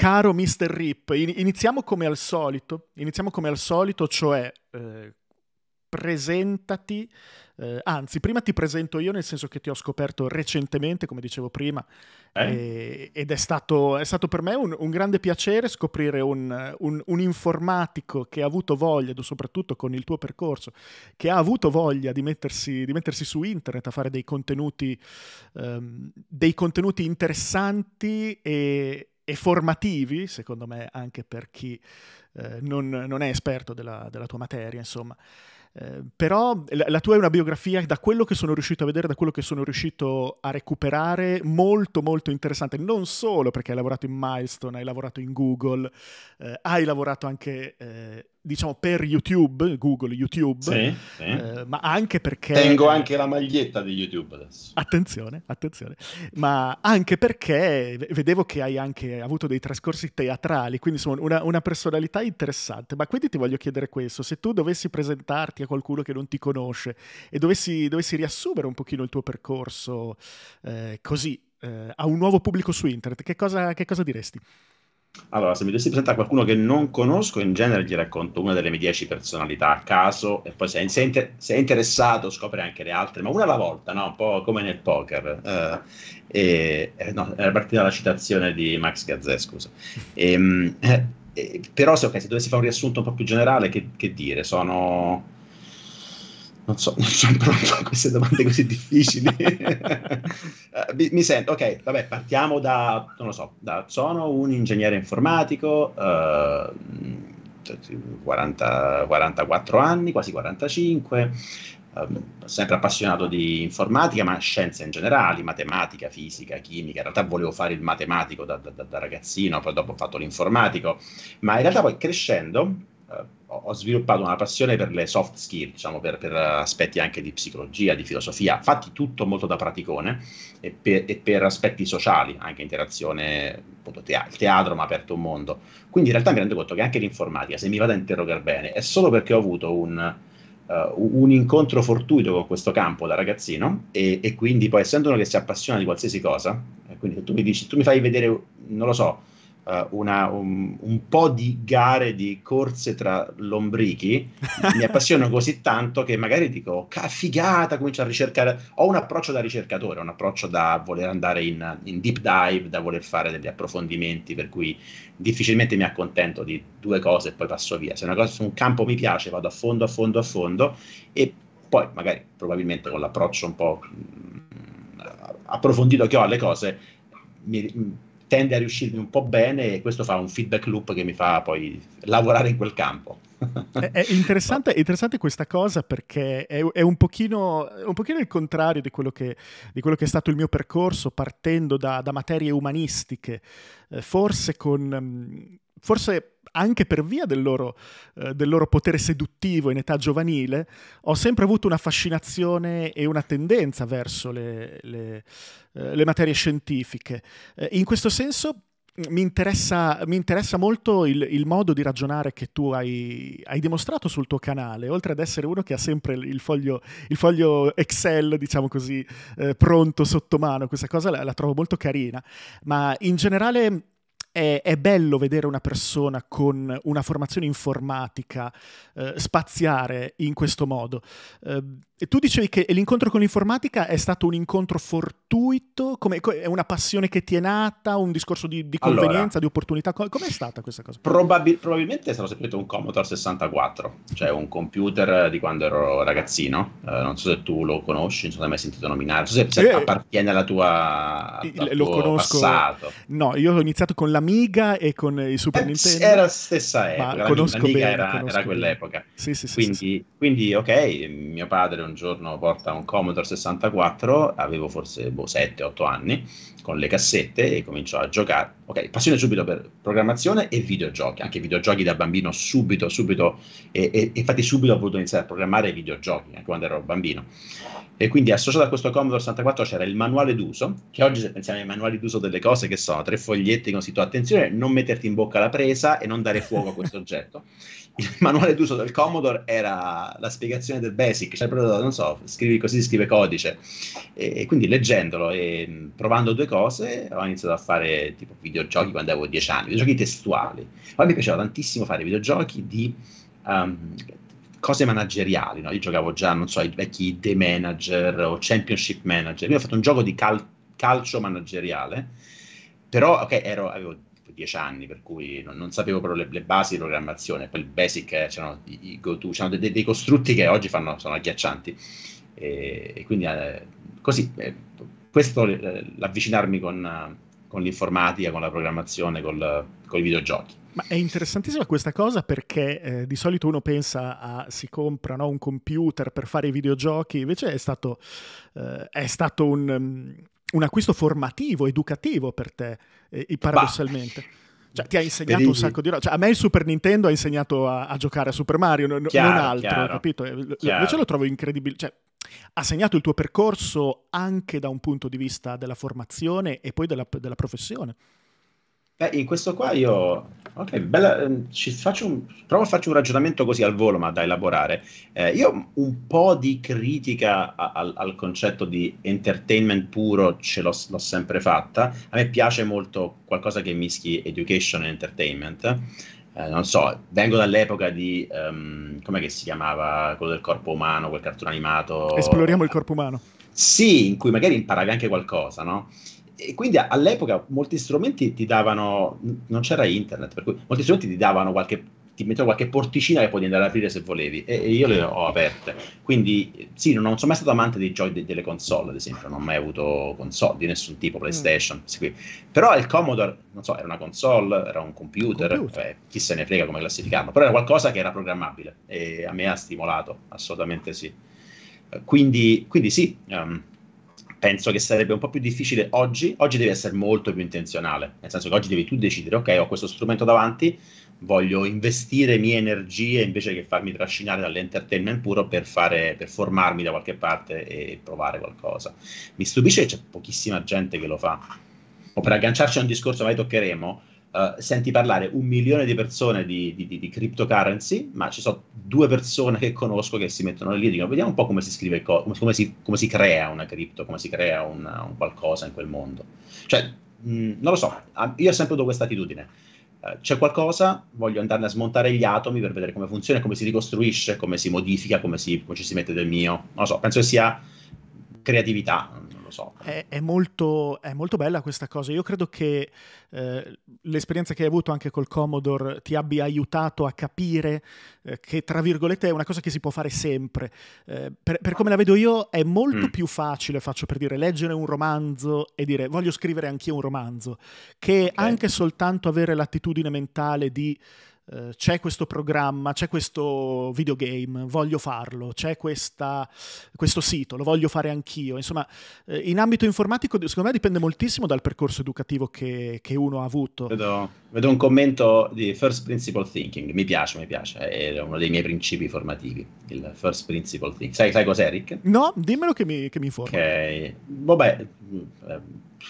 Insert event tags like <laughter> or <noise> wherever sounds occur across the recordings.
Caro Mr. Rip, iniziamo come al solito, iniziamo come al solito, cioè eh, presentati, eh, anzi prima ti presento io nel senso che ti ho scoperto recentemente, come dicevo prima, eh. e, ed è stato, è stato, per me un, un grande piacere scoprire un, un, un, informatico che ha avuto voglia, soprattutto con il tuo percorso, che ha avuto voglia di mettersi, di mettersi su internet a fare dei contenuti, ehm, dei contenuti interessanti e e formativi, secondo me anche per chi eh, non, non, è esperto della, della tua materia, insomma. Eh, però la, la, tua è una biografia, da quello che sono riuscito a vedere, da quello che sono riuscito a recuperare, molto molto interessante, non solo perché hai lavorato in Milestone, hai lavorato in Google, eh, hai lavorato anche eh, diciamo per YouTube, Google YouTube, sì, sì. Eh, ma anche perché... Tengo anche la maglietta di YouTube adesso. Attenzione, attenzione. Ma anche perché vedevo che hai anche avuto dei trascorsi teatrali, quindi insomma una, una personalità interessante. Ma quindi ti voglio chiedere questo, se tu dovessi presentarti a qualcuno che non ti conosce e dovessi, dovessi riassumere un pochino il tuo percorso eh, così eh, a un nuovo pubblico su internet, che cosa, che cosa diresti? Allora, se mi dovessi presentare qualcuno che non conosco, in genere gli racconto una delle mie dieci personalità a caso e poi se è, inter- se è interessato scopre anche le altre, ma una alla volta, no? un po' come nel poker. Uh, e, eh, no, era partita la citazione di Max Gazzè, scusa. E, ehm, eh, eh, però se, okay, se dovessi fare un riassunto un po' più generale, che, che dire? Sono non so, <laughs> non sono pronto a queste domande così difficili. <laughs> mi, mi, sento, ok, vabbè, partiamo da, non lo so, da, sono un ingegnere informatico, eh, 40, 44 anni, quasi 45, eh, sempre appassionato di informatica, ma scienze in generale, matematica, fisica, chimica. In realtà volevo fare il matematico da, da, da ragazzino, poi dopo ho fatto l'informatico, ma in realtà poi crescendo eh, ho sviluppato una passione per le soft skill, diciamo, per, per, aspetti anche di psicologia, di filosofia, fatti tutto molto da praticone e per, e per aspetti sociali, anche interazione, appunto, te- il teatro mi ha aperto un mondo. Quindi in realtà mi rendo conto che anche l'informatica, se mi vado a interrogare bene, è solo perché ho avuto un, uh, un incontro fortuito con questo campo da ragazzino e, e, quindi poi essendo uno che si appassiona di qualsiasi cosa, eh, quindi tu mi dici, tu mi fai vedere, non lo so, eh, una, un, un, po' di gare di corse tra lombrichi, <laughs> mi appassionano così tanto che magari dico, figata, comincio a ricercare, ho un approccio da ricercatore, un approccio da voler andare in, in, deep dive, da voler fare degli approfondimenti, per cui difficilmente mi accontento di due cose e poi passo via, se, cosa, se un campo mi piace vado a fondo, a fondo, a fondo e poi magari probabilmente con l'approccio un po' mm, approfondito che ho alle cose mi, tende a riuscirmi un po' bene e questo fa un feedback loop che mi fa poi lavorare in quel campo. è, interessante, è <laughs> interessante, questa cosa perché è, è un, pochino, un, pochino, il contrario di quello, che, di quello, che, è stato il mio percorso partendo da, da materie umanistiche, eh, forse con... Mm, forse anche per via del loro, eh, del loro, potere seduttivo in età giovanile, ho sempre avuto una fascinazione e una tendenza verso le, le, eh, le materie scientifiche. Eh, in questo senso mm, mi interessa, mi interessa molto il, il, modo di ragionare che tu hai, hai, dimostrato sul tuo canale, oltre ad essere uno che ha sempre il foglio, il foglio Excel, diciamo così, eh, pronto sotto mano, questa cosa la, la trovo molto carina, ma in generale è, è, bello vedere una persona con una formazione informatica eh, spaziare in questo modo. Eh, e tu dicevi che l'incontro con l'informatica è stato un incontro fortuito, come, è una passione che ti è nata, un discorso di, di convenienza, allora, di opportunità, Come è stata questa cosa? Probabil- probabilmente sarà sempre un Commodore 64, cioè un computer di quando ero ragazzino, uh, non so se tu lo conosci, non so se hai mai sentito nominare, non so se, eh, appartiene alla tua, al lo conosco, passato. No, io ho iniziato con l'Amiga e con il eh, Super eh, Nintendo. Era la stessa epoca, l'Amiga era, era, quell'epoca. Sì, sì, sì, quindi, quindi, ok, mio padre un giorno porta un Commodore 64, avevo forse boh, 7-8 anni, con le cassette e comincio a giocare. Ok, passione subito per programmazione e videogiochi, anche videogiochi da bambino subito, subito, e, e infatti subito ho voluto iniziare a programmare videogiochi, anche quando ero bambino. E quindi associato a questo Commodore 64 c'era il manuale d'uso, che oggi se pensiamo ai manuali d'uso delle cose che sono tre foglietti con scritto attenzione, non metterti in bocca la presa e non dare fuoco a questo <laughs> oggetto il manuale d'uso del Commodore era la spiegazione del basic, cioè proprio, non so, scrivi così, scrive codice. E, quindi leggendolo e mm, provando due cose ho iniziato a fare tipo videogiochi quando avevo dieci anni, videogiochi testuali. Poi mi piaceva tantissimo fare videogiochi di... Um, cose manageriali, no? io giocavo già, non so, i vecchi The Manager o Championship Manager, io ho fatto un gioco di cal- calcio manageriale, però ok, ero, avevo dieci anni, per cui non, non sapevo proprio le, le, basi di programmazione, poi il basic, eh, c'erano i, i go-to, c'erano dei, dei, costrutti che oggi fanno, sono agghiaccianti. E, e quindi eh, così, eh, questo eh, l'avvicinarmi con, con, l'informatica, con la programmazione, col, con i videogiochi. Ma è interessantissima questa cosa perché eh, di solito uno pensa a si compra no, un computer per fare i videogiochi, invece è stato, eh, è stato un, mm, un acquisto formativo, educativo per te, eh, paradossalmente. Bah. Cioè, ti ha insegnato Perigi. un sacco di roba. Cioè, a me il Super Nintendo ha insegnato a, a giocare a Super Mario, no, chiaro, non altro, chiaro, capito? Eh, chiaro. Invece lo trovo incredibile. Cioè, ha segnato il tuo percorso anche da un punto di vista della formazione e poi della, della professione. Beh, in questo qua io... Ok, bella, ehm, un, provo a farci un ragionamento così al volo, ma da elaborare. Eh, io un po' di critica al, al concetto di entertainment puro ce l'ho, l'ho, sempre fatta. A me piace molto qualcosa che mischi education e entertainment. Eh, non so, vengo dall'epoca di, um, ehm, come si chiamava, quello del corpo umano, quel cartone animato. Esploriamo il corpo umano. Sì, in cui magari imparavi anche qualcosa, no? e quindi all'epoca molti strumenti ti davano, non c'era internet, per cui molti strumenti ti davano qualche, ti mettevano qualche porticina che puoi andare ad aprire se volevi e, e, io le ho aperte. Quindi sì, non, non sono mai stato amante dei giochi de, delle console, ad esempio, non ho mai avuto console di nessun tipo, mm. PlayStation, mm. però il Commodore, non so, era una console, era un computer, computer. Beh, chi se ne frega come classificarlo, però era qualcosa che era programmabile e a me ha stimolato, assolutamente sì. Quindi, quindi sì. Um, penso che sarebbe un po' più difficile oggi. Oggi devi essere molto più intenzionale, nel senso che oggi devi tu decidere, ok, ho questo strumento davanti, voglio investire mie energie invece che farmi trascinare dall'entertainment puro per, fare, per formarmi da qualche parte e provare qualcosa. Mi stupisce che c'è pochissima gente che lo fa. O per agganciarci a un discorso, mai toccheremo, eh, senti parlare un milione di persone di, di, di, di, cryptocurrency, ma ci sono due persone che conosco che si mettono lì e dicono vediamo un po' come si scrive, co- come, si, come, si, crea una cripto, come si crea una, un, qualcosa in quel mondo. Cioè, mh, non lo so, io ho sempre avuto questa attitudine. Eh, c'è qualcosa, voglio andarne a smontare gli atomi per vedere come funziona, come si ricostruisce, come si modifica, come, si, come ci si mette del mio. Non lo so, penso che sia creatività, So. È, è, molto, è, molto, bella questa cosa. Io credo che eh, l'esperienza che hai avuto anche col Commodore ti abbia aiutato a capire eh, che, tra virgolette, è una cosa che si può fare sempre. Eh, per, per, come la vedo io, è molto mm. più facile, faccio per dire, leggere un romanzo e dire voglio scrivere anch'io un romanzo, che okay. anche soltanto avere l'attitudine mentale di eh, c'è questo programma, c'è questo videogame, voglio farlo, c'è questa, questo sito, lo voglio fare anch'io. Insomma, eh, in ambito informatico, secondo me dipende moltissimo dal percorso educativo che, che uno ha avuto. Vedo, vedo, un commento di First Principle Thinking, mi piace, mi piace, è uno dei miei principi formativi, il First Principle Thinking. Sai, sai cos'è Rick? No, dimmelo che mi, che mi informo. Ok, vabbè, eh,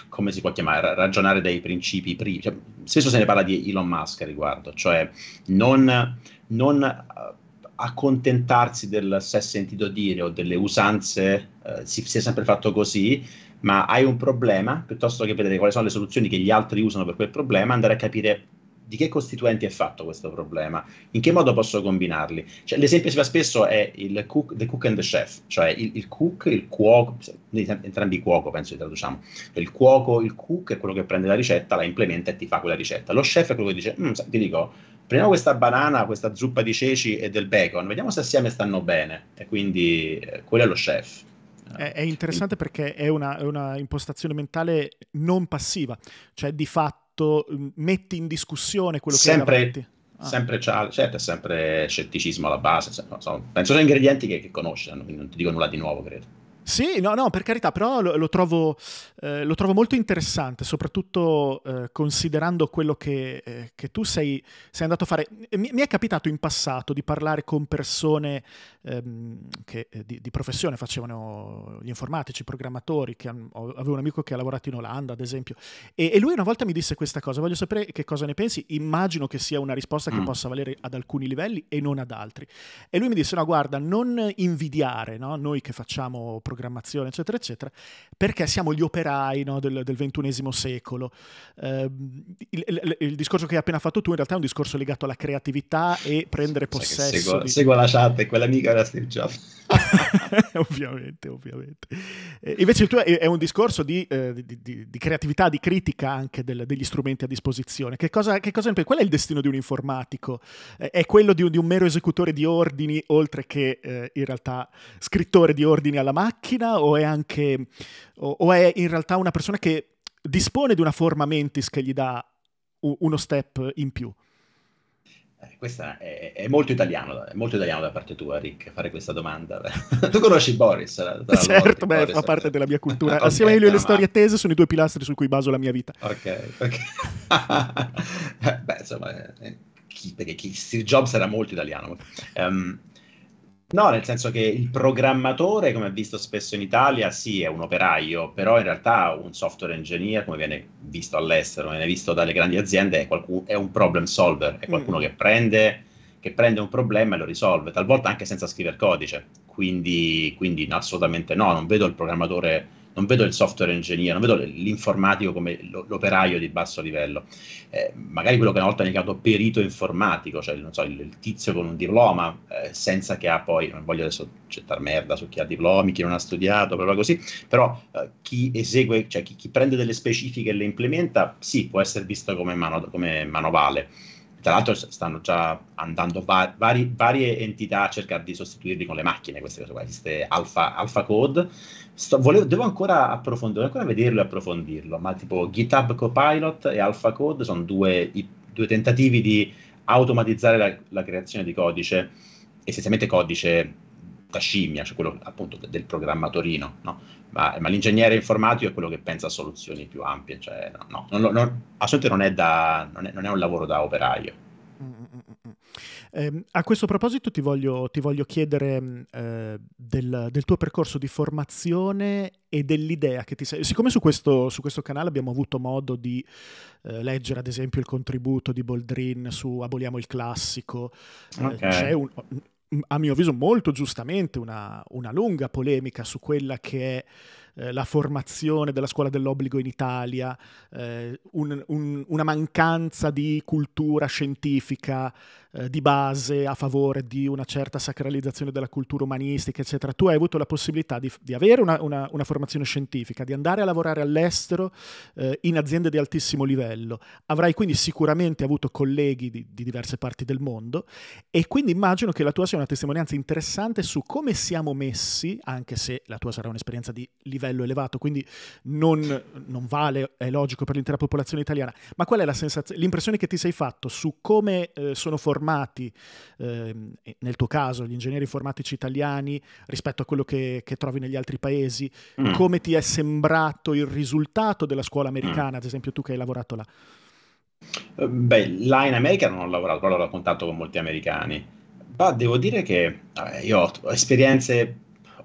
come si può chiamare? Ragionare dei principi primi. Cioè, spesso se ne parla di Elon Musk a riguardo, cioè non... non eh, accontentarsi del sé sentito dire o delle usanze, eh, si, si, è sempre fatto così, ma hai un problema, piuttosto che vedere quali sono le soluzioni che gli altri usano per quel problema, andare a capire di che costituenti è fatto questo problema, in che modo posso combinarli. Cioè, l'esempio che si fa spesso è il cook, the cook and the chef, cioè il, il cook, il cuoco, cioè, entrambi i cuoco penso li traduciamo, cioè, il cuoco, il cook è quello che prende la ricetta, la implementa e ti fa quella ricetta, lo chef è quello che dice, mm, ti dico, prendiamo questa banana, questa zuppa di ceci e del bacon, vediamo se assieme stanno bene, e quindi eh, quello è lo chef è, è interessante perché è una, è una impostazione mentale non passiva, cioè di fatto mm, metti in discussione quello sempre, che hai davanti. Ah. Sempre, certo, è sempre scetticismo alla base. Sempre, so, penso sono ingredienti che, che conosci, non ti dico nulla di nuovo, credo. Sì, no, no, per carità, però lo, lo, trovo, eh, lo trovo, molto interessante, soprattutto eh, considerando quello che, eh, che tu sei, sei, andato a fare. Mi, mi, è capitato in passato di parlare con persone ehm, che eh, di, di, professione facevano gli informatici, i programmatori, han, avevo un amico che ha lavorato in Olanda, ad esempio, e, e, lui una volta mi disse questa cosa, voglio sapere che cosa ne pensi, immagino che sia una risposta che mm. possa valere ad alcuni livelli e non ad altri. E lui mi disse, no, guarda, non invidiare no? noi che facciamo programmazione, programmazione, eccetera, eccetera, perché siamo gli operai no, del, del ventunesimo secolo. Eh, il, il, il, discorso che hai appena fatto tu in realtà è un discorso legato alla creatività e prendere possesso. Cioè seguo, di... seguo, la chat e quella mica era Steve Jobs. <laughs> ovviamente, ovviamente. Eh, invece il tuo è, è un discorso di, eh, di, di, creatività, di critica anche del, degli strumenti a disposizione. Che cosa, che cosa qual è il destino di un informatico? è quello di un, un mero esecutore di ordini, oltre che eh, in realtà scrittore di ordini alla macchina? macchina o è anche o, o è in realtà una persona che dispone di una forma mentis che gli dà uno step in più? Eh, questa è, è, molto italiano, è molto italiano da parte tua, Rick, fare questa domanda. <laughs> tu conosci Boris? Eh, la, <laughs> certo, beh, Boris, fa parte certo. della mia cultura. <laughs> okay, Assieme a lui e le storie ma... tese sono i due pilastri su cui baso la mia vita. Ok, ok. beh, insomma, eh, chi, perché chi, Steve Jobs era molto italiano. Um, No, nel senso che il programmatore, come ha visto spesso in Italia, sì, è un operaio, però in realtà un software engineer, come viene visto all'estero, viene visto dalle grandi aziende, è, qualcuno, è un problem solver, è qualcuno mm. che, prende, che, prende, un problema e lo risolve, talvolta anche senza scrivere codice. Quindi, quindi assolutamente no, non vedo il programmatore non vedo il software engineer, non vedo l'informatico come l'operaio di basso livello, eh, magari quello che una volta è chiamato perito informatico, cioè so, il, il, tizio con un diploma, eh, senza che ha poi, non voglio adesso gettare merda su chi ha diplomi, chi non ha studiato, proprio così, però eh, chi esegue, cioè chi, chi, prende delle specifiche e le implementa, sì, può essere visto come, mano, come manovale. Tra l'altro stanno già andando va- vari, varie entità a cercare di sostituirli con le macchine, queste cose qua. Esiste Alpha, Alpha Code, Sto, volevo, devo ancora approfondirlo, ancora vederlo e approfondirlo, ma tipo GitHub Copilot e Alpha Code sono due, i, due tentativi di automatizzare la, la, creazione di codice, essenzialmente codice da scimmia, cioè quello appunto del programmatorino, no? ma, ma, l'ingegnere informatico è quello che pensa a soluzioni più ampie, cioè no, no, non, non, assolutamente non è, da, non, è, non è un lavoro da operaio. Eh, a questo proposito ti voglio, ti voglio chiedere mm, eh, del, del, tuo percorso di formazione e dell'idea che ti sei... Siccome su questo, su questo canale abbiamo avuto modo di eh, leggere ad esempio il contributo di Boldrin su Aboliamo il classico, eh, okay. c'è un, mm, a mio avviso molto giustamente una, una lunga polemica su quella che è eh, la formazione della scuola dell'obbligo in Italia, eh, un, un, una mancanza di cultura scientifica eh, di base a favore di una certa sacralizzazione della cultura umanistica, eccetera. Tu hai avuto la possibilità di, di avere una, una, una, formazione scientifica, di andare a lavorare all'estero eh, in aziende di altissimo livello. Avrai quindi sicuramente avuto colleghi di, di diverse parti del mondo e quindi immagino che la tua sia una testimonianza interessante su come siamo messi, anche se la tua sarà un'esperienza di livello livello elevato, quindi non, non vale, è logico, per l'intera popolazione italiana. Ma qual è la sensazione, l'impressione che ti sei fatto su come eh, sono formati, eh, nel tuo caso, gli ingegneri informatici italiani rispetto a quello che, che trovi negli altri paesi? Mm. Come ti è sembrato il risultato della scuola americana, mm. ad esempio tu che hai lavorato là? Eh, beh, là in America non ho lavorato, però l'ho raccontato con molti americani. Ma devo dire che vabbè, io ho esperienze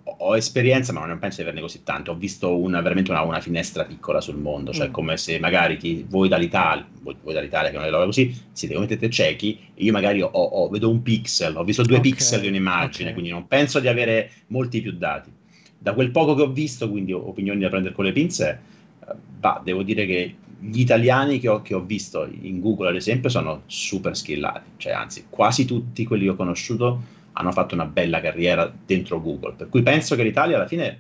ho esperienza, ma non penso di averne così tante. Ho visto una, veramente una, una, finestra piccola sul mondo, cioè mm. come se magari chi, voi dall'Italia, voi, voi dall'Italia che non è l'ora così, siete come completamente ciechi, io magari ho, ho, vedo un pixel, ho visto due okay. pixel di un'immagine, okay. quindi non penso di avere molti più dati. Da quel poco che ho visto, quindi opinioni da prendere con le pinze, eh, bah, devo dire che gli italiani che ho, che ho, visto in Google, ad esempio, sono super skillati, cioè anzi quasi tutti quelli che ho conosciuto hanno fatto una bella carriera dentro Google. Per cui penso che l'Italia alla fine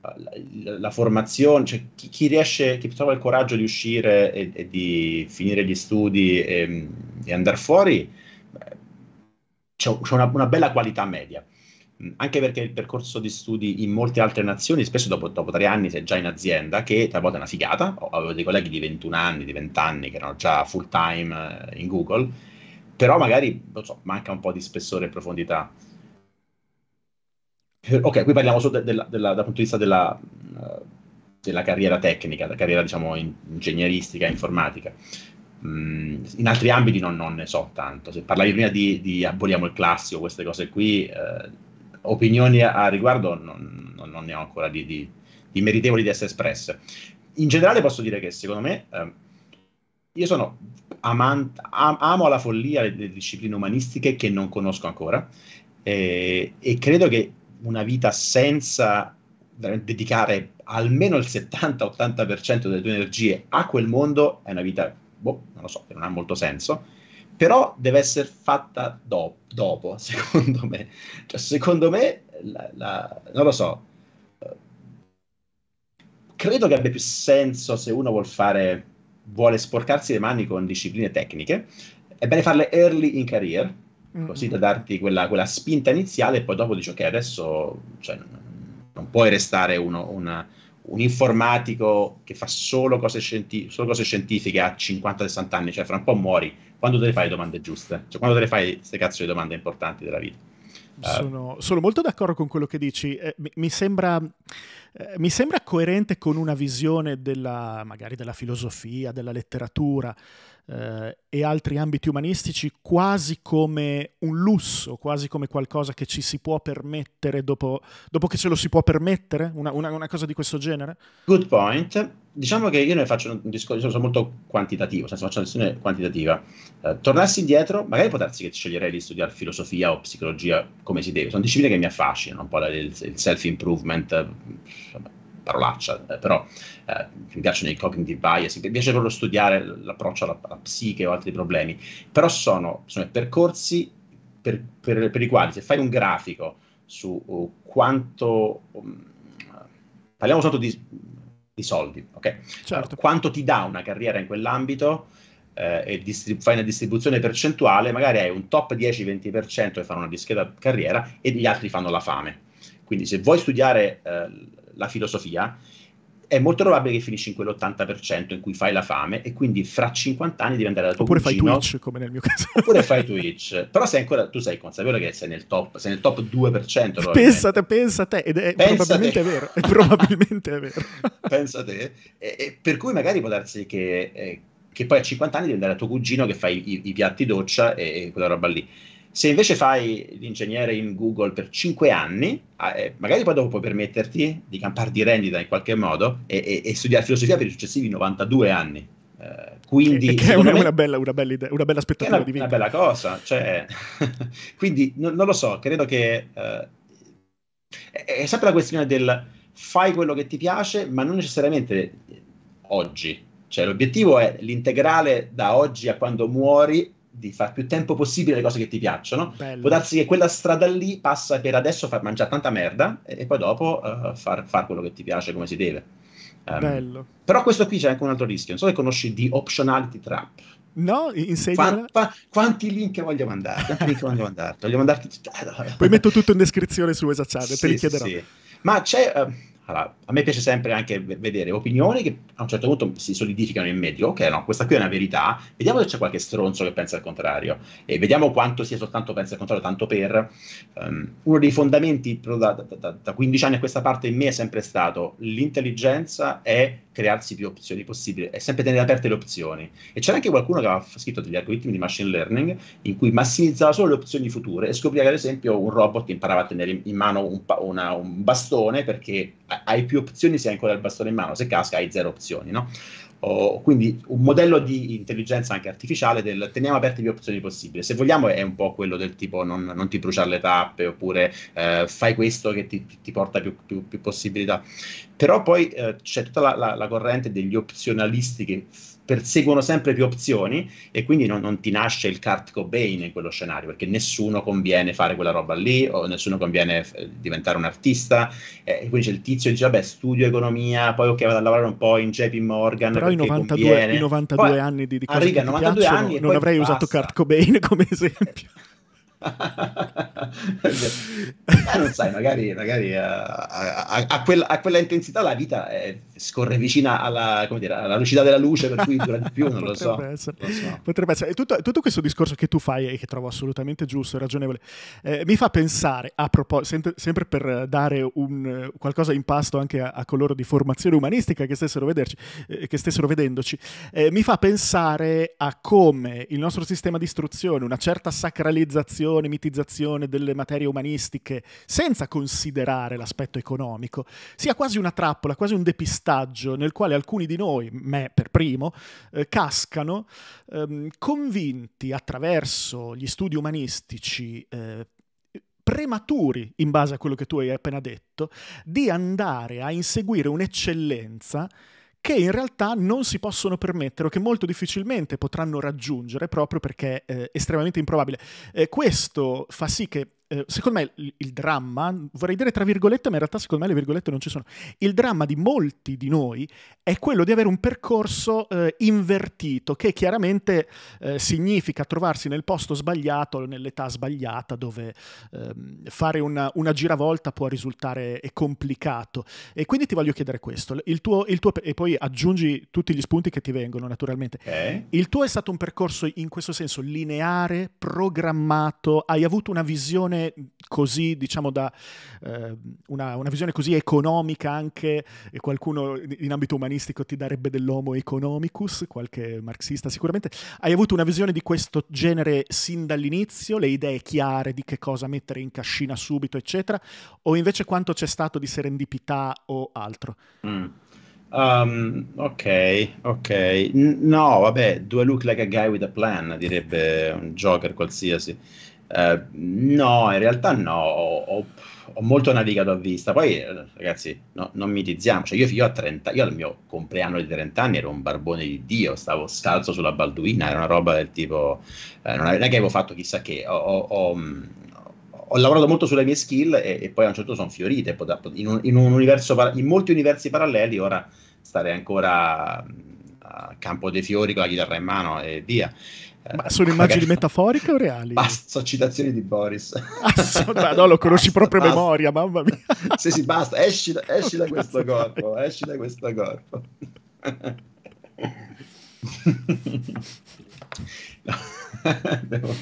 la, la formazione, cioè chi, chi, riesce, chi trova il coraggio di uscire e, e di finire gli studi e, e andare fuori, c'è, c'è una, una, bella qualità media. Anche perché il percorso di studi in molte altre nazioni, spesso dopo, dopo tre anni sei già in azienda, che talvolta è una figata. Avevo dei colleghi di 21 anni, di 20 anni che erano già full time eh, in Google però magari, non so, manca un po' di spessore e profondità. Eh, ok, qui parliamo solo de- de- dal punto di vista della, eh, della carriera tecnica, della carriera diciamo in- ingegneristica, informatica. Mm, in altri ambiti non, non, ne so tanto. Se parlavi prima di, di aboliamo il classico, queste cose qui, eh, opinioni a, a riguardo non, non, non, ne ho ancora di, di, di meritevoli di essere espresse. In generale posso dire che secondo me... Eh, io sono amant- am- amo la follia delle discipline umanistiche che non conosco ancora eh, e credo che una vita senza dedicare almeno il 70-80% delle tue energie a quel mondo è una vita, boh, non lo so, che non ha molto senso però deve essere fatta do- dopo, <laughs> secondo me. Cioè, secondo me, la, la, non lo so, eh, credo che abbia più senso se uno vuol fare vuole sporcarsi le mani con discipline tecniche, è bene farle early in career, mm-hmm. così da darti quella, quella, spinta iniziale e poi dopo dici ok, adesso cioè, non puoi restare uno, una, un informatico che fa solo cose, scienti- solo cose scientifiche a 50-60 anni, cioè fra un po' muori, quando te le fai le domande giuste? Cioè quando te le fai queste cazzo di domande importanti della vita? Eh, sono, sono molto d'accordo con quello che dici, eh, mi, mi sembra eh, mi sembra coerente con una visione della, magari della filosofia, della letteratura, eh, e altri ambiti umanistici quasi come un lusso, quasi come qualcosa che ci si può permettere dopo, dopo che ce lo si può permettere, una, una, una cosa di questo genere? Good point. Diciamo che io ne faccio un discorso molto quantitativo, senso cioè, faccio una lezione quantitativa. Eh, tornassi indietro, magari può darsi che sceglierei di studiare filosofia o psicologia come si deve, sono discipline che mi affascinano, un po' il, il self-improvement, insomma, parolaccia, eh, però eh, mi piacciono i cognitive bias, mi piace proprio studiare l'approccio alla, alla psiche o altri problemi, però sono, sono percorsi per, per, per, i quali se fai un grafico su uh, quanto... Um, parliamo soltanto di, di, soldi, ok? Certo. Quanto ti dà una carriera in quell'ambito? Eh, e distrib- fai una distribuzione percentuale, magari hai un top 10-20% che fanno una discreta carriera e gli altri fanno la fame. Quindi se vuoi studiare eh, la filosofia, è molto probabile che finisci in quell'80% in cui fai la fame e quindi fra 50 anni devi andare da tuo oppure cugino, fai Twitch come nel mio caso oppure fai <laughs> Twitch però sei ancora tu sei consapevole che sei nel top sei nel top 2% pensate pensate ed è pensa probabilmente te. vero è probabilmente è vero <laughs> pensate e, e, per cui magari può darsi che, eh, che poi a 50 anni devi andare da tuo cugino che fai i, i piatti doccia e, e quella roba lì se invece fai l'ingegnere in Google per 5 anni, ah, eh, magari poi dopo puoi permetterti di campare di rendita in qualche modo e, e, e studiare filosofia per i successivi 92 anni. Eh, quindi, eh, che è una, me, una, bella, una, bella idea, una bella aspettativa una, di vita. Una bella cosa, cioè, <laughs> quindi non, non, lo so, credo che eh, è, è sempre la questione del fai quello che ti piace, ma non necessariamente oggi, cioè l'obiettivo è l'integrale da oggi a quando muori di far più tempo possibile le cose che ti piacciono. Bello. Può darsi che quella strada lì passa per adesso far mangiare tanta merda e, poi dopo uh, far, far, quello che ti piace come si deve. Um, Bello. Però questo qui c'è anche un altro rischio. Non so se conosci di Optionality Trap. No, insegnamela. Qua, qua, quanti link voglio mandare? Quanti link voglio mandarti? Voglio mandarti... Eh, poi metto tutto in descrizione su Esacciare, sì, te li chiederò. Sì. Ma c'è... Uh, allora, a me piace sempre anche vedere opinioni che a un certo punto si solidificano in medio, ok, no, questa qui è una verità, vediamo se c'è qualche stronzo che pensa al contrario e vediamo quanto sia soltanto pensa al contrario, tanto per... Um, uno dei fondamenti da, da, da, da 15 anni a questa parte in me è sempre stato l'intelligenza è crearsi più opzioni possibili e sempre tenere aperte le opzioni. E c'era anche qualcuno che aveva scritto degli algoritmi di machine learning in cui massimizzava solo le opzioni future e scopriva che ad esempio un robot imparava a tenere in mano un, una, un bastone perché hai più opzioni se hai ancora il bastone in mano, se casca hai zero opzioni, no? Oh, quindi un modello di intelligenza anche artificiale del teniamo aperte più opzioni possibili. Se vogliamo è un po' quello del tipo non, non ti bruciare le tappe oppure eh, fai questo che ti, ti porta più, più, più, possibilità. Però poi eh, c'è tutta la, la, la corrente degli opzionalisti che perseguono sempre più opzioni e quindi non, non ti nasce il Kurt Cobain in quello scenario perché nessuno conviene fare quella roba lì o nessuno conviene f- eh, diventare un artista eh, e quindi c'è il tizio che dice vabbè studio economia poi ok vado a lavorare un po' in JP Morgan però i 92, i 92 poi, anni di, di cose ah, riga, 92 anni non avrei basta. usato Kurt Cobain come <laughs> esempio eh, non sai, magari, magari eh, a, a, a, quella, a, quella intensità la vita è, eh, scorre vicina alla, dire, alla, velocità della luce, per cui dura di più, non lo so. Essere. Lo so. Potrebbe essere. tutto, tutto, questo discorso che tu fai e che trovo assolutamente giusto e ragionevole, eh, mi fa pensare, a proposito, sempre, sempre, per dare un, qualcosa in pasto anche a, coloro di formazione umanistica che stessero, vederci, eh, che stessero vedendoci, mi fa pensare a come il nostro sistema di istruzione, una certa sacralizzazione, demonizzazione, mitizzazione delle materie umanistiche senza considerare l'aspetto economico, sia quasi una trappola, quasi un depistaggio nel quale alcuni di noi, me per primo, eh, cascano ehm, convinti attraverso gli studi umanistici eh, prematuri, in base a quello che tu hai appena detto, di andare a inseguire un'eccellenza che in realtà non si possono permettere o che molto difficilmente potranno raggiungere proprio perché è estremamente improbabile. Eh, questo fa sì che eh, secondo me il, il, dramma, vorrei dire tra virgolette, ma in realtà secondo me le virgolette non ci sono, il dramma di molti di noi è quello di avere un percorso eh, invertito, che chiaramente eh, significa trovarsi nel posto sbagliato, nell'età sbagliata, dove ehm, fare una, una, giravolta può risultare eh, complicato. E quindi ti voglio chiedere questo, il tuo, il tuo, e poi aggiungi tutti gli spunti che ti vengono naturalmente. Okay. Eh? Il tuo è stato un percorso in questo senso lineare, programmato, hai avuto una visione così, diciamo, da eh, una, una, visione così economica anche, e qualcuno in ambito umanistico ti darebbe dell'homo economicus, qualche marxista sicuramente, hai avuto una visione di questo genere sin dall'inizio, le idee chiare di che cosa mettere in cascina subito, eccetera, o invece quanto c'è stato di serendipità o altro? Mm. Um, ok, ok. No, vabbè, do I look like a guy with a plan, direbbe un Joker qualsiasi. Eh, no, in realtà no, ho, ho, molto navigato a vista. Poi, eh, ragazzi, no, non mitizziamo. Cioè, io, io, a 30, io al mio compleanno di 30 anni ero un barbone di Dio, stavo scalzo sulla balduina, era una roba del tipo... Eh, non è che avevo fatto chissà che, ho, ho, ho lavorato molto sulle mie skill e, e, poi a un certo punto sono fiorite in, un, in, un universo, in molti universi paralleli, ora stare ancora a Campo dei Fiori con la chitarra in mano e via. Ma sono <laughs> immagini Magari... metaforiche o reali? Basta, citazioni di Boris. Ah, no, lo conosci basta, proprio a memoria, mamma mia. Sì, sì, basta, esci, da, <laughs> esci da questo corpo, esci da questo corpo. <laughs> no. <laughs> Devo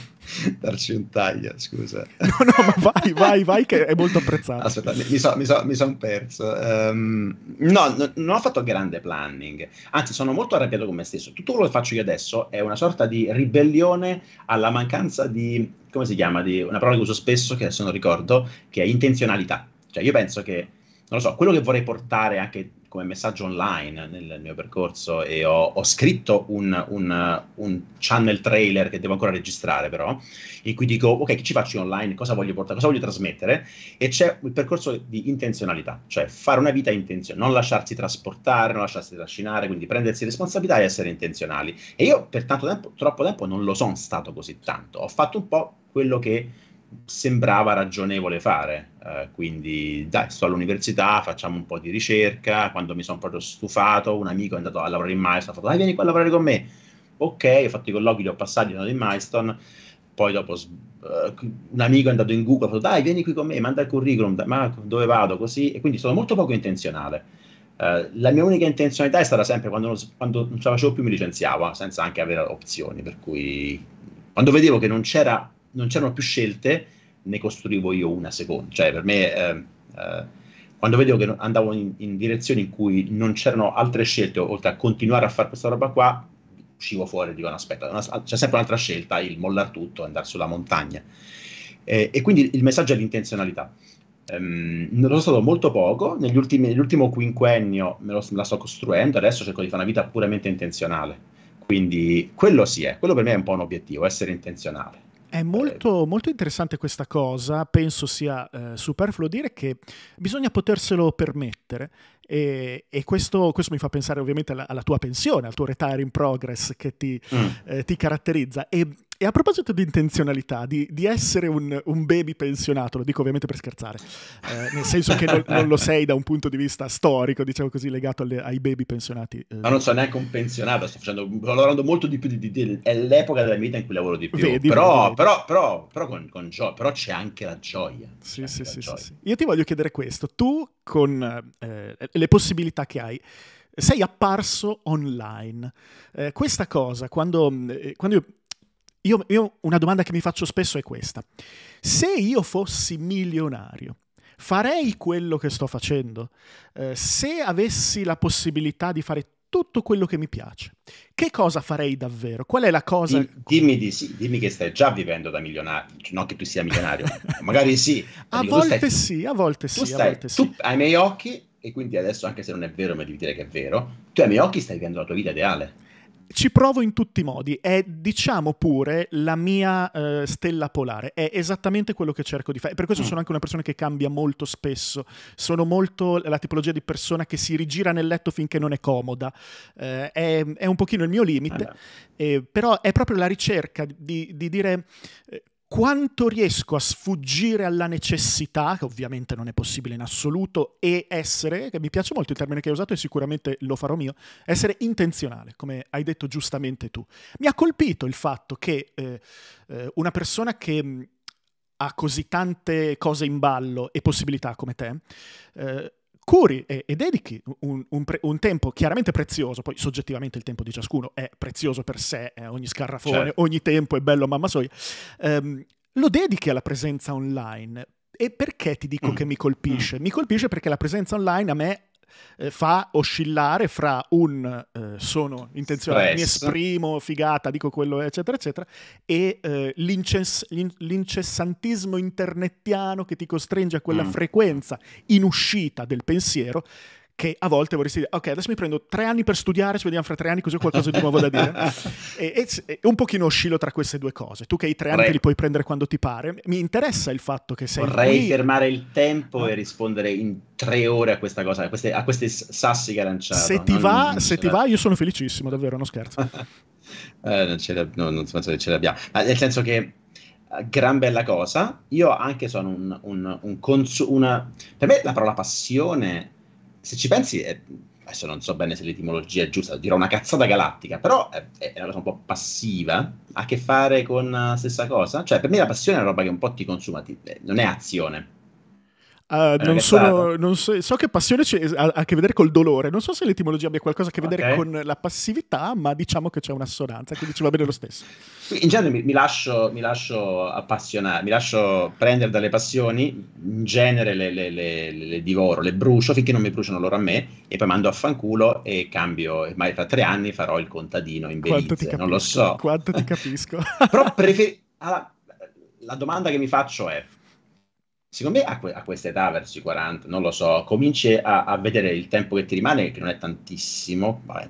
darci un taglio, scusa. No, no, ma vai, vai, vai, che è molto apprezzato. Aspetta, mi, so, mi, so, mi sono perso. Um, no, no, non ho fatto grande planning, anzi sono molto arrabbiato con me stesso. Tutto quello che faccio io adesso è una sorta di ribellione alla mancanza di, come si chiama, di una parola che uso spesso, che adesso non ricordo, che è intenzionalità. Cioè io penso che, non lo so, quello che vorrei portare anche come messaggio online nel mio percorso e ho, ho scritto un, un, un, channel trailer che devo ancora registrare però, in cui dico ok che ci faccio online, cosa voglio portare, cosa voglio trasmettere e c'è il percorso di intenzionalità, cioè fare una vita intenzionale, non lasciarsi trasportare, non lasciarsi trascinare, quindi prendersi responsabilità e essere intenzionali. E io per tanto tempo, troppo tempo non lo sono stato così tanto, ho fatto un po' quello che sembrava ragionevole fare. Eh, quindi, dai, sto all'università, facciamo un po' di ricerca. Quando mi sono proprio stufato, un amico è andato a lavorare in Milestone, ha fatto, dai, vieni qua a lavorare con me. Ok, ho fatto i colloqui, li ho passati, sono andato in Milestone. Poi dopo uh, un amico è andato in Google, ha fatto, dai, vieni qui con me, manda il curriculum, da- ma dove vado, così. E quindi sono molto poco intenzionale. Uh, la mia unica intenzionalità è stata sempre quando, quando non ce la facevo più mi licenziavo, senza anche avere opzioni, per cui quando vedevo che non c'era non c'erano più scelte, ne costruivo io una seconda. Cioè, per me, eh, eh, quando vedevo che andavo in, in, direzioni in cui non c'erano altre scelte, oltre a continuare a fare questa roba qua, uscivo fuori e dico, no, aspetta, una, ah, c'è sempre un'altra scelta, il mollar tutto, andare sulla montagna. Eh, e quindi il messaggio è l'intenzionalità. Um, ne sono stato molto poco, negli ultimi, nell'ultimo quinquennio me, lo, la sto costruendo, adesso cerco di fare una vita puramente intenzionale. Quindi quello sì è, quello per me è un po' un obiettivo, essere intenzionale. È eh, molto, molto, interessante questa cosa, penso sia eh, superfluo dire che bisogna poterselo permettere e, e questo, questo, mi fa pensare ovviamente alla, alla, tua pensione, al tuo retire in progress che ti, mm. eh, ti caratterizza e e a proposito di intenzionalità, di, di essere un, un, baby pensionato, lo dico ovviamente per scherzare, eh, nel senso che non, non, lo sei da un punto di vista storico, diciamo così, legato alle, ai baby pensionati. Eh. Ma non sono neanche un pensionato, sto, facendo, sto lavorando molto di più, di, di, è l'epoca della mia vita in cui lavoro di più, vedi, però, vedi. però, però, però, con, con gio- però c'è anche la gioia. Sì, sì, sì, gioia. sì, Io ti voglio chiedere questo, tu con eh, le possibilità che hai, sei apparso online. Eh, questa cosa, quando, eh, quando io io, io una domanda che mi faccio spesso è questa. Se io fossi milionario, farei quello che sto facendo? Eh, se avessi la possibilità di fare tutto quello che mi piace, che cosa farei davvero? Qual è la cosa? Di, dimmi, di sì, dimmi che stai già vivendo da milionario, cioè, non che tu sia milionario, <laughs> magari sì. a dico, volte stai, sì, a volte sì. Tu, stai, volte tu sì. ai miei occhi, e quindi adesso anche se non è vero, mi devi dire che è vero, tu ai miei occhi stai vivendo la tua vita ideale. Ci provo in tutti i modi, è diciamo pure la mia uh, stella polare, è esattamente quello che cerco di fare. Per questo mm. sono anche una persona che cambia molto spesso, sono molto la tipologia di persona che si rigira nel letto finché non è comoda, uh, è, è, un pochino il mio limite, allora. Eh. eh, però è proprio la ricerca di, di dire eh, quanto riesco a sfuggire alla necessità, che ovviamente non è possibile in assoluto, e essere, che mi piace molto il termine che hai usato e sicuramente lo farò mio, essere intenzionale, come hai detto giustamente tu. Mi ha colpito il fatto che eh, eh una persona che mm, ha così tante cose in ballo e possibilità come te, eh, curi e, e dedichi un, un, pre, un, tempo chiaramente prezioso, poi soggettivamente il tempo di ciascuno è prezioso per sé, eh, ogni scarrafone, certo. ogni tempo è bello mamma soia, ehm, lo dedichi alla presenza online. E perché ti dico mm. che mi colpisce? Mm. Mi colpisce perché la presenza online a me eh, fa oscillare fra un eh, sono intenzionato, mi esprimo, figata, dico quello, eccetera, eccetera, e eh, l'incess- l'incessantismo internettiano che ti costringe a quella mm. frequenza in uscita del pensiero che a volte vorresti dire, ok, adesso mi prendo tre anni per studiare, ci vediamo fra tre anni così ho qualcosa di nuovo da dire. <laughs> e, e, e, un pochino oscillo tra queste due cose. Tu che hai tre anni Re. li puoi prendere quando ti pare, mi interessa il fatto che sei Vorrei qui... fermare il tempo ah. e rispondere in tre ore a questa cosa, a, queste, a questi sassi che lanciato. Se ti, va, se ti va, io sono felicissimo, davvero, non scherzo. <laughs> eh, non, ce no, non penso che ce l'abbiamo. Ma nel senso che eh, gran bella cosa. Io anche sono un, un, un consu- una... Per me la parola passione se ci pensi, è, adesso non so bene se l'etimologia è giusta, dirò una cazzata galattica, però è, è una cosa un po' passiva, ha a che fare con la eh, stessa cosa. Cioè, per me la passione è una roba che un po' ti consuma, ti, eh, non è azione. Uh, non sono, non so, so, che passione ha, ha, a che vedere col dolore, non so se l'etimologia abbia qualcosa a che vedere okay. con la passività, ma diciamo che c'è un'assonanza, quindi ci va bene lo stesso. In genere mi, mi, lascio, mi lascio, appassionare, mi lascio prendere dalle passioni, in genere le, le, le, le, divoro, le brucio finché non mi bruciano loro a me e poi mando a fanculo e cambio, ma tra tre anni farò il contadino in Belize, capisco, non lo so. Quanto ti capisco. <laughs> Però prefer- la, <laughs> la domanda che mi faccio è secondo me a, que- a, questa età, verso i 40, non lo so, cominci a-, a, vedere il tempo che ti rimane, che non è tantissimo, vabbè,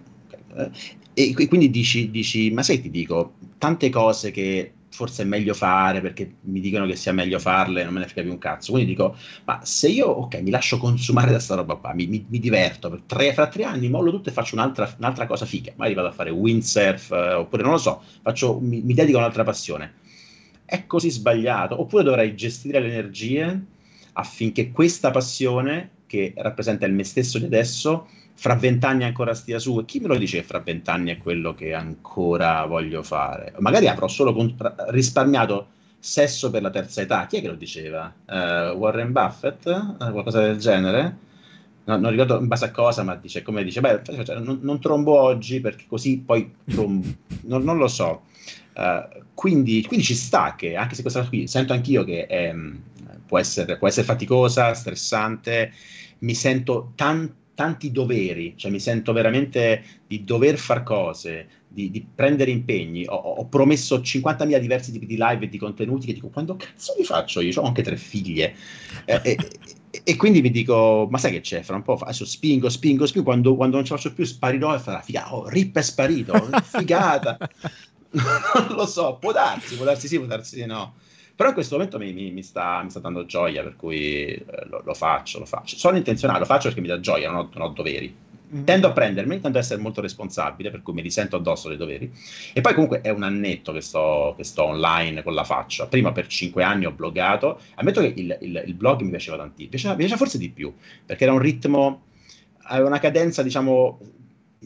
eh, e quindi dici, dici, ma sai ti dico, tante cose che forse è meglio fare perché mi dicono che sia meglio farle, non me ne frega più un cazzo, quindi dico, ma se io, ok, mi lascio consumare da sta roba qua, mi, mi, mi diverto, tre, fra tre anni mollo tutto e faccio un'altra, un'altra cosa figa, magari vado a fare windsurf, eh, oppure non lo so, faccio, mi, mi dedico a un'altra passione, è così sbagliato, oppure dovrei gestire le energie affinché questa passione, che rappresenta il me stesso di adesso, fra vent'anni ancora stia su. E chi me lo dice fra vent'anni è quello che ancora voglio fare? Magari avrò solo risparmiato sesso per la terza età. Chi è che lo diceva? Uh, Warren Buffett? Uh, qualcosa del genere? No, non ricordo in base a cosa, ma dice come dice: Beh, cioè, non, non, trombo oggi perché così poi trom- <laughs> non, non, lo so. Uh, quindi, quindi, ci sta che, anche se questa qui, sento anch'io che è, ehm, può, essere, può, essere, faticosa, stressante, mi sento tan, tanti doveri, cioè mi sento veramente di dover fare cose, di, di, prendere impegni. Ho, ho, promesso 50.000 diversi tipi di live e di contenuti che dico, quando cazzo li faccio? Io ho anche tre figlie. Eh, e, e, quindi mi dico, ma sai che c'è? Fra un po' adesso spingo, spingo, spingo, quando, quando non ce la faccio più sparirò e farà, figa, oh, rip è sparito, figata non lo so, può darsi, può darsi sì, può darsi no. Però in questo momento mi, mi, mi, sta, mi sta, dando gioia, per cui eh, lo, lo, faccio, lo faccio. Sono intenzionale, lo faccio perché mi dà gioia, non ho, non ho doveri. Mm. Tendo a prendermi, intendo essere molto responsabile, per cui mi risento addosso dei doveri. E poi comunque è un annetto che sto, che sto online con la faccia. Prima per cinque anni ho bloggato. Ammetto che il, il, il blog mi piaceva tantissimo, mi piaceva, mi piaceva forse di più, perché era un ritmo aveva una cadenza, diciamo,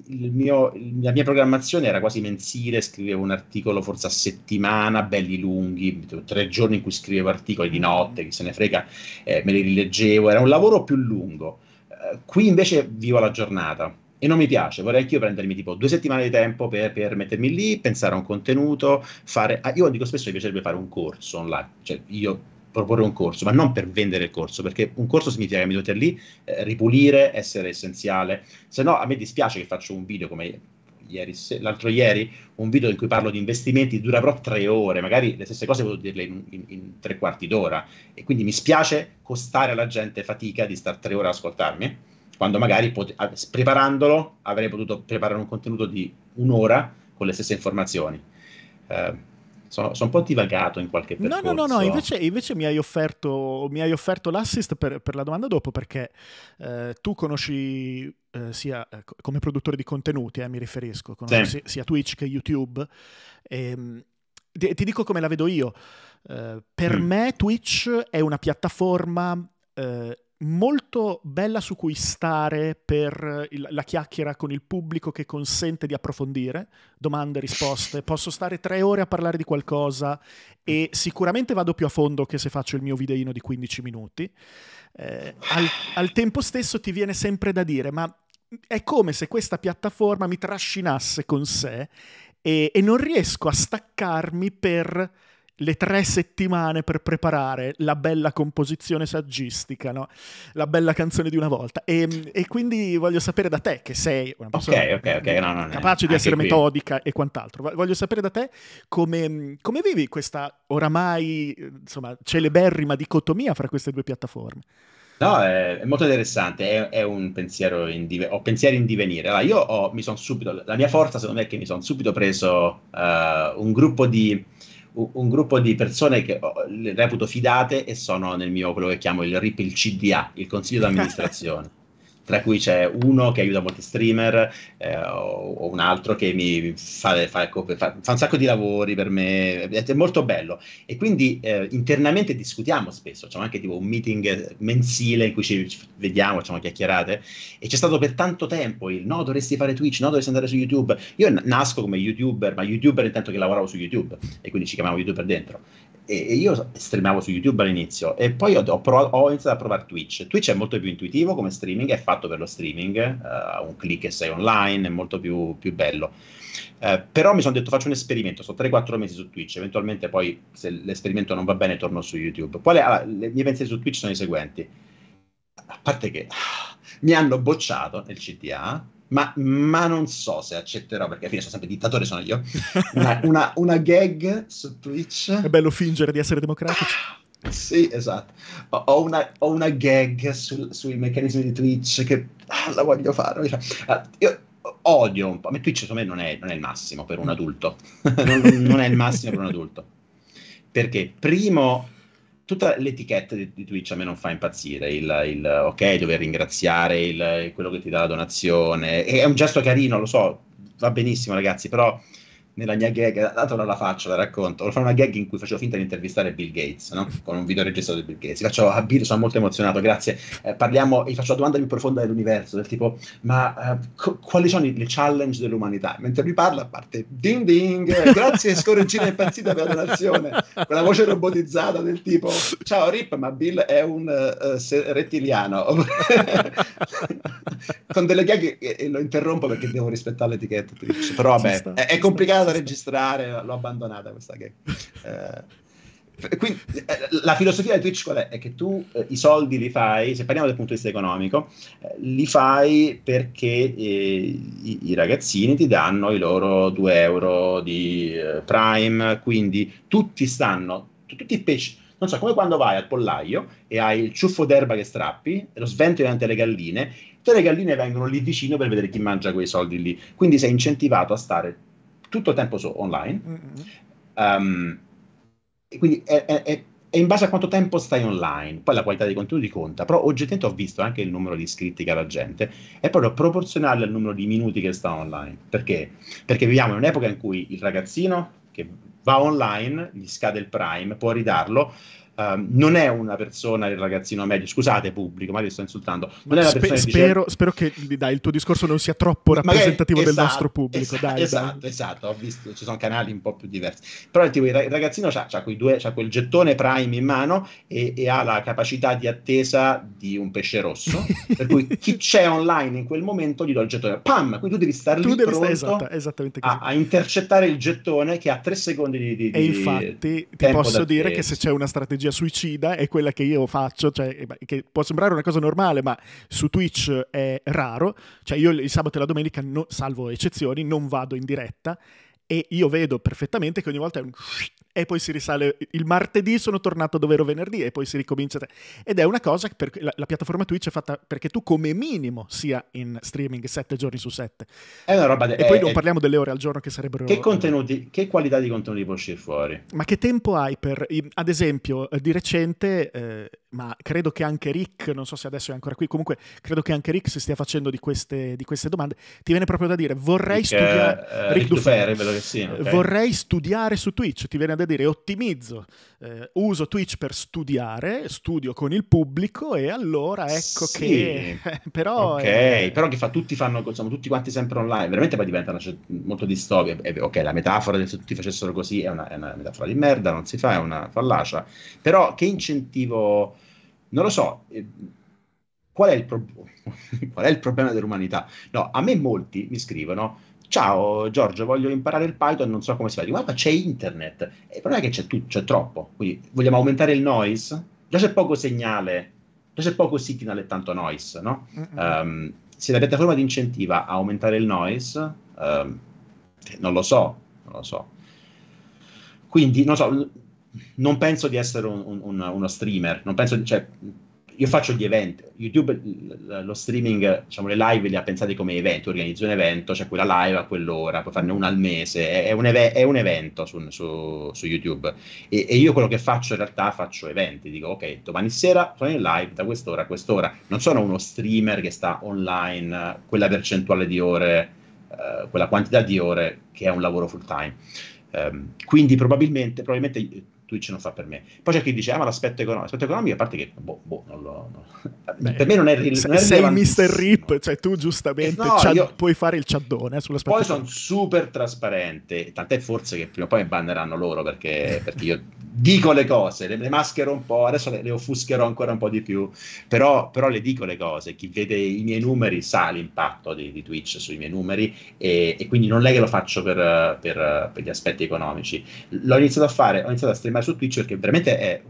mio, la mia programmazione era quasi mensile, scrivevo un articolo forse a settimana, belli lunghi, tre giorni in cui scrivevo articoli di notte, chi se ne frega, eh, me li rileggevo, era un lavoro più lungo. Eh, qui invece vivo la giornata e non mi piace, vorrei anch'io prendermi tipo due settimane di tempo per, per mettermi lì, pensare a un contenuto, fare... Ah, io dico spesso che mi piacerebbe fare un corso online, cioè io proporre un corso, ma non per vendere il corso, perché un corso significa che mi dovete lì eh, ripulire, essere essenziale, se no a me dispiace che faccio un video come ieri, se, l'altro ieri, un video in cui parlo di investimenti, dura però tre ore, magari le stesse cose potevo dirle in, in, in, tre quarti d'ora, e quindi mi spiace costare alla gente fatica di stare tre ore ad ascoltarmi, quando magari pot- preparandolo avrei potuto preparare un contenuto di un'ora con le stesse informazioni. Eh, sono, sono, un po' divagato in qualche percorso. No, no, no, no. Invece, invece, mi, hai offerto, mi hai offerto l'assist per, per la domanda dopo perché eh, tu conosci eh, sia eh, come produttore di contenuti, eh, mi riferisco, sì. sia Twitch che YouTube. E, ehm, ti, ti, dico come la vedo io. Eh, per mm. me Twitch è una piattaforma eh, molto bella su cui stare per eh, il, la chiacchiera con il pubblico che consente di approfondire domande, risposte. Posso stare tre ore a parlare di qualcosa e sicuramente vado più a fondo che se faccio il mio videino di 15 minuti. Eh, al, al tempo stesso ti viene sempre da dire, ma è come se questa piattaforma mi trascinasse con sé e, e, non riesco a staccarmi per le tre settimane per preparare la bella composizione saggistica, no? la bella canzone di una volta. E, e, quindi voglio sapere da te, che sei una persona okay, okay, okay. No, no, capace di essere qui. metodica e quant'altro, voglio sapere da te come, come vivi questa oramai insomma, celeberrima dicotomia fra queste due piattaforme. No, è, è, molto interessante, è, è un pensiero in, dive- ho pensieri in divenire. Allora, io ho, mi sono subito, la mia forza secondo me è che mi sono subito preso uh, un gruppo di un gruppo di persone che oh, reputo fidate e sono nel mio quello che chiamo il RIP, il CDA, il consiglio d'amministrazione. <laughs> tra cui c'è uno che aiuta molti streamer eh, o, o, un altro che mi fa, fa, fa, fa, un sacco di lavori per me, è molto bello. E quindi eh, internamente discutiamo spesso, c'è anche tipo un meeting mensile in cui ci vediamo, facciamo chiacchierate, e c'è stato per tanto tempo il no, dovresti fare Twitch, no, dovresti andare su YouTube. Io nasco come youtuber, ma youtuber intanto che lavoravo su YouTube, e quindi ci chiamavo youtuber dentro e, e io streamavo su YouTube all'inizio e poi ho, ho, prov- ho, iniziato a provare Twitch. Twitch è molto più intuitivo come streaming, è fatto per lo streaming, uh, un clic e sei online, è molto più, più bello. Uh, però mi sono detto faccio un esperimento, sono 3-4 mesi su Twitch, eventualmente poi se l'esperimento non va bene torno su YouTube. Qual allora, le ah, mie pensieri su Twitch sono i seguenti. A parte che ah, mi hanno bocciato nel CTA ma, ma, non so se accetterò, perché alla fine sono sempre dittatore, sono io, <laughs> una, una, una gag su Twitch. È bello fingere di essere democratici. Ah, sì, esatto. Ho una, ho una gag sul, sui meccanismi di Twitch che ah, la voglio fare. Ah, io odio un po'. Ma Twitch, secondo me, non è, non è il massimo per un mm. adulto. <laughs> non, non è il massimo per un adulto. Perché, primo, tutta l'etichetta di, di, Twitch a me non fa impazzire. Il, il ok, dover ringraziare il, quello che ti dà la donazione. È un gesto carino, lo so, va benissimo, ragazzi, però nella mia gag, dato la faccio, la racconto, volevo fare una gag in cui facevo finta di intervistare Bill Gates, no? con un video registrato di Bill Gates. Faccio a Bill, sono molto emozionato, grazie. Eh, parliamo, gli faccio la domanda più profonda dell'universo, del tipo, ma eh, co- quali sono le challenge dell'umanità? Mentre lui parla, parte ding ding, eh, grazie scorreggina impazzita per la donazione, quella voce robotizzata del tipo, ciao Rip, ma Bill è un uh, se- rettiliano. <laughs> con delle gag e, e, lo interrompo perché devo rispettare l'etichetta, però vabbè, sta, è, è complicato andato a cioè, registrare, l'ho abbandonata questa gag. Eh, quindi eh, la filosofia di Twitch qual è? È che tu eh, i soldi li fai, se parliamo dal punto di vista economico, eh, li fai perché eh, i, i, ragazzini ti danno i loro 2 euro di eh, Prime, quindi tutti stanno, tu, tutti i pesci. Non so, come quando vai al pollaio e hai il ciuffo d'erba che strappi, lo svento davanti alle galline, tutte le galline vengono lì vicino per vedere chi mangia quei soldi lì. Quindi sei incentivato a stare tutto il tempo online. Mm-hmm. Um, e quindi è, è, è e in base a quanto tempo stai online, poi la qualità dei contenuti conta, però oggettivamente ho visto anche il numero di iscritti che ha la gente, è proprio proporzionale al numero di minuti che sta online. Perché? Perché viviamo in un'epoca in cui il ragazzino che va online, gli scade il prime, può ridarlo, Ehm, non è una persona, il ragazzino medio, scusate pubblico, ma io sto insultando. Non è una persona Spe- spero, dice... spero, che dai, il tuo discorso non sia troppo rappresentativo Magari, del esatto, nostro pubblico. Esatto, dai, esatto, dai. esatto, ho visto, ci sono canali un po' più diversi. Però tipo, il ragazzino ha quel gettone Prime in mano e, e ha la capacità di attesa di un pesce rosso, <laughs> per cui chi c'è online in quel momento gli do il gettone. Pam! Quindi tu devi stare lì devi pronto stare, esatto, esatta, a, a, intercettare il gettone che ha tre secondi di, di, di E infatti ti posso dire che se c'è una strategia strategia suicida è quella che io faccio, cioè, eh, che può sembrare una cosa normale, ma su Twitch è raro. Cioè io il sabato e la domenica, no, salvo eccezioni, non vado in diretta e io vedo perfettamente che ogni volta è un e poi si risale il martedì sono tornato dove ero venerdì e poi si ricomincia ed è una cosa per la, la piattaforma Twitch è fatta perché tu come minimo sia in streaming 7 giorni su 7 è una roba de- e poi è, non parliamo delle ore al giorno che sarebbero che contenuti che qualità di contenuti può uscire fuori ma che tempo hai per ad esempio eh, di recente eh, ma credo che anche Rick, non so se adesso è ancora qui, comunque credo che anche Rick si stia facendo di queste, di queste domande, ti viene proprio da dire vorrei Rick, studiare... Uh, Rick Dufere, Dufere, sì, okay. vorrei studiare su Twitch, ti viene da dire ottimizzo, eh, uso Twitch per studiare, studio con il pubblico e allora ecco sì. che... <laughs> però... Ok, è... però che fa, tutti fanno, insomma, tutti quanti sempre online, veramente poi diventa una, molto distopia, ok, la metafora del se tutti facessero così è una, è una metafora di merda, non si fa, è una fallacia, però che incentivo non lo so, eh, qual, è pro- <laughs> qual è il problema dell'umanità? No, a me molti mi scrivono, ciao Giorgio, voglio imparare il Python, non so come si fa. Dico, guarda, c'è internet. il problema è che c'è, tu, c'è troppo. Quindi vogliamo aumentare il noise? Già c'è poco segnale, già c'è poco signal e tanto noise, no? Um, se la piattaforma ti incentiva a aumentare il noise, um, non lo so, non lo so. Quindi, non so, non penso di essere un, un, uno streamer, non penso, cioè, io faccio gli eventi, YouTube, lo streaming, diciamo, le live le ha pensate come eventi, organizzo un evento, c'è cioè quella live a quell'ora, puoi farne una al mese, è, è, un, ev- è un, evento su, su, su YouTube e, e, io quello che faccio in realtà faccio eventi, dico ok, domani sera sono in live da quest'ora a quest'ora, non sono uno streamer che sta online quella percentuale di ore, eh, quella quantità di ore che è un lavoro full time. Um, quindi probabilmente, probabilmente Twitch non fa per me. Poi c'è chi dice, ah ma l'aspetto economico, l'aspetto economico a parte che, boh, boh non lo... No. <laughs> per me non è... il sei, sei Mr. Rip, cioè tu giustamente eh, no, chat, io... puoi fare il ciaddone eh, sull'aspetto Poi sono super trasparente, tant'è forse che prima o poi mi banneranno loro perché, perché io dico le cose, le, le, maschero un po', adesso le, le offuscherò ancora un po' di più, però, però, le dico le cose, chi vede i miei numeri sa l'impatto di, di Twitch sui miei numeri e, e, quindi non è che lo faccio per, per, per gli aspetti economici. L'ho iniziato a fare, ho iniziato a streamare mai su Twitch perché veramente è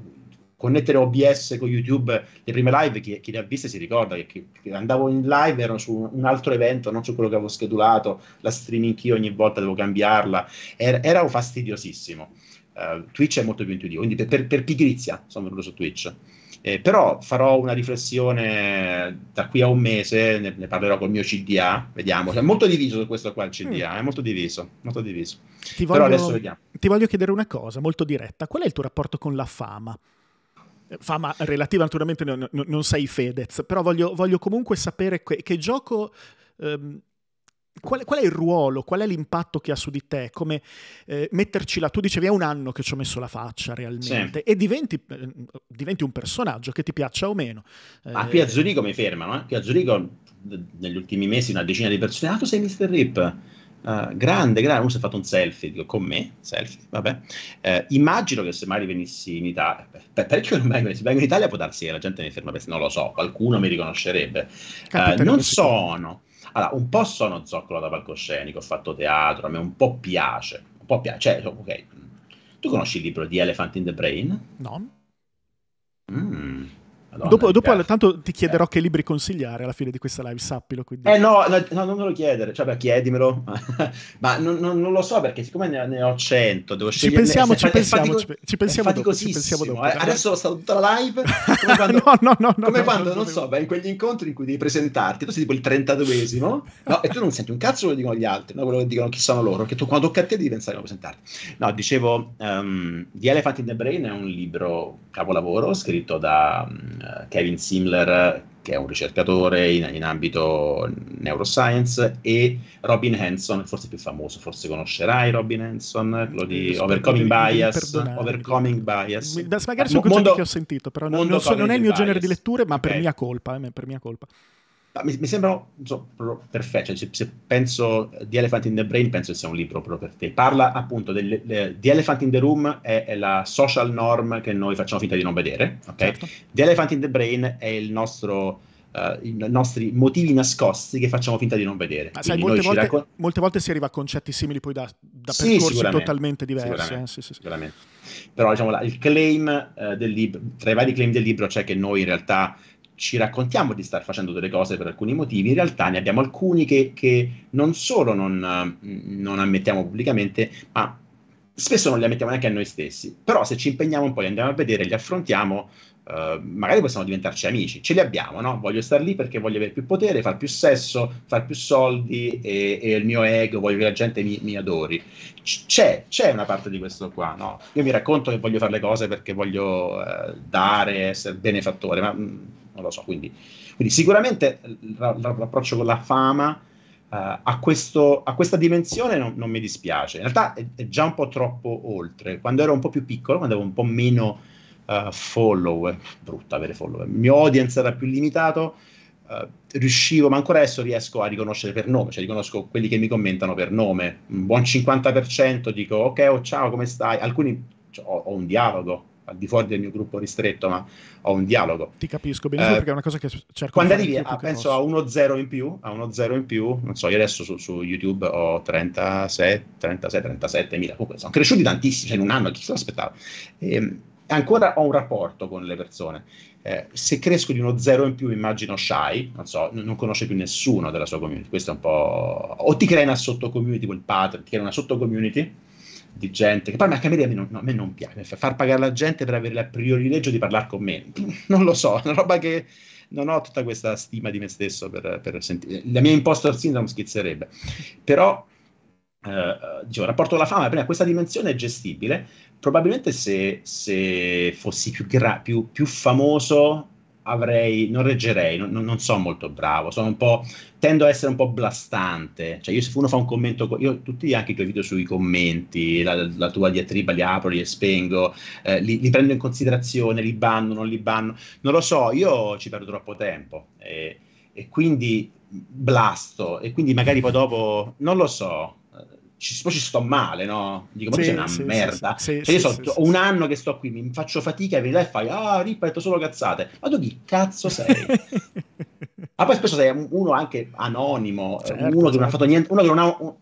connettere OBS con YouTube, le prime live, chi, chi le ha viste si ricorda che, che, andavo in live, ero su un altro evento, non su quello che avevo schedulato, la streaming io ogni volta devo cambiarla, er-, era, era fastidiosissimo. Uh, Twitch è molto più intuitivo, quindi per, per, per pigrizia sono venuto su Twitch. Eh, però farò una riflessione da qui a un mese, ne, ne parlerò col mio CDA, vediamo. È molto diviso questo qua il CDA, mm. è molto diviso, molto diviso. Ti voglio, però adesso vediamo. Ti voglio chiedere una cosa molto diretta. Qual è il tuo rapporto con la fama? fama relativa naturalmente non, non, non sei Fedez, però voglio, voglio comunque sapere que- che gioco ehm, Qual, qual, è il ruolo, qual è l'impatto che ha su di te? Come eh, metterci la... Tu dicevi è un anno che ci ho messo la faccia realmente sì. e diventi, eh, diventi, un personaggio che ti piaccia o meno. Ma eh, qui a Zurigo mi fermano, eh? qui a Zurigo negli ultimi mesi una decina di persone, ah tu sei Mr. Rip, uh, grande, grande, uno si è fatto un selfie, dico con me, selfie, vabbè. Eh, immagino che se mai venissi in Italia, per, perché non vengo, se vengo in Italia può darsi che la gente mi ferma, non lo so, qualcuno mi riconoscerebbe. Uh, non sono allora, un po' sono zoccolo da palcoscenico, ho fatto teatro, a me un po' piace, un po' piace, cioè, ok. Tu conosci il libro di Elephant in the Brain? No. Mm. Madonna, dopo, dopo tanto ti chiederò eh. che libri consigliare alla fine di questa live, sappilo. Quindi. Eh no, no, no non me lo chiedere, cioè beh, chiedimelo, <laughs> ma non, non, non, lo so perché siccome ne, ne ho 100 devo scegliere. Ci pensiamo, ci, pensiamo fatico, ci, pensiamo dopo, ci pensiamo dopo. Eh. adesso sta tutta la live, <laughs> come quando, no, no, no, come no, quando non so, beh, in quegli incontri in cui devi presentarti, tu sei tipo il 32esimo, no, e tu non senti un cazzo quello che dicono gli altri, no, quello che dicono chi sono loro, che tu quando tocca a te devi pensare come presentarti. No, dicevo, um, The Elephant in the Brain è un libro capolavoro scritto da... Um, eh, Kevin Simler, che è un ricercatore in, in, ambito neuroscience, e Robin Hanson, forse più famoso, forse conoscerai Robin Hanson, quello di eh, Overcoming Bias. Overcoming Bias. Da, magari sono concetti che ho sentito, però non, so, non, è il mio bias. genere di letture, ma per mia colpa. Eh, per mia colpa mi, mi sembra so, perfetto. Cioè, se, penso di eh, Elephant in the Brain, penso che sia un libro proprio per te. Parla appunto del, de, di Elephant in the Room, è, è, la social norm che noi facciamo finta di non vedere. Okay? Certo. The Elephant in the Brain è il nostro. Uh, i nostri motivi nascosti che facciamo finta di non vedere. Ma sai, molte volte, raccon- molte volte, si arriva a concetti simili poi da, da sì, percorsi totalmente diversi. Eh. Sicuramente, eh? sì, sicuramente. Però diciamo, il claim uh, del libro, tra i vari claim del libro c'è cioè che noi in realtà ci raccontiamo di star facendo delle cose per alcuni motivi, in realtà ne abbiamo alcuni che, che non solo non, mm, non, ammettiamo pubblicamente, ma spesso non li ammettiamo neanche a noi stessi. Però se ci impegniamo un po', li andiamo a vedere, li affrontiamo, eh, magari possiamo diventarci amici. Ce li abbiamo, no? Voglio star lì perché voglio avere più potere, far più sesso, far più soldi e, e il mio ego, voglio che la gente mi, mi adori. C'è, c'è, una parte di questo qua, no? Io mi racconto che voglio fare le cose perché voglio eh, dare, essere benefattore, ma mm, non lo so. Quindi, quindi sicuramente l'approccio con la fama Uh, a, questo, a, questa dimensione non, non, mi dispiace. In realtà è, è, già un po' troppo oltre. Quando ero un po' più piccolo, quando avevo un po' meno uh, follower, brutta avere follower, il mio audience era più limitato, uh, riuscivo, ma ancora adesso riesco a riconoscere per nome, cioè riconosco quelli che mi commentano per nome. Un buon 50% dico ok, oh, ciao, come stai? Alcuni cioè, ho, ho un dialogo al di fuori del mio gruppo ristretto, ma ho un dialogo. Ti capisco benissimo eh, perché è una cosa che cerco Quando arrivi, a, penso posso. a 1-0 in più, a 1-0 in più, non so, io adesso su, su YouTube ho 36, 36, 37 mila, comunque sono cresciuti tantissimi, cioè in un anno, chi se l'aspettava? E, ehm, ancora ho un rapporto con le persone. Eh, se cresco di uno zero in più, immagino shy, non so, non conosce più nessuno della sua community. Questo è un po'. O ti crea una sottocommunity, quel padre, ti crea una sottocommunity di gente, che poi anche a me, non, a me non piace, far pagare la gente per avere il privilegio di parlare con me, <laughs> non lo so, è una roba che non ho tutta questa stima di me stesso per, per sentire, la mia impostor syndrome schizzerebbe, però eh, dicevo, il rapporto alla fama, prima, questa dimensione è gestibile, probabilmente se, se fossi più, gra- più, più famoso avrei, non reggerei, non, non sono molto bravo, sono un po', tendo a essere un po' blastante, cioè io se uno fa un commento, io tutti anche i tuoi video sui commenti, la, la tua diatriba li apro, li spengo, eh, li, li, prendo in considerazione, li banno, non li banno, non lo so, io ci perdo troppo tempo e, e quindi blasto e quindi magari poi dopo, non lo so, ci, poi ci sto male, no? Dico, ma sì, sei una sì, merda. Sì, cioè, io so, un anno che sto qui, mi faccio fatica e vieni là e fai, ah, ripeto solo cazzate. Ma tu chi cazzo sei? <laughs> ma poi spesso sei uno anche anonimo, certo, uno, che certo. niente, uno, che non ha, Un,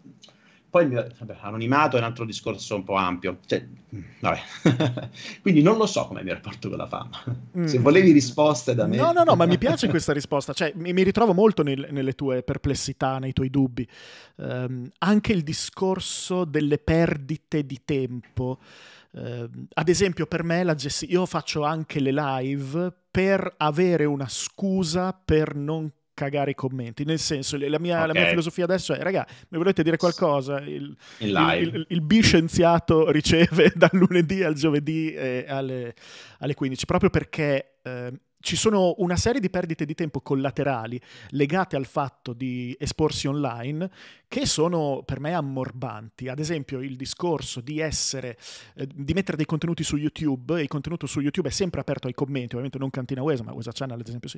poi vabbè, anonimato è un altro discorso un po' ampio. Cioè, <laughs> Quindi non lo so come mi il mio rapporto con la fama. Mm. Se volevi risposte da me. No, no, no, ma mi <laughs> piace questa risposta. Cioè, mi, mi ritrovo molto nel, nelle tue perplessità, nei tuoi dubbi. Um, anche il discorso delle perdite di tempo. Uh, ad esempio, per me la gestione. Io faccio anche le live per avere una scusa per non cagare i commenti. Nel senso, la mia, okay. la mia, filosofia adesso è, raga, mi volete dire qualcosa? Il, il, il, il biscienziato <laughs> riceve dal lunedì al giovedì eh, alle, alle, 15, proprio perché... Eh, ci sono una serie di perdite di tempo collaterali legate al fatto di esporsi online che sono per me ammorbanti. Ad esempio il discorso di essere, eh, di mettere dei contenuti su YouTube, il contenuto su YouTube è sempre aperto ai commenti, ovviamente non Cantina Wesa, ma Wesa Channel ad esempio sì,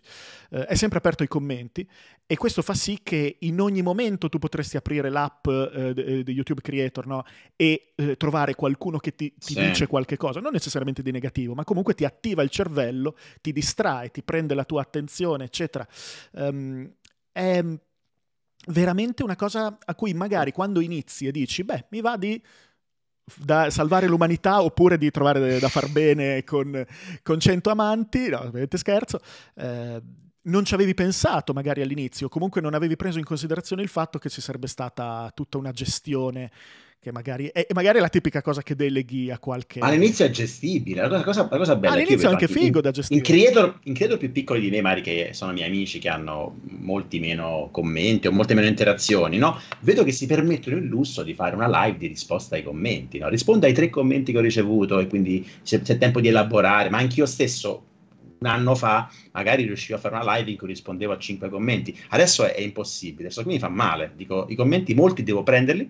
eh, è sempre aperto ai commenti e questo fa sì che in ogni momento tu potresti aprire l'app eh, eh di YouTube Creator no? e eh, trovare qualcuno che ti, ti sì. dice qualche cosa, non necessariamente di negativo, ma comunque ti attiva il cervello, ti distrae, ti prende la tua attenzione, eccetera. Um, è veramente una cosa a cui magari quando inizi e dici, beh, mi va di da salvare l'umanità oppure di trovare da far bene con, con 100 amanti, no, ovviamente scherzo, eh, non ci avevi pensato magari all'inizio, comunque non avevi preso in considerazione il fatto che ci sarebbe stata tutta una gestione che magari è, magari la tipica cosa che deleghi a qualche... All'inizio è gestibile, la cosa, la cosa bella All'inizio è anche figo in, da gestire. In creator, in creator, più piccoli di me, magari che sono miei amici, che hanno molti meno commenti o molte meno interazioni, no? Vedo che si permettono il lusso di fare una live di risposta ai commenti, no? Rispondo ai tre commenti che ho ricevuto e quindi c'è, c'è tempo di elaborare, ma anch'io stesso un anno fa magari riuscivo a fare una live in cui rispondevo a cinque commenti, adesso è, è impossibile, questo qui mi fa male, dico i commenti molti devo prenderli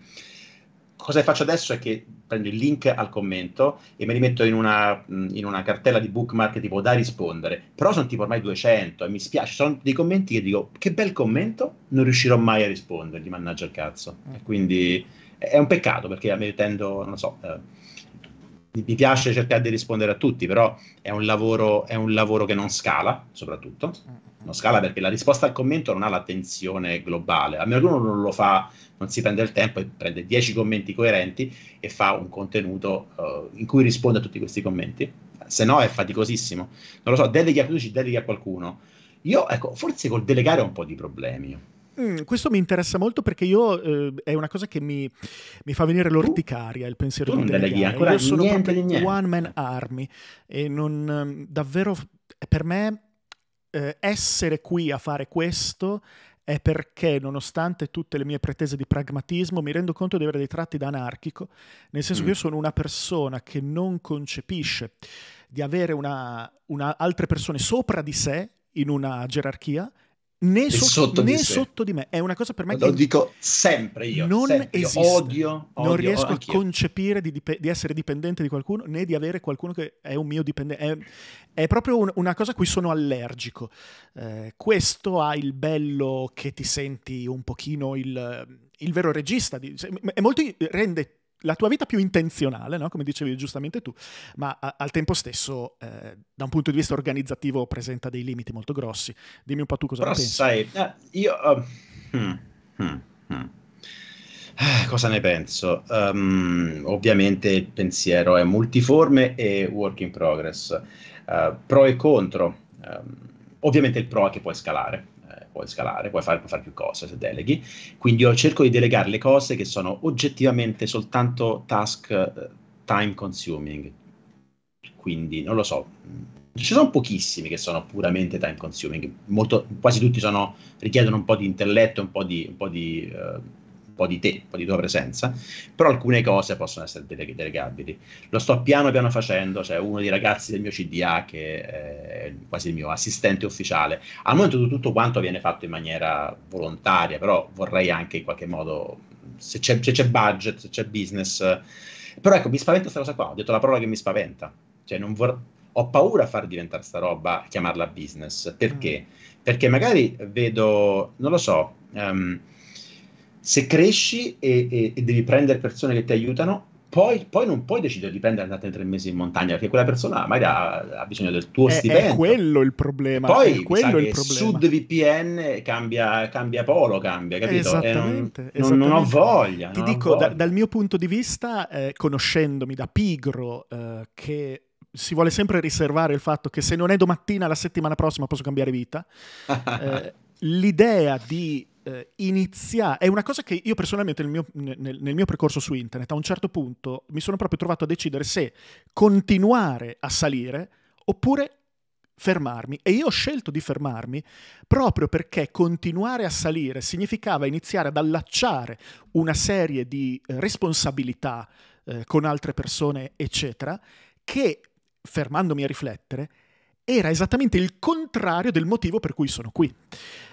cosa faccio adesso è che prendo il link al commento e me li metto in una, in una cartella di bookmark tipo da rispondere, però sono tipo ormai 200 e mi spiace, sono dei commenti che dico che bel commento, non riuscirò mai a rispondergli, mannaggia il cazzo. Mm. Quindi è un peccato perché a me tendo, non lo so... Eh, mi piace cercare di rispondere a tutti, però è un lavoro, è un lavoro che non scala, soprattutto. Non scala perché la risposta al commento non ha l'attenzione globale, a meno che uno non lo fa, non si prende il tempo e prende 10 commenti coerenti e fa un contenuto uh, in cui risponde a tutti questi commenti, se no è faticosissimo. Non lo so, deleghi a chi ci deleghi a qualcuno. Io, ecco, forse col delegare ho un po' di problemi Mm, questo mi interessa molto perché io eh, è una cosa che mi, mi fa venire l'orticaria il pensiero tu di Deleghia. Io sono niente, proprio niente. one man army e non ehm, davvero eh, per me eh, essere qui a fare questo è perché, nonostante tutte le mie pretese di pragmatismo, mi rendo conto di avere dei tratti da anarchico, nel senso mm. che io sono una persona che non concepisce di avere una, una, altre persone sopra di sé in una gerarchia, né, so- sotto, né di sotto, di me. È una cosa per me Lo che... Lo dico sempre io. Non sempre. esiste. Odio, odio, non riesco a concepire di, dip- di, essere dipendente di qualcuno né di avere qualcuno che è un mio dipendente. È, è proprio un- una cosa a cui sono allergico. Eh, questo ha il bello che ti senti un pochino il, il vero regista. Di- è molto, rende la tua vita più intenzionale, no? come dicevi giustamente tu, ma a, al tempo stesso, eh, da un punto di vista organizzativo, presenta dei limiti molto grossi. Dimmi un po' tu cosa Però ne pensi. Sai, eh, io... Uh, hmm, hmm, hmm. Ah, cosa ne penso? Um, ovviamente il pensiero è multiforme e work in progress. Uh, pro e contro. Um, ovviamente il pro è che puoi scalare puoi scalare, puoi fare, puoi fare più cose se deleghi. Quindi io cerco di delegare le cose che sono oggettivamente soltanto task eh, time consuming. Quindi non lo so, mm, ci sono pochissimi che sono puramente time consuming, Molto, quasi tutti sono, richiedono un po' di intelletto, un po' di, un po di uh, po' di te, un po' di tua presenza, però alcune cose possono essere dele- delegabili. Lo sto piano piano facendo, cioè uno dei ragazzi del mio CDA che eh, è quasi il mio assistente ufficiale, al momento tutto quanto viene fatto in maniera volontaria, però vorrei anche in qualche modo, se c'è, se c'è budget, se c'è business, però ecco, mi spaventa questa cosa qua, ho detto la parola che mi spaventa, cioè non vorrei ho paura a far diventare sta roba, chiamarla business. Perché? Mm. Perché magari vedo, non lo so, um, se cresci e, e, e, devi prendere persone che ti aiutano, poi, poi, non puoi decidere di prendere andate tre mesi in montagna, perché quella persona magari ha, ha bisogno del tuo è, stipendio. È quello il problema. Poi è quello il problema. Sud VPN cambia, cambia polo, cambia, capito? Esattamente, eh, non, esattamente. non, ho voglia. Ti dico, voglia. Da, dal mio punto di vista, eh, conoscendomi da pigro, eh, che si vuole sempre riservare il fatto che se non è domattina, la settimana prossima posso cambiare vita. <laughs> eh, l'idea di eh, iniziare. È una cosa che io personalmente nel mio, nel, nel mio, percorso su internet a un certo punto mi sono proprio trovato a decidere se continuare a salire oppure fermarmi. E io ho scelto di fermarmi proprio perché continuare a salire significava iniziare ad allacciare una serie di eh, responsabilità eh, con altre persone, eccetera, che fermandomi a riflettere era esattamente il contrario del motivo per cui sono qui.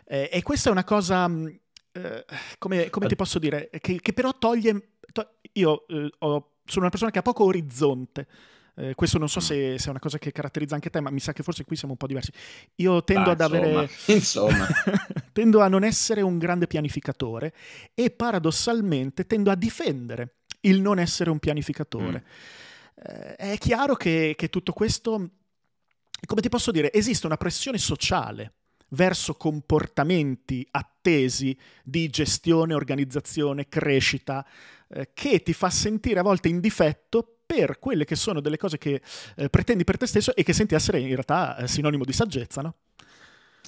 Eh, e questa è una cosa, mm, eh, come, come, ti posso dire, eh, che, che però toglie... To- io eh, ho, sono una persona che ha poco orizzonte. Eh, questo non so mm. se, se, è una cosa che caratterizza anche te, ma mi sa che forse qui siamo un po' diversi. Io tendo ah, ad insomma, avere. Insomma. <laughs> <laughs> tendo a non essere un grande pianificatore e paradossalmente tendo a difendere il non essere un pianificatore. Mm. Eh, è chiaro che, che tutto questo come ti posso dire, esiste una pressione sociale verso comportamenti attesi di gestione, organizzazione, crescita, eh, che ti fa sentire a volte in difetto per quelle che sono delle cose che eh, pretendi per te stesso e che senti essere in realtà eh, sinonimo di saggezza, no?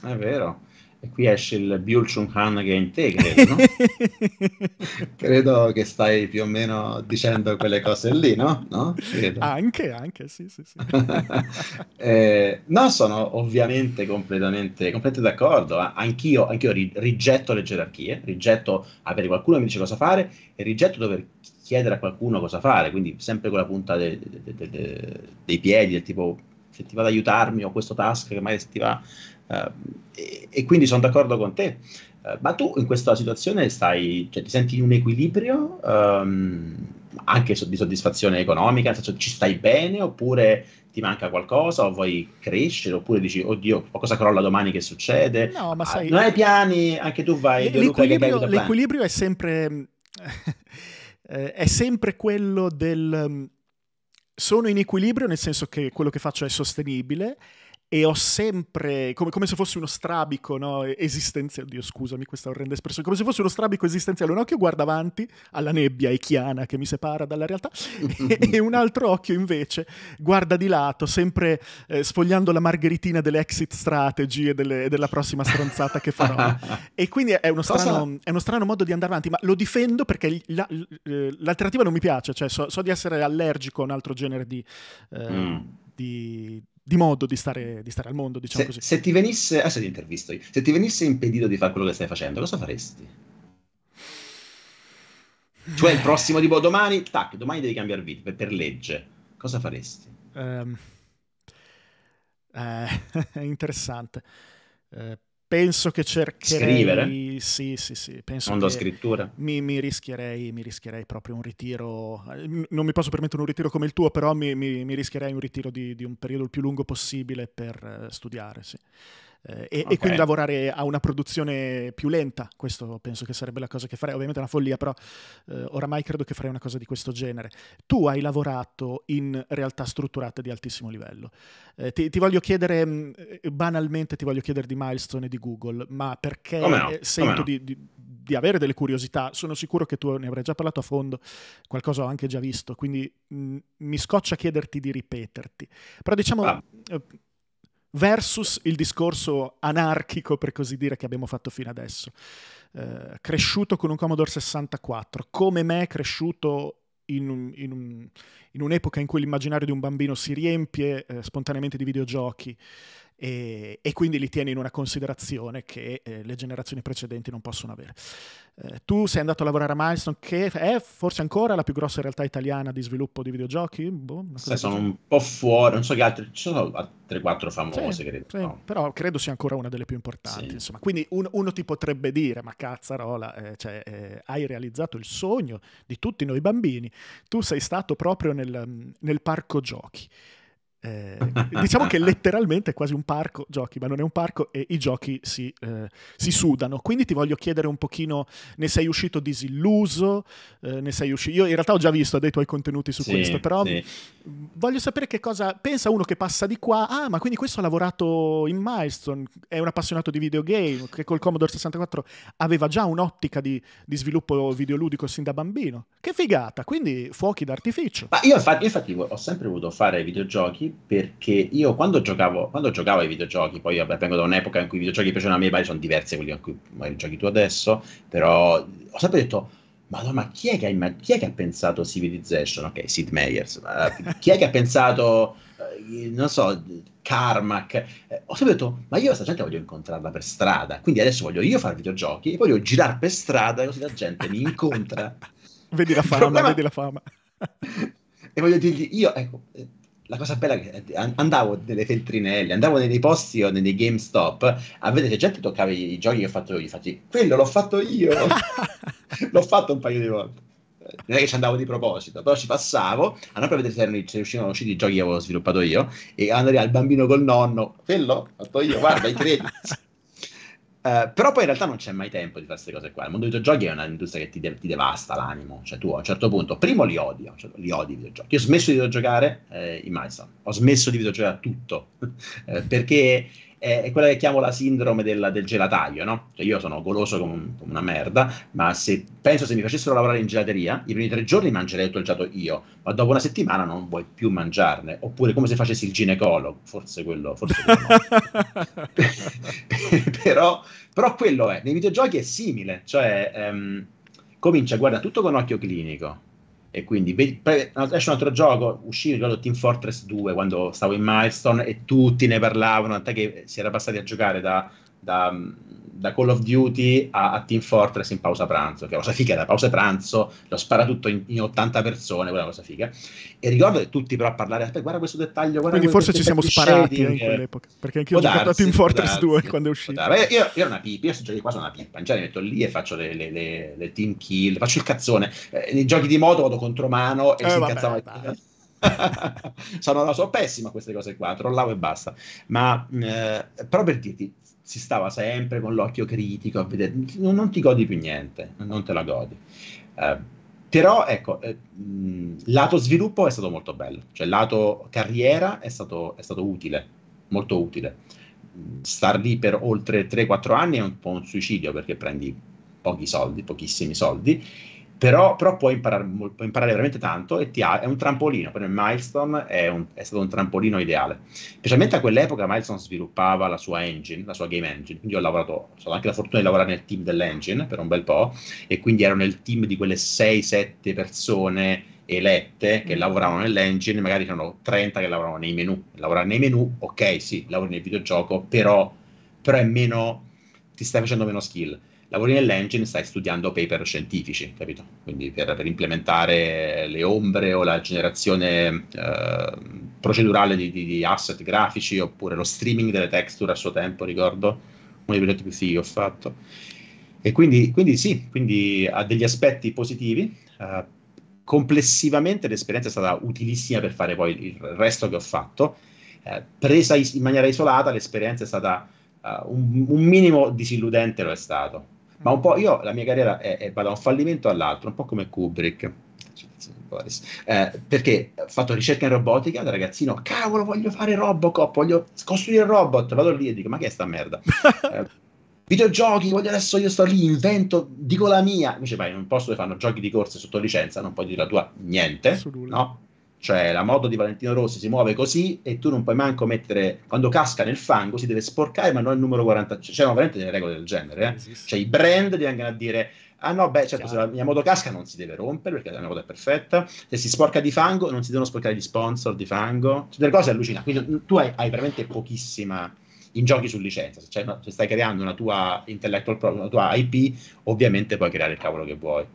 È vero. E qui esce il Byul Chun Han che è te, credo, no? <laughs> credo che stai più o meno dicendo quelle cose lì, no? no? Anche, anche, sì, sì, sì. <laughs> eh, no, sono ovviamente completamente, completamente d'accordo. Anch'io, anch'io ri- rigetto le gerarchie, rigetto avere qualcuno che mi dice cosa fare e rigetto dover chiedere a qualcuno cosa fare, quindi sempre con la punta de- de- de- dei piedi, del tipo se ti va ad aiutarmi o questo task che mai ti va eh, e, e, quindi sono d'accordo con te. Eh, ma tu in questa situazione stai, cioè, ti senti in un equilibrio um, anche di soddisfazione economica? Cioè, ci stai bene oppure ti manca qualcosa o vuoi crescere oppure dici oddio cosa crolla domani che succede? No, ma ah, sai, ah, non hai piani, anche tu vai. L'equilibrio, Luca, l'equilibrio è sempre... Mm, <laughs> eh, è sempre quello del mm, sono in equilibrio nel senso che quello che faccio è sostenibile e ho sempre, come, come, se fosse uno strabico no? esistenziale, oddio scusami questa orrenda espressione, come se fosse uno strabico esistenziale, un occhio guarda avanti alla nebbia echiana che mi separa dalla realtà e, <laughs> e, un altro occhio invece guarda di lato, sempre eh, sfogliando la margheritina delle exit strategy e, delle, della prossima stronzata che farò. <laughs> e quindi è uno, strano, è uno, strano, modo di andare avanti, ma lo difendo perché la, eh, l'alternativa non mi piace, cioè so, so, di essere allergico a un altro genere di... Eh, mm. Di, di modo di stare, di stare al mondo, diciamo se, così. Se ti venisse, adesso ti intervisto io, se ti venisse impedito di fare quello che stai facendo, cosa faresti? Cioè il prossimo tipo domani, tac, domani devi cambiare vita per, per legge. Cosa faresti? Um, eh, <laughs> è interessante. Eh, penso che cercherei scrivere sì sì sì penso mondo scrittura mi, mi, rischierei, mi, rischierei proprio un ritiro non mi posso permettere un ritiro come il tuo però mi, mi rischierei un ritiro di, di, un periodo il più lungo possibile per eh, studiare sì eh, e, okay. e, quindi lavorare a una produzione più lenta, questo penso che sarebbe la cosa che farei, ovviamente è una follia, però eh, oramai credo che farei una cosa di questo genere. Tu hai lavorato in realtà strutturate di altissimo livello. Eh, ti, ti, voglio chiedere, mm, eh, banalmente ti voglio chiedere di Milestone e di Google, ma perché no, eh, sento no. di, di, di, avere delle curiosità, sono sicuro che tu ne avrai già parlato a fondo, qualcosa ho anche già visto, quindi mh, mm, mi scoccia chiederti di ripeterti. Però diciamo... Ah eh, versus il discorso anarchico, per così dire, che abbiamo fatto fino adesso. Eh, cresciuto con un Commodore 64, come me cresciuto in, un, in, un, in un'epoca in cui l'immaginario di un bambino si riempie eh, spontaneamente di videogiochi, e, e quindi li tiene in una considerazione che eh, le generazioni precedenti non possono avere. Eh, tu sei andato a lavorare a Milestone, che è forse ancora la più grossa realtà italiana di sviluppo di videogiochi? Boh, sì, sono un po' fuori, non so che altri, ci sono altre 4 famose, sì, credo. Sì, no. Però credo sia ancora una delle più importanti. Insomma. Quindi un, uno ti potrebbe dire, ma cazzarola, eh, cioè, eh, hai realizzato il sogno di tutti noi bambini, tu sei stato proprio nel, nel parco giochi. Eh, diciamo che letteralmente è quasi un parco giochi, ma non è un parco e i giochi si, eh, si sudano. Quindi ti voglio chiedere un pochino, ne sei uscito disilluso? Eh, ne sei usci- Io in realtà ho già visto dei tuoi contenuti su sì, questo, però sì. voglio sapere che cosa pensa uno che passa di qua. Ah, ma quindi questo ha lavorato in Milestone, è un appassionato di videogame che col Commodore 64 aveva già un'ottica di, di sviluppo videoludico sin da bambino. Che figata, quindi fuochi d'artificio. Ma io infatti, io infatti ho sempre voluto fare videogiochi perché io quando giocavo, quando giocavo ai videogiochi, poi vabbè, vengo da un'epoca in cui i videogiochi piacevano a me, sono diversi da quelli a cui giochi tu adesso, però ho sempre detto, Madonna, ma chi è, immag- chi è che ha, pensato Civilization? Ok, Sid Meyers, uh, chi è che ha pensato, eh, non so, Carmack? Eh, ho sempre detto, ma io questa gente voglio incontrarla per strada, quindi adesso voglio io fare videogiochi e voglio girare per strada così la gente mi incontra. <laughs> vedi la fama, problema... vedi la fama. <laughs> e voglio dirgli, io, ecco, eh, la cosa bella è che eh, andavo nelle feltrinelle, andavo nei posti o nei GameStop a vedere gente toccava i giochi che ho fatto io. Infatti, quello l'ho fatto io, <laughs> l'ho fatto un paio di volte. Eh, non è che ci andavo di proposito, però ci passavo, andavo per vedere se, erano, se uscivano usciti i giochi che avevo sviluppato io e andare al bambino col nonno, quello l'ho fatto io, guarda i crediti. <laughs> Eh, però poi in realtà non c'è mai tempo di fare queste cose qua. Il mondo dei videogiochi è un'industria che ti, de- ti devasta l'animo. Cioè, tu a un certo punto, primo li odio, cioè, li odio i videogiochi. Io ho smesso di videogiocare eh, in Milestone, ho smesso di videogiocare a tutto <laughs> eh, perché è, è quella che chiamo la sindrome della, del gelataio, no? Cioè io sono goloso come, come, una merda, ma se penso se mi facessero lavorare in gelateria, i primi tre giorni mangerei tutto il gelato io, ma dopo una settimana non vuoi più mangiarne, oppure come se facessi il ginecologo, forse quello, forse quello no. <laughs> però, però, quello è, nei videogiochi è simile, cioè... Um, comincia, guarda, tutto con occhio clinico, e quindi pre- esce un altro gioco, uscì ricordo Team Fortress 2 quando stavo in Milestone e tutti ne parlavano, tant'è che si era passati a giocare da da, da Call of Duty a, a, Team Fortress in pausa pranzo, che è una cosa figa, da pausa pranzo lo spara tutto in, in 80 persone, quella è una cosa figa. E ricordo che tutti però a parlare, guarda questo dettaglio, guarda Quindi forse ci siamo sparati shading. Eh, in quell'epoca, perché anche io ho darsi, giocato a Team Fortress darsi, 2 quando è uscito. Io, io ero una pipa, io sto giochi qua sono una pipa, in genere metto lì e faccio le, le, le, le team kill, faccio il cazzone. Eh, nei giochi di moto vado contro mano e eh, si vabbè, incazzava. Vabbè. <laughs> sono, no, sono queste cose qua, trollavo e basta. Ma mm, eh, però per dirti, si stava sempre con l'occhio critico a vedere, non, non ti godi più niente, non te la godi. Eh, però ecco, eh, lato sviluppo è stato molto bello, cioè lato carriera è stato, è stato utile, molto utile. Star lì per oltre 3-4 anni è un po' un suicidio perché prendi pochi soldi, pochissimi soldi, però, però puoi, imparare, puoi, imparare, veramente tanto e ha, è un trampolino, per il Milestone è, un, è, stato un trampolino ideale. Specialmente a quell'epoca Milestone sviluppava la sua engine, la sua game engine, quindi ho lavorato, ho avuto anche la fortuna di lavorare nel team dell'engine per un bel po' e quindi ero nel team di quelle 6-7 persone elette che mm. lavoravano nell'engine, magari c'erano 30 che lavoravano nei menu. Lavorare nei menu, ok, sì, lavori nel videogioco, però, però è meno, ti stai facendo meno skill lavori nell'engine, stai studiando paper scientifici, capito? Quindi per, per implementare le ombre o la generazione eh, procedurale di, di, di, asset grafici oppure lo streaming delle texture a suo tempo, ricordo, uno dei progetti più figli che ho fatto. E quindi, quindi sì, quindi ha degli aspetti positivi. Eh, complessivamente l'esperienza è stata utilissima per fare poi il resto che ho fatto. Eh, presa in maniera isolata l'esperienza è stata... Uh, un, un, minimo disilludente lo è stato, ma un po' io la mia carriera è, è, va da un fallimento all'altro, un po' come Kubrick. Eh, perché ho fatto ricerca in robotica da ragazzino, cavolo, voglio fare Robocop, voglio costruire il robot. Vado lì e dico, ma che è sta merda? <laughs> eh, videogiochi, voglio adesso io sto lì, invento, dico la mia. Invece vai in un posto dove fanno giochi di corse sotto licenza, non puoi dire la tua niente, no? Cioè, la moto di Valentino Rossi si muove così e tu non puoi manco mettere. Quando casca nel fango si deve sporcare, ma non il numero 45 C'erano cioè, cioè, veramente delle regole del genere. Eh? Cioè, i brand ti vengono a dire ah no, beh, certo, se la mia moto casca non si deve rompere perché la mia moto è perfetta, se si sporca di fango non si devono sporcare gli sponsor di fango, cioè, delle cose allucinanti, quindi mm, tu hai, hai veramente pochissima in giochi su licenza, se, cioè, una, se, stai creando una tua intellectual property, una tua IP, ovviamente puoi creare il cavolo che vuoi.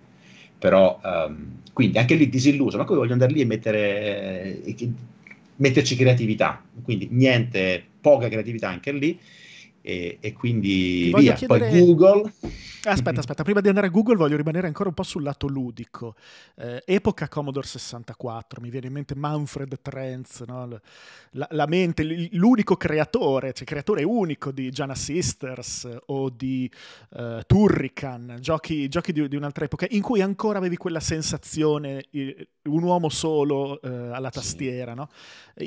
Però, um, quindi anche lì disilluso, ma come voglio andare lì e mettere, eh, metterci creatività? Quindi niente, poca creatività anche lì e, e quindi via. Chiedere... Poi Google... Aspetta, mm-hmm. aspetta, prima di andare a Google voglio rimanere ancora un po' sul lato ludico. Eh, epoca Commodore 64, mi viene in mente Manfred Trentz, no? la, la, mente, l'unico creatore, cioè creatore unico di Jana Sisters o di uh, Turrican, giochi, giochi di, di, un'altra epoca, in cui ancora avevi quella sensazione, un uomo solo uh, alla tastiera. Sì. No?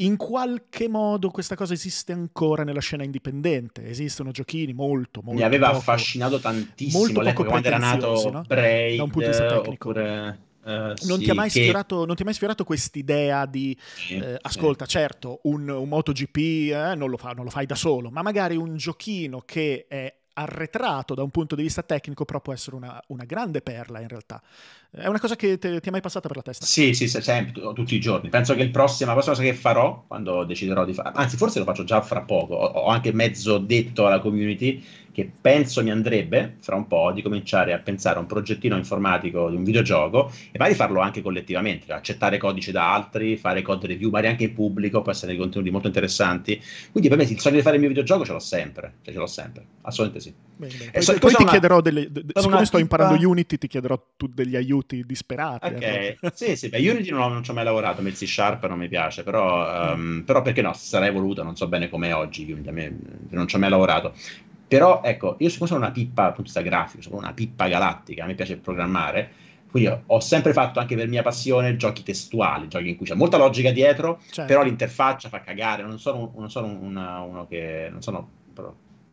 In qualche modo questa cosa esiste ancora nella scena indipendente, esiste esistono giochini molto, molto Mi aveva poco, affascinato tantissimo molto poco quando era nato no? Braid, da un punto di vista tecnico. Oppure... Uh, non, sì, ti mai che... sfiorato, non ti ha mai sfiorato quest'idea di sì, eh, ascolta, sì. certo, un, un MotoGP eh, non, lo fa, non, lo fai da solo, ma magari un giochino che è arretrato da un punto di vista tecnico, però può essere una, una grande perla in realtà. È una cosa che te, ti è mai passata per la testa? Sì, sì, sempre, tutti i giorni. Penso che il prossimo, la prossima cosa che farò, quando deciderò di fare, anzi forse lo faccio già fra poco, ho, ho anche mezzo detto alla community che penso mi andrebbe fra un po' di cominciare a pensare a un progettino informatico di un videogioco e magari farlo anche collettivamente, cioè accettare codici da altri, fare code review, magari anche in pubblico, può essere dei contenuti molto interessanti. Quindi per me il sogno di fare il mio videogioco ce l'ho sempre, cioè ce l'ho sempre, assolutamente sì. Bene, bene. E so, poi, ti una, chiederò delle, de, siccome sto tipa... imparando Unity, ti chiederò tu degli aiuti disperati. Ok, eh. <laughs> sì, sì, beh, Unity non, non ci ho mai lavorato, ma il C Sharp non mi piace, però, um, però perché no, sarei voluto, non so bene com'è oggi Unity, non ci ho mai lavorato però ecco, io siccome sono una pippa dal punto di vista grafico, sono una pippa galattica, mi piace programmare, quindi ho sempre fatto anche per mia passione giochi testuali, giochi in cui c'è molta logica dietro, certo. però l'interfaccia fa cagare, non sono, non sono una, uno che non sono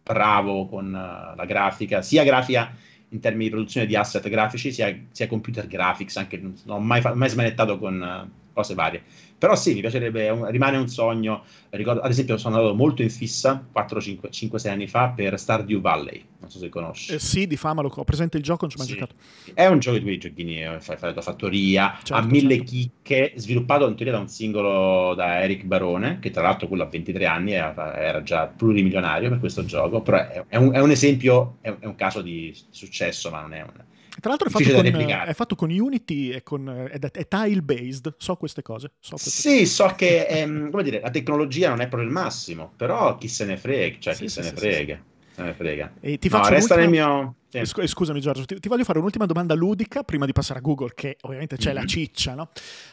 bravo con eh, la grafica, sia grafica in termini di produzione di asset grafici, sia, sia computer graphics, anche non ho mai, mai smanettato con eh, cose varie. Però sì, mi piacerebbe, un, rimane un sogno. Ricordo, ad esempio, sono andato molto in fissa 4-5-6 anni fa per Stardew Valley. Non so se conosci. Eh sì, di fama lo ho presente il gioco, non ci ho mai sì. giocato. È un gioco di quei giochini, eh, fai, fai la tua fattoria, certo, a mille certo. chicche, sviluppato in teoria da un singolo da Eric Barone, che tra l'altro quello a 23 anni era, era già plurimilionario per questo gioco, però è, è, un, è un, esempio, è, è un caso di successo, ma non è un tra l'altro è fatto, con, è fatto con, Unity e con, eh, è, è tile based, so queste cose. So queste sì, cose. so che ehm, dire, la tecnologia non è proprio il massimo, però chi se ne frega, cioè sì, chi sì, se ne frega me eh, frega. E ti faccio no, resta nel mio... Eh. Scusami Giorgio, ti, ti, voglio fare un'ultima domanda ludica prima di passare a Google, che ovviamente c'è mm-hmm. la ciccia, no?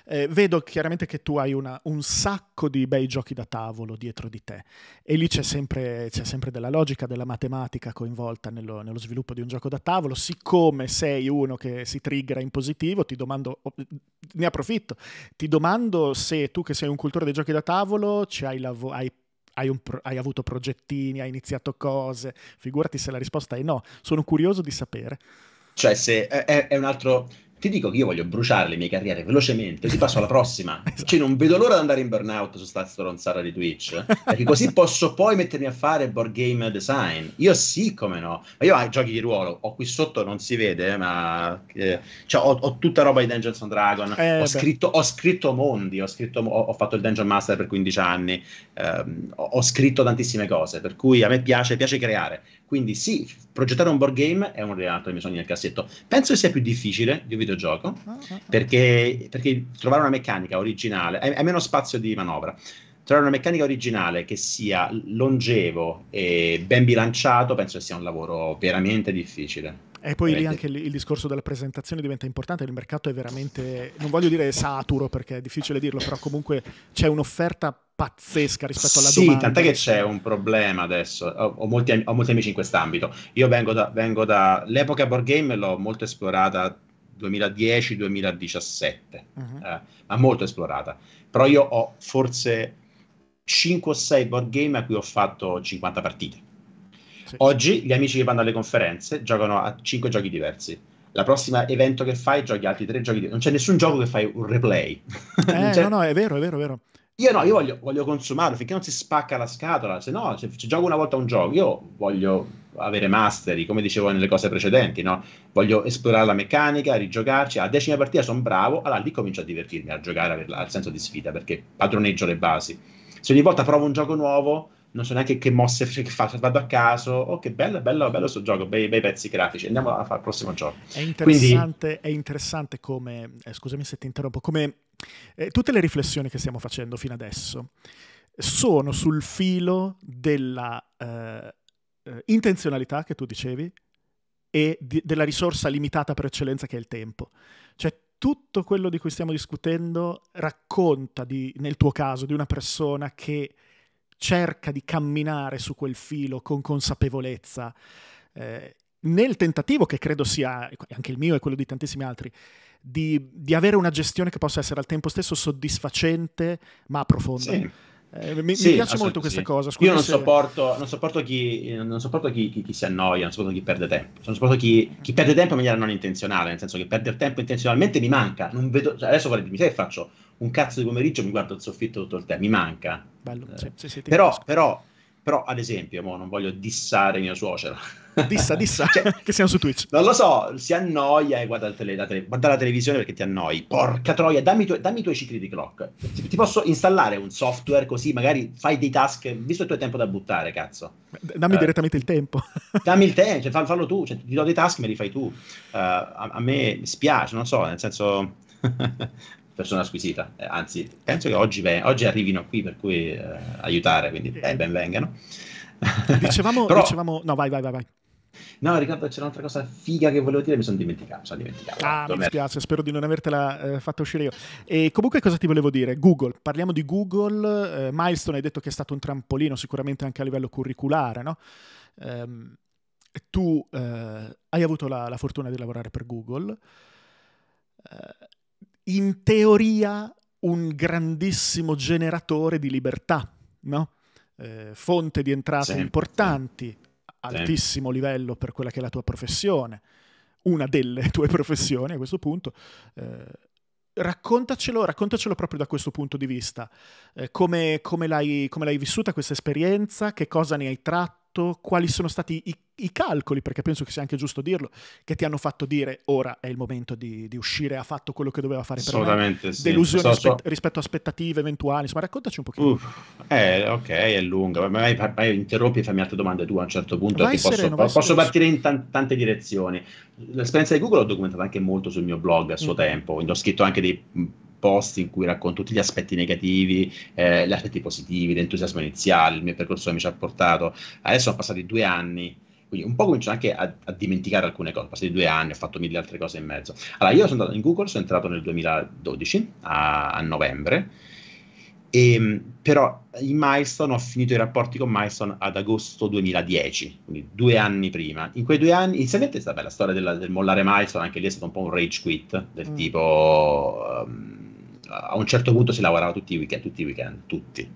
eh, vedo chiaramente che tu hai una, un sacco di bei giochi da tavolo dietro di te e lì c'è sempre, c'è sempre della logica, della matematica coinvolta nello, nello, sviluppo di un gioco da tavolo. Siccome sei uno che si triggera in positivo, ti domando, oh, ne approfitto, ti domando se tu che sei un cultore dei giochi da tavolo ci hai, lavorato hai, pro- hai, avuto progettini, hai iniziato cose, figurati se la risposta è no, sono curioso di sapere. Cioè se è, è un altro ti dico che io voglio bruciare le mie carriere velocemente, ti passo alla prossima. <laughs> esatto. Cioè, non vedo l'ora di andare in burnout su sta stronzata di Twitch, perché così <laughs> posso poi mettermi a fare board game design. Io sì, come no. Ma io ai giochi di ruolo, ho qui sotto, non si vede, eh, ma eh, cioè, ho, ho, tutta roba di Dungeons and Dragon, eh, ho, scritto, ho, scritto, mondi, ho, scritto, ho, fatto il Dungeon Master per 15 anni, ehm, ho, scritto tantissime cose, per cui a me piace, piace creare. Quindi sì, progettare un board game è un reato dei miei sogni nel cassetto. Penso che sia più difficile di un videogioco, ah, ah, ah. perché, perché trovare una meccanica originale è, è meno spazio di manovra trovare una meccanica originale che sia longevo e ben bilanciato penso che sia un lavoro veramente difficile. E poi lì anche il discorso della presentazione diventa importante, il mercato è veramente, non voglio dire saturo perché è difficile dirlo, però comunque c'è un'offerta pazzesca rispetto alla sì, domanda. Sì, tant'è che c'è un problema adesso. Ho, ho, molti, ho molti, amici in quest'ambito. Io vengo da, vengo da... L'epoca board game l'ho molto esplorata 2010-2017, uh-huh. Mhm. eh, ma molto esplorata. Però io ho forse 5 o 6 board game a cui ho fatto 50 partite. Sì. Oggi gli amici che vanno alle conferenze giocano a 5 giochi diversi la prossima evento che fai giochi altri tre giochi. Non c'è nessun gioco che fai un replay. <laughs> Eh, no, no, è vero, è vero, è vero. Io no, io voglio, voglio consumarlo finché non si spacca la scatola, se no, se, se gioco una volta un gioco, io voglio avere mastery, come dicevo nelle cose precedenti, no? Voglio esplorare la meccanica, rigiocarci, a decima partita sono bravo, allora lì comincio a divertirmi, a giocare al senso di sfida, perché padroneggio le basi. Se ogni volta provo un gioco nuovo, non so neanche che mosse <laughs> che faccio, vado a caso, oh che bello, bello, bello questo gioco, bei, bei, pezzi grafici, andiamo a fare il prossimo gioco. È interessante, Quindi... è interessante come, eh, scusami se ti interrompo, come eh, tutte le riflessioni che stiamo facendo fino adesso sono sul filo della eh, eh, intenzionalità che tu dicevi e di, della risorsa limitata per eccellenza che è il tempo. Cioè tutto quello di cui stiamo discutendo racconta di, nel tuo caso di una persona che cerca di camminare su quel filo con consapevolezza eh, nel tentativo che credo sia anche il mio e quello di tantissimi altri di, di, avere una gestione che possa essere al tempo stesso soddisfacente ma profonda. Sì. Eh, mi, sì, mi, piace molto questa sì. cosa. Scusa Io non, se... sopporto, non sopporto, chi, non sopporto chi, chi, chi, si annoia, non sopporto chi perde tempo. Non sopporto chi, perde tempo in maniera non intenzionale, nel senso che perdere tempo intenzionalmente mi manca. Vedo, cioè adesso guarda, mi sai faccio un cazzo di pomeriggio, mi guardo il soffitto tutto il tempo, mi manca. Bello, eh, sì, però, però, però, ad esempio, non voglio dissare mia suocera. Dissa, dissa, cioè, <laughs> che siamo su Twitch. Non lo so, si annoia e guarda, tele, la, tele, guarda la, televisione perché ti annoi. Porca troia, dammi, tu, dammi i tuoi cicli di clock. Ti, ti, posso installare un software così magari fai dei task, visto il tuo tempo da buttare, cazzo. Dammi uh, direttamente il tempo. <laughs> dammi il tempo, cioè, fallo tu, cioè, ti do dei task, me li fai tu. Uh, a, a me spiace, non so, nel senso... <laughs> persona squisita, eh, anzi penso che oggi, beh, oggi, arrivino qui per cui eh, aiutare, quindi eh, eh. ben vengano. Dicevamo, Però... dicevamo, no vai vai vai. vai. No, Riccardo, c'è un'altra cosa figa che volevo dire, mi sono dimenticato. Sono dimenticato. Ah, Dove mi dispiace, spero di non avertela eh, fatta uscire io. E comunque, cosa ti volevo dire? Google, parliamo di Google. Eh, Milestone hai detto che è stato un trampolino, sicuramente anche a livello curriculare, no? Ehm, tu eh, hai avuto la, la, fortuna di lavorare per Google. Eh, in teoria, un grandissimo generatore di libertà, no? Eh, fonte di entrate sì, importanti, sì altissimo livello per quella che è la tua professione, una delle <laughs> tue professioni a questo punto. Eh, raccontacelo, raccontacelo proprio da questo punto di vista. Eh, come, come, l'hai, come l'hai vissuta questa esperienza? Che cosa ne hai tratto? fatto, quali sono stati i, i, calcoli, perché penso che sia anche giusto dirlo, che ti hanno fatto dire ora è il momento di, di uscire, ha fatto quello che doveva fare per me. Sì. Delusioni so, so. rispetto a aspettative eventuali, insomma raccontaci un pochino. Uff, eh, ok, è lunga, ma vai, interrompi e fammi altre domande tu a un certo punto, vai sereno, posso, posso partire in tan- tante direzioni. L'esperienza di Google l'ho documentata anche molto sul mio blog a suo mm. tempo, ho scritto anche dei post in cui racconto tutti gli aspetti negativi, eh, gli aspetti positivi, l'entusiasmo iniziale, il mio percorso che mi ci ha portato. Adesso sono passati due anni, quindi un po' comincio anche a, a dimenticare alcune cose. Passati due anni, ho fatto mille altre cose in mezzo. Allora, io sono andato in Google, sono entrato nel 2012, a, a novembre, e, ehm, però in Milestone ho finito i rapporti con Milestone ad agosto 2010, quindi due anni prima. In quei due anni, inizialmente è stata bella la storia della, del mollare Milestone, anche lì è stato un po' un rage quit, del mm. tipo... Um, a un certo punto si lavorava tutti i weekend, tutti i weekend, tutti.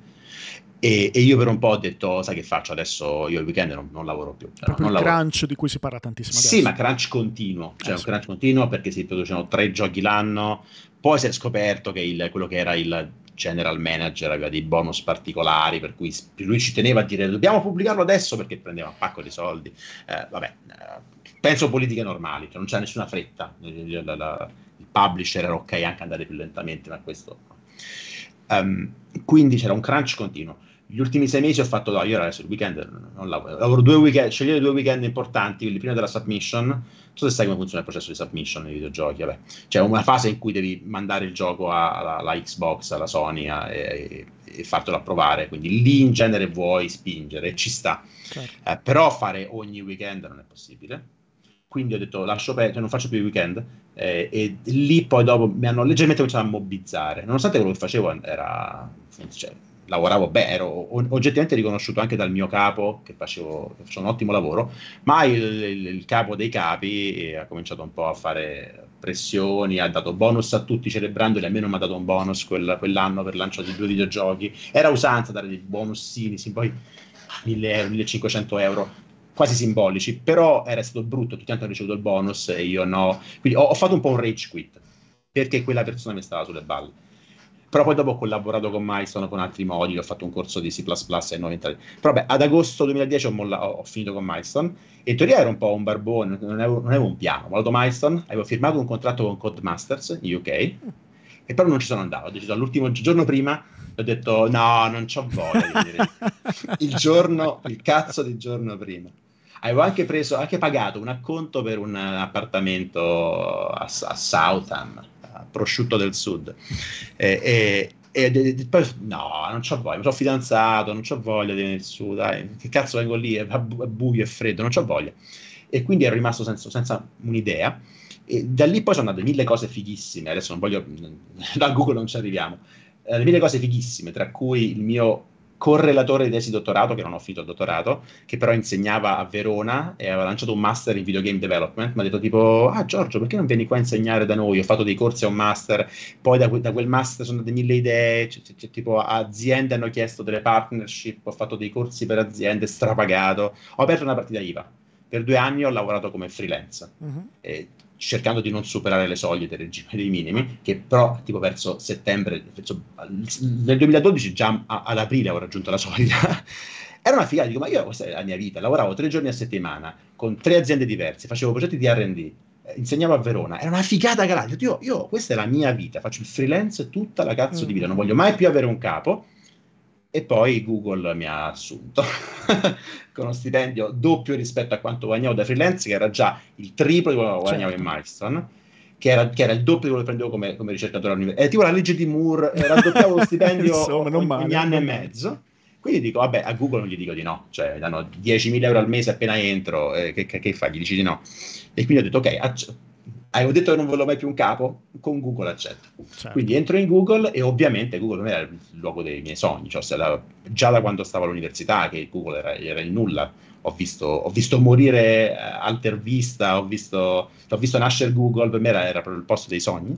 E, e, io per un po' ho detto, sai che faccio adesso? Io il weekend non, non lavoro più. Cioè, Proprio non il crunch di cui si parla tantissimo adesso. Sì, ma crunch continuo, cioè eh, un crunch continuo perché si producevano tre giochi l'anno, poi si è scoperto che il, quello che era il general manager aveva dei bonus particolari per cui lui ci teneva a dire dobbiamo pubblicarlo adesso perché prendeva un pacco di soldi eh, vabbè eh, penso politiche normali cioè non c'è nessuna fretta la, eh, la, la, il publisher era ok anche andare più lentamente ma questo um, quindi c'era un crunch continuo gli ultimi sei mesi ho fatto, no, io adesso il weekend non lavoro, lavoro due weekend, scegliere due weekend importanti, quelli prima della submission, non so se sai come funziona il processo di submission nei videogiochi, vabbè, c'è cioè, una fase in cui devi mandare il gioco alla, alla Xbox, alla Sony a, e, e, fartelo approvare, quindi lì in genere vuoi spingere, e ci sta, certo. eh, però fare ogni weekend non è possibile, quindi ho detto lascio perdere, cioè, non faccio più i weekend eh, e lì poi dopo mi hanno leggermente cominciato a mobbizzare, nonostante quello che facevo era... Cioè, lavoravo bene, ero oggettivamente riconosciuto anche dal mio capo, che facevo, che facevo un ottimo lavoro, ma il, il, il capo dei capi eh, ha cominciato un po' a fare pressioni, ha dato bonus a tutti celebrandoli, almeno mi ha dato un bonus quel, quell'anno per lancio di due videogiochi, era usanza dare dei bonussini, sì, poi 1000 euro, 1500 euro, quasi simbolici, però era stato brutto, tutti hanno ricevuto il bonus e io no, quindi ho, ho fatto un po' un rage quit, perché quella persona mi stava sulle balle però poi dopo ho collaborato con Milestone con altri moduli, ho fatto un corso di C++ e 93. Però vabbè, ad agosto 2010 ho, molla- ho, finito con Milestone e in teoria ero un po' un barbone, non avevo, non avevo un piano. Ho volato Milestone, avevo firmato un contratto con Codemasters in UK e però non ci sono andato, ho deciso all'ultimo giorno prima ho detto no, non c'ho voglia <laughs> il giorno, il cazzo di giorno prima. Avevo anche preso, anche pagato un acconto per un appartamento a, a Southam prosciutto del sud. Eh, e, e, e, e poi no, non ho voglia, mi sono fidanzato, non ho voglia di venire su, dai, che cazzo vengo lì, è, bu- è buio, è freddo, non ho voglia. E quindi ero rimasto senza, senza un'idea. E da lì poi sono andate mille cose fighissime, adesso non voglio, <laughs> da Google non ci arriviamo, eh, mille cose fighissime, tra cui il mio correlatore di tesi dottorato, che non ho finito il dottorato, che però insegnava a Verona e aveva lanciato un master in video game development, mi ha detto tipo, ah Giorgio, perché non vieni qua a insegnare da noi? Ho fatto dei corsi a un master, poi da, que- da quel master sono andate mille idee, c- c- c- tipo aziende hanno chiesto delle partnership, ho fatto dei corsi per aziende, strapagato, ho aperto una partita IVA. Per due anni ho lavorato come freelance. Uh-huh. E cercando di non superare le soglie del regime dei minimi, che però tipo verso settembre, verso, nel 2012 già ad aprile avevo raggiunto la soglia. <laughs> Era una figata, dico, ma io questa è la mia vita, lavoravo tre giorni a settimana con tre aziende diverse, facevo progetti di RD, eh, insegnavo a Verona, era una figata galattica, io, io questa è la mia vita, faccio il freelance tutta la cazzo mm. di vita, non voglio mai più avere un capo, e poi Google mi ha assunto <laughs> con uno stipendio doppio rispetto a quanto guadagnavo da freelance, che era già il triplo di quello che guadagnavo certo. in Milestone. Che era, che era, il doppio di quello che prendevo come, come ricercatore all'università. È tipo la legge di Moore, raddoppiavo lo stipendio <laughs> Insomma, ogni, anno e mezzo. Quindi dico, vabbè, a Google non gli dico di no, cioè danno 10.000 euro al mese appena entro, eh, che, che, che, fa? Gli dici di no. E quindi ho detto, ok, ac- avevo detto che non volevo mai più un capo, con Google accetto. Certo. Quindi entro in Google e ovviamente Google non era il luogo dei miei sogni, cioè, la, già da quando stavo all'università che Google era, era il nulla, ho visto, ho visto morire eh, Altervista, ho visto, ho visto, nascere Google, per me era, era, proprio il posto dei sogni.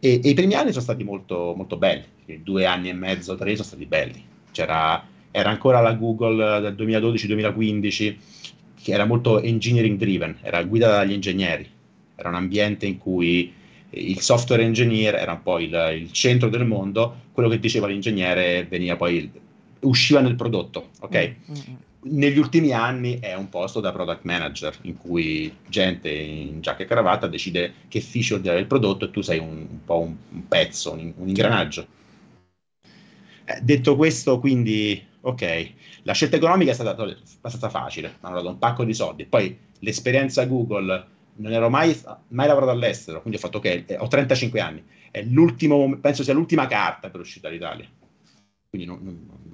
E, e i primi anni sono stati molto, molto belli, due anni e mezzo, tre sono stati belli. C'era, era ancora la Google del 2012-2015 che era molto engineering driven, era guidata dagli ingegneri era un ambiente in cui il software engineer era un po' il, il centro del mondo, quello che diceva l'ingegnere veniva poi, usciva nel prodotto, ok? Mm-hmm negli ultimi anni è un posto da product manager in cui gente in giacca e cravatta decide che feature dare il prodotto e tu sei un, un po' un, un, pezzo, un, un ingranaggio. Eh, detto questo, quindi, ok, la scelta economica è stata abbastanza facile, mi hanno dato un pacco di soldi, poi l'esperienza Google non ero mai, mai lavorato all'estero, quindi ho fatto che eh, ho 35 anni, è l'ultimo, penso sia l'ultima carta per uscire dall'Italia. Quindi non,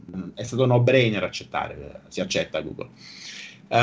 non, è stato no brainer accettare, eh, si accetta Google. Eh,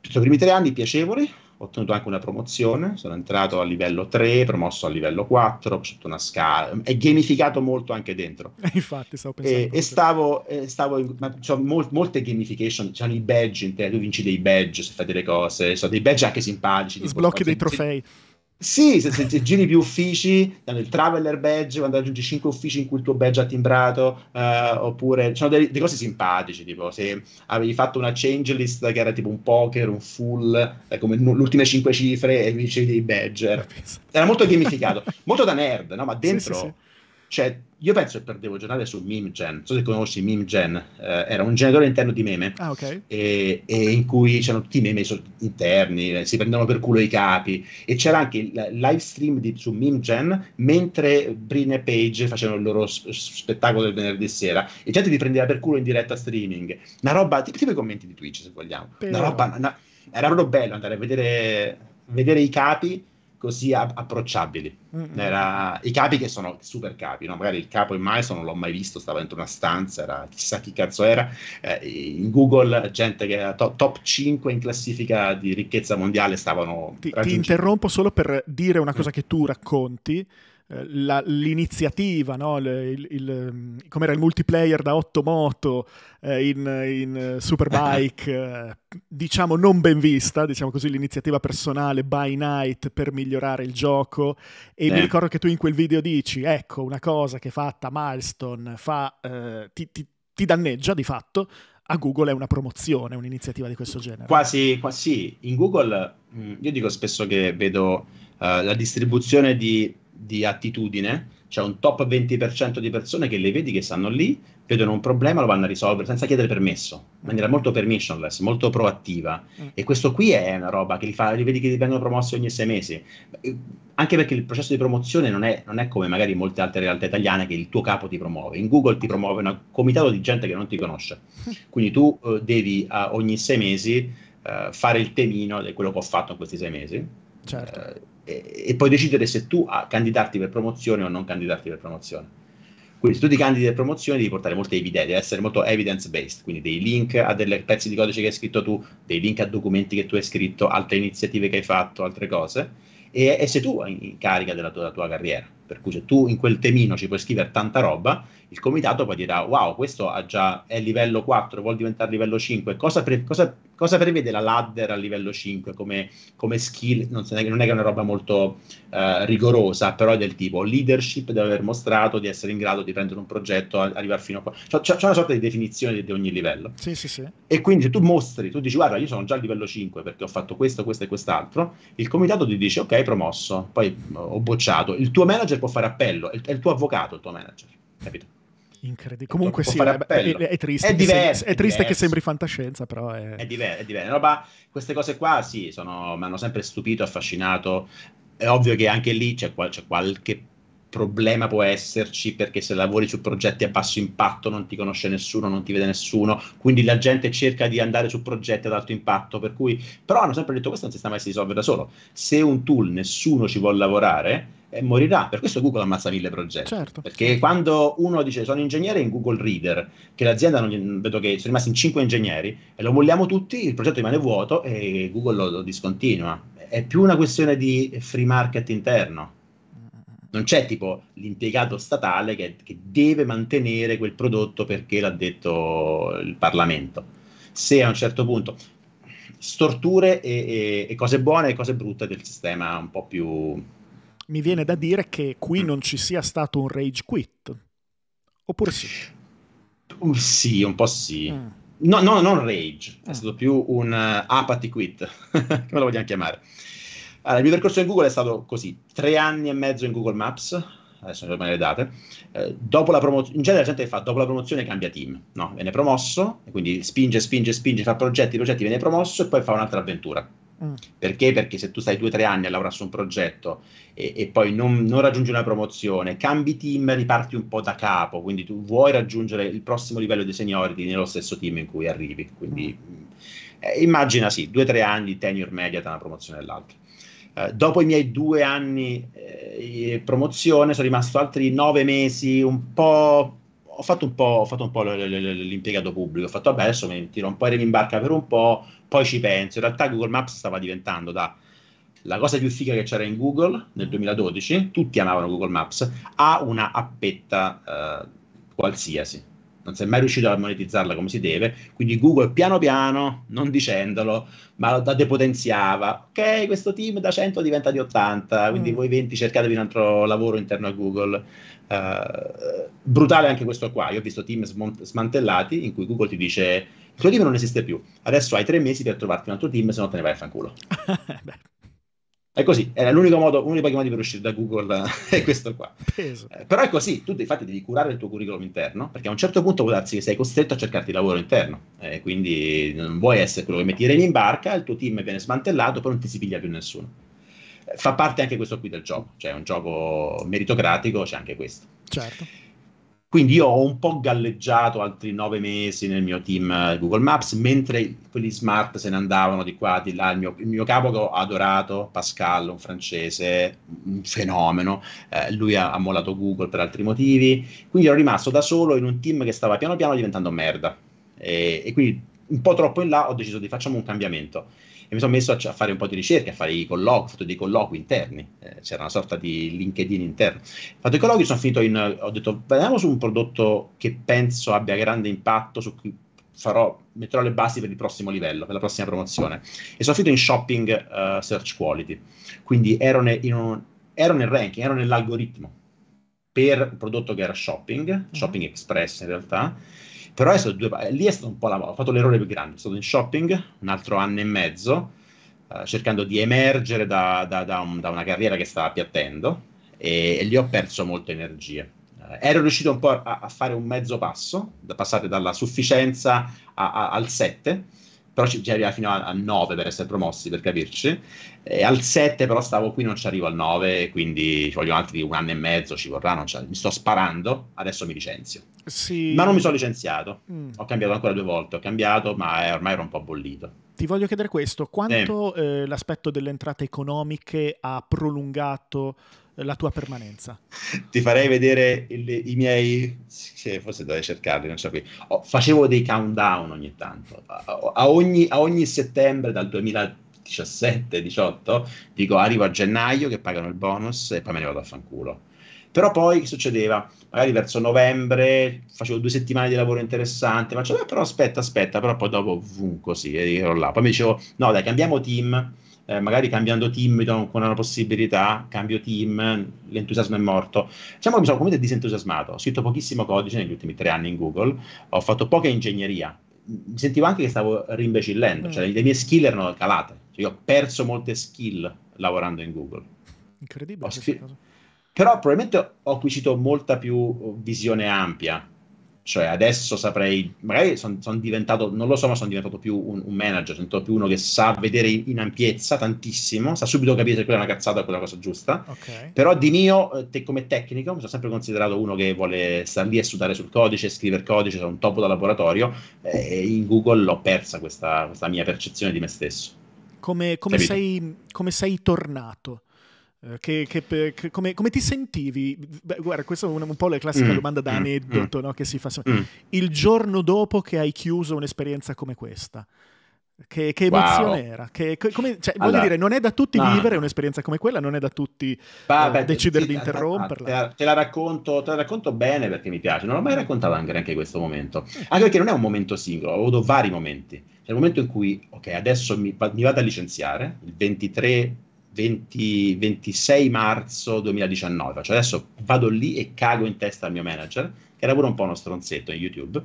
I primi tre anni piacevoli, ho ottenuto anche una promozione, sono entrato a livello 3, promosso a livello 4, sotto una scala, è gamificato molto anche dentro. <laughs> Infatti, stavo pensando. E, e stavo, eh, stavo in, ma, cioè, mol, molte gamification, c'hanno i badge in te, tu vinci dei badge se fai delle cose, sono dei badge anche simpatici. Sblocchi dei trofei. Sì sì, se, se, giri più uffici, il traveler badge, quando raggiungi 5 uffici in cui il tuo badge ha timbrato, eh, oppure ci sono delle, cose simpatici, tipo se avevi fatto una change list che era tipo un poker, un full, eh, come le ultime 5 cifre e vincevi dei badger. Era molto gamificato, molto da nerd, no? ma dentro... Sì, sì, sì cioè, io penso che perdevo giornate su MimGen. so se conosci MimGen, eh, era un generatore interno di meme ah, okay. e, e, in cui c'erano tutti i meme interni, eh, si prendevano per culo i capi e c'era anche il live stream di, su MimGen mentre Brin e Page facevano il loro spettacolo del venerdì sera e gente li prendeva per culo in diretta streaming. Una roba, tipo, tipo i commenti di Twitch se vogliamo. Una roba, una, era proprio bello andare a vedere, vedere i capi così a- approcciabili. Era, I capi che sono super capi, no? magari il capo in Miles non l'ho mai visto, stava dentro una stanza, era chissà chi cazzo era. Eh, in Google gente che era to- top 5 in classifica di ricchezza mondiale stavano... Ti, ti interrompo solo per dire una mm. cosa che tu racconti eh, la, l'iniziativa, no? il, il, mm, come era il multiplayer da otto moto eh, in, in, eh, Superbike, <laughs> eh, diciamo non ben vista, diciamo così, l'iniziativa personale by night per migliorare il gioco. E eh. mi ricordo che tu in quel video dici, ecco, una cosa che fatta Milestone fa, eh, ti, ti, ti danneggia di fatto, a Google è una promozione, un'iniziativa di questo genere. Quasi, quasi. In Google, mm, io dico spesso che vedo uh, la distribuzione di di attitudine, c'è cioè un top 20% di persone che le vedi che stanno lì, vedono un problema, lo vanno a risolvere senza chiedere permesso, in maniera molto permissionless, molto proattiva. Mm. E questo qui è una roba che li, fa, li vedi che vengono promossi ogni sei mesi. Anche perché il processo di promozione non è, non è come magari in molte altre realtà italiane che il tuo capo ti promuove. In Google ti promuove un comitato di gente che non ti conosce. <laughs> Quindi tu eh, devi eh, ogni sei mesi eh, fare il temino di quello che ho fatto in questi sei mesi. Certo eh, e, e puoi decidere se tu a, candidarti per promozione o non candidarti per promozione. Quindi se tu ti candidi per promozione devi portare molte evidenze, devi essere molto evidence based, quindi dei link a dei pezzi di codice che hai scritto tu, dei link a documenti che tu hai scritto, altre iniziative che hai fatto, altre cose, e, e sei tu in, in carica della tua, della tua carriera. Per cui se tu in quel temino ci puoi scrivere tanta roba, il comitato poi dirà wow, questo già, è livello 4, vuol diventare livello 5, cosa, pre- cosa, cosa prevede la ladder a livello 5 come, come skill? Non, non, è, che è una roba molto eh, rigorosa, però è del tipo leadership deve aver mostrato di essere in grado di prendere un progetto, arrivare fino a qua. c'è, c'è, una sorta di definizione di, di ogni livello. Sì, sì, sì. E quindi se tu mostri, tu dici guarda, io sono già a livello 5 perché ho fatto questo, questo e quest'altro, il comitato ti dice ok, promosso, poi ho bocciato. Il tuo manager manager può fare appello, è il tuo avvocato il tuo manager, capito? Incredibile. Comunque sì, è, è, triste. È, diverso, sem- è triste che sembri fantascienza, però è... È diverso, è diverso. Roba, queste cose qua sì, mi hanno sempre stupito, affascinato. È ovvio che anche lì c'è, qual- c'è qualche problema può esserci perché se lavori su progetti a basso impatto non ti conosce nessuno, non ti vede nessuno, quindi la gente cerca di andare su progetti ad alto impatto, per cui però hanno sempre detto questo non si sta mai si risolve da solo. Se un tool nessuno ci vuole lavorare, eh, morirà. Per questo Google ammazza mille progetti. Certo. Perché quando uno dice sono ingegnere in Google Reader, che l'azienda non, vedo che sono rimasti in cinque ingegneri e lo vogliamo tutti, il progetto rimane vuoto e Google lo, lo discontinua. È più una questione di free market interno non c'è tipo l'impiegato statale che, che, deve mantenere quel prodotto perché l'ha detto il Parlamento. Se a un certo punto storture e, e, e cose buone e cose brutte del sistema un po' più... Mi viene da dire che qui mm. non ci sia stato un rage quit, oppure sì? Mm, sì, un po' sì. Mm. No, no, non rage, è eh. stato più un uh, apathy quit, <laughs> come lo vogliamo chiamare allora, il mio percorso in Google è stato così, tre anni e mezzo in Google Maps, adesso non le date, eh, dopo la promozione, in genere la gente fa, dopo la promozione cambia team, no? Viene promosso, quindi spinge, spinge, spinge, fa progetti, progetti, viene promosso e poi fa un'altra avventura. Mm. Perché? Perché se tu stai due o tre anni a lavorare su un progetto e, e poi non, non, raggiungi una promozione, cambi team, riparti un po' da capo, quindi tu vuoi raggiungere il prossimo livello di seniority nello stesso team in cui arrivi. Quindi mm. eh, immagina sì, due o tre anni, tenure media tra una promozione e l'altra. Eh, dopo i miei due anni eh, promozione sono rimasto altri nove mesi, un po'... Ho fatto un po', ho fatto un po l- l- l- l'impiegato pubblico, ho fatto vabbè adesso mi tiro un po' in barca per un po', poi ci penso. In realtà Google Maps stava diventando da la cosa più figa che c'era in Google nel 2012, mm. tutti amavano Google Maps, ha una appetta eh, qualsiasi non si è mai riuscito a monetizzarla come si deve, quindi Google piano piano, non dicendolo, ma la depotenziava. Ok, questo team da 100 diventa di 80, quindi mm. voi 20 cercatevi un altro lavoro interno a Google. Uh, brutale anche questo qua, io ho visto team smont- smantellati in cui Google ti dice il tuo team non esiste più, adesso hai tre mesi per trovarti un altro team, se no te ne vai a fanculo. <laughs> È così, era l'unico modo, uno dei pochi modi per uscire da Google <laughs> è questo qua. Peso. Eh, però è così, tu infatti devi curare il tuo curriculum interno, perché a un certo punto può darsi che sei costretto a cercarti lavoro interno, eh, quindi non vuoi essere quello che metti i reni in barca, il tuo team viene smantellato, poi non ti si piglia più nessuno. Eh, fa parte anche questo qui del gioco, cioè è un gioco meritocratico, c'è anche questo. Certo. Quindi io ho un po' galleggiato altri nove mesi nel mio team eh, Google Maps, mentre quelli smart se ne andavano di qua, di là. Il mio, il mio capo che ho adorato, Pascal, un francese, un fenomeno, eh, lui ha, ha mollato Google per altri motivi. Quindi ero rimasto da solo in un team che stava piano piano diventando merda. E, e quindi un po' troppo in là ho deciso di facciamo un cambiamento e mi sono messo a, a, fare un po' di ricerche, a fare i colloqui, foto dei colloqui interni, eh, c'era una sorta di LinkedIn interno. Fatto i colloqui sono finito in, ho detto, vediamo su un prodotto che penso abbia grande impatto, su cui farò, metterò le basi per il prossimo livello, per la prossima promozione. E sono finito in shopping uh, search quality, quindi ero, ne, un, ero nel ranking, ero nell'algoritmo per un prodotto che era shopping, mm-hmm. shopping express in realtà, però è stato due, lì è stato un po' la, ho fatto l'errore più grande, sono stato in shopping un altro anno e mezzo, uh, cercando di emergere da, da, da, un, da, una carriera che stava piattendo e, e lì ho perso molte energie. Uh, ero riuscito un po' a, a, fare un mezzo passo, da passare dalla sufficienza a, a, al 7 però ci, ci arriva fino a, a, 9 per essere promossi, per capirci. E al 7 però stavo qui, non ci arrivo al 9, quindi ci vogliono altri un anno e mezzo, ci vorrà, mi sto sparando, adesso mi licenzio. Sì. Ma non mi sono licenziato, mm. ho cambiato ancora due volte, ho cambiato, ma eh, ormai ero un po' bollito. Ti voglio chiedere questo, quanto eh. Eh, l'aspetto delle entrate economiche ha prolungato la tua permanenza? Ti farei vedere il, i miei, sì, forse dovrei cercarli, non so qui. Oh, facevo dei countdown ogni tanto, a, a, ogni, a ogni settembre dal 2017 18, dico arrivo a gennaio che pagano il bonus e poi me ne vado a fanculo. Però poi che succedeva? Magari verso novembre facevo due settimane di lavoro interessante, ma eh, però aspetta, aspetta, però poi dopo vum, così, ero là. Poi mi dicevo, no dai, cambiamo team, eh, magari cambiando team mi do ancora una possibilità, cambio team, l'entusiasmo è morto. Diciamo che mi sono completamente disentusiasmato, ho scritto pochissimo codice negli ultimi tre anni in Google, ho fatto poca ingegneria, mi mm, sentivo anche che stavo rimbecillendo, cioè mm. cioè le mie skill erano calate, cioè, io ho perso molte skill lavorando in Google. Incredibile. Scri- però probabilmente ho acquisito molta più visione ampia cioè, adesso saprei, magari sono son diventato, non lo so, ma sono diventato più un, un manager, sono più uno che sa vedere in ampiezza tantissimo, sa subito capire se quella è una cazzata o quella è una cosa giusta. Okay. Però di mio, eh, te, come tecnico, mi sono sempre considerato uno che vuole stare lì e sudare sul codice, scrivere codice, sono un topo da laboratorio. Eh, e in Google l'ho persa questa, questa mia percezione di me stesso. Come, come, sei, come sei tornato? Eh, che, che, che, come, come, ti sentivi? Beh, guarda, questa è un, un po' la classica mm, domanda da mm. aneddoto mm, no? che si fa mm. il giorno dopo che hai chiuso un'esperienza come questa. Che, che emozione wow. era? Che, come, cioè, allora, voglio dire, non è da tutti no, vivere un'esperienza come quella, non è da tutti vabbè, eh, decidere sì, di interromperla. Te la, racconto, te la, racconto, bene perché mi piace, non l'ho mai raccontato anche, anche questo momento. Anche perché non è un momento singolo, ho avuto vari momenti. C'è il momento in cui, ok, adesso mi, mi vado a licenziare, il 23 20, 26 marzo 2019, cioè adesso vado lì e cago in testa al mio manager, che era pure un po' uno stronzetto in YouTube,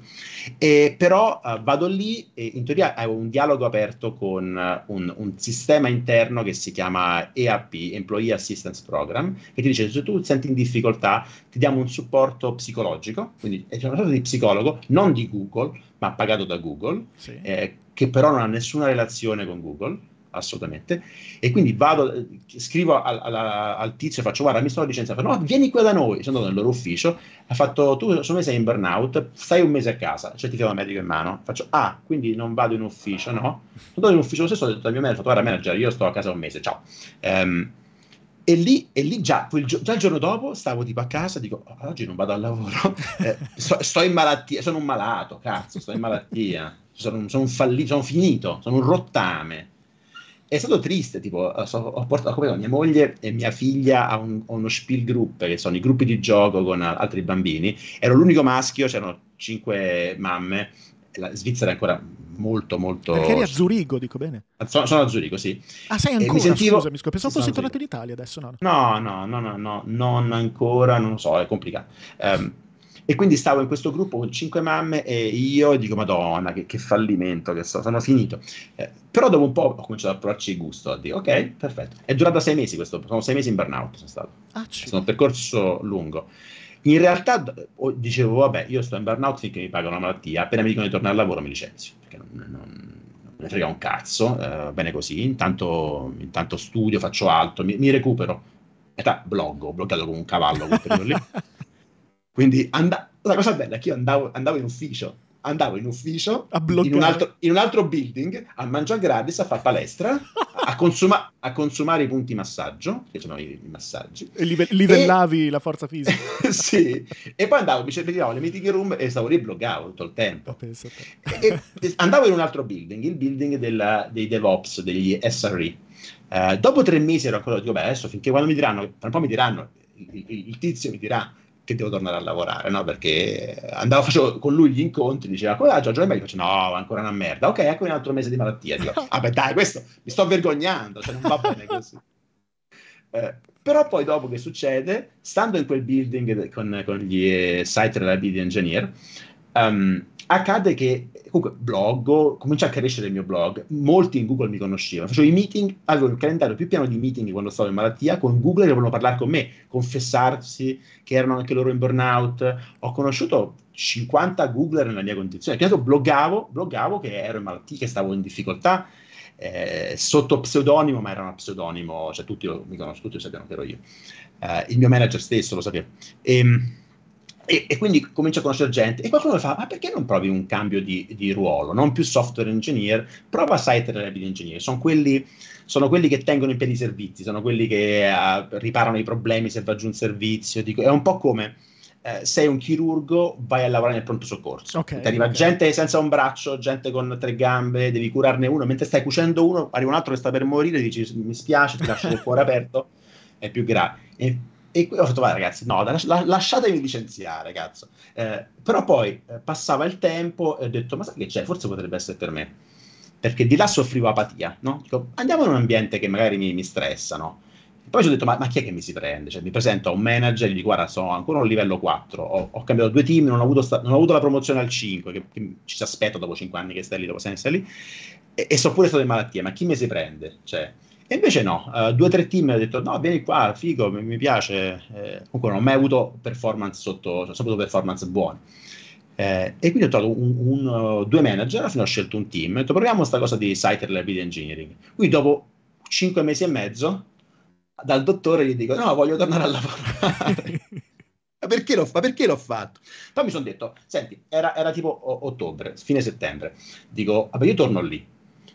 e però uh, vado lì e in teoria avevo un dialogo aperto con uh, un, un, sistema interno che si chiama EAP, Employee Assistance Program, che ti dice se tu senti in difficoltà ti diamo un supporto psicologico, quindi è una sorta di psicologo, non di Google, ma pagato da Google, sì. eh, che però non ha nessuna relazione con Google assolutamente. E quindi vado, scrivo al, al, al tizio, faccio guarda, mi sto licenziando, no, vieni qua da noi. Sono andato nel loro ufficio, ha fatto, tu sono mese in burnout, stai un mese a casa, certificato medico in mano. Faccio, ah, quindi non vado in ufficio, no? Sono andato in ufficio lo stesso, ho detto al mio manager, guarda manager, io sto a casa un mese, ciao. Um, e lì, e lì già, quel, già, il giorno dopo stavo tipo a casa dico oh, oggi non vado al lavoro <laughs> eh, so, sto in malattia sono un malato cazzo sto in malattia sono, sono un fallito sono finito sono un rottame è stato triste, tipo, ho portato come mia moglie e mia figlia a, un, a uno Spielgruppe, che sono i gruppi di gioco con altri bambini, ero l'unico maschio, c'erano cinque mamme, la Svizzera è ancora molto molto... Perché eri a Zurigo, dico bene? Ah, sono, sono a Zurigo, sì. Ah, sei ancora, e mi sentivo... scusami, scusa, pensavo sì, fossi tornato in Italia adesso, no? No, no, no, no, no, non ancora, non lo so, è complicato. Um, e quindi stavo in questo gruppo con cinque mamme e io dico, madonna, che, che fallimento che so, sono finito. Eh, però dopo un po' ho cominciato a provarci il gusto, a dire, ok, perfetto. È durato sei mesi questo, sono sei mesi in burnout, sono stato. Ah, sono un percorso lungo. In realtà dicevo, vabbè, io sto in burnout finché mi pagano la malattia, appena mi dicono di tornare al lavoro mi licenzio, perché non, non me frega un cazzo, eh, bene così, intanto, intanto, studio, faccio altro, mi, mi recupero. In realtà blog, ho bloccato come un cavallo quel periodo lì. <laughs> Quindi and- la cosa bella è che io andavo, andavo in ufficio, andavo in ufficio, in un, altro, in un, altro, building, a mangiare gratis, a fare palestra, <laughs> a, consuma- a, consumare i punti massaggio, che sono i, i massaggi. E live- livellavi e... la forza fisica. <laughs> sì, e poi andavo, mi cercavo le meeting room e stavo lì bloccato tutto il tempo. Ah, e, e andavo in un altro building, il building della, dei DevOps, degli SRE. Uh, eh, dopo tre mesi ero ancora, dico, beh, adesso finché quando mi diranno, tra un po' mi diranno, il, il, il tizio mi dirà che devo tornare a lavorare, no? Perché andavo, facevo con lui gli incontri, diceva, come va Giorgio? E me no, ancora una merda. Ok, ecco un altro mese di malattia. Dico, vabbè ah, dai, questo mi sto vergognando, cioè non va bene così. <laughs> Eh, però poi dopo che succede, stando in quel building con, con gli eh, site reliability engineer, um, accade che comunque bloggo, comincia a crescere il mio blog, molti in Google mi conoscevano, facevo i meeting, avevo il calendario più piano di meeting quando stavo in malattia, con Google che volevano parlare con me, confessarsi che erano anche loro in burnout, ho conosciuto 50 Googler nella mia condizione, che bloggavo, bloggavo che ero in malattia, che stavo in difficoltà, eh, sotto pseudonimo, ma era uno pseudonimo, cioè tutti lo, mi conoscono, tutti lo sapevano che ero io, eh, il mio manager stesso lo sapeva. E, ehm, e, e, quindi comincia a conoscere gente e qualcuno fa ma perché non provi un cambio di, di ruolo non più software engineer prova site reliability engineer sono quelli, sono quelli che tengono in piedi i servizi sono quelli che uh, riparano i problemi se va giù un servizio dico, è un po' come eh, sei un chirurgo, vai a lavorare nel pronto soccorso. Okay, Ti arriva okay. gente senza un braccio, gente con tre gambe, devi curarne uno. Mentre stai cucendo uno, arriva un altro che sta per morire, e dici mi spiace, ti lascio il cuore <laughs> aperto, è più grave. E e ho detto, vai ragazzi, no, la, lasciatemi licenziare, cazzo. Eh, però poi eh, passava il tempo e ho detto, ma sai che c'è, forse potrebbe essere per me. Perché di là soffrivo apatia, no? Dico, andiamo in un ambiente che magari mi, mi stressa, no? Poi ci ho detto, ma, ma, chi è che mi si prende? Cioè, mi presento a un manager e gli dico, guarda, sono ancora a un livello 4, ho, ho cambiato due team, non ho, avuto, sta- non ho avuto la promozione al 5, che, che ci si aspetta dopo 5 anni che stai lì, dopo 6 anni stai lì, e, e so pure stato in malattia, ma chi mi si prende? Cioè, e invece no, uh, due o tre team hanno detto no, vieni qua, figo, mi, mi piace. Eh, comunque non ho mai avuto performance sotto, cioè, soprattutto performance buone. Eh, e quindi ho trovato un, un, eh, due manager, alla fine ho scelto un team, ho detto proviamo questa cosa di site related engineering. Qui dopo cinque mesi e mezzo dal dottore gli dico no, voglio tornare a lavorare. <laughs> ma, perché l'ho, ma perché l'ho fatto? Poi mi sono detto, senti, era, era tipo ottobre, fine settembre, dico, vabbè io torno lì,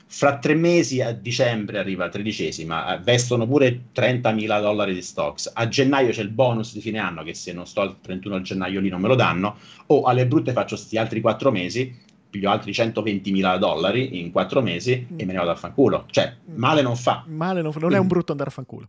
fra tre mesi a dicembre arriva tredicesima, eh, vestono pure 30.000 dollari di stocks. A gennaio c'è il bonus di fine anno che se non sto al 31 gennaio lì non me lo danno, o alle brutte faccio questi altri quattro mesi, piglio altri 120.000 dollari in quattro mesi mm. e me ne vado a fanculo. Cioè, mm. male non fa. Male non fa, non è un brutto andare a fanculo.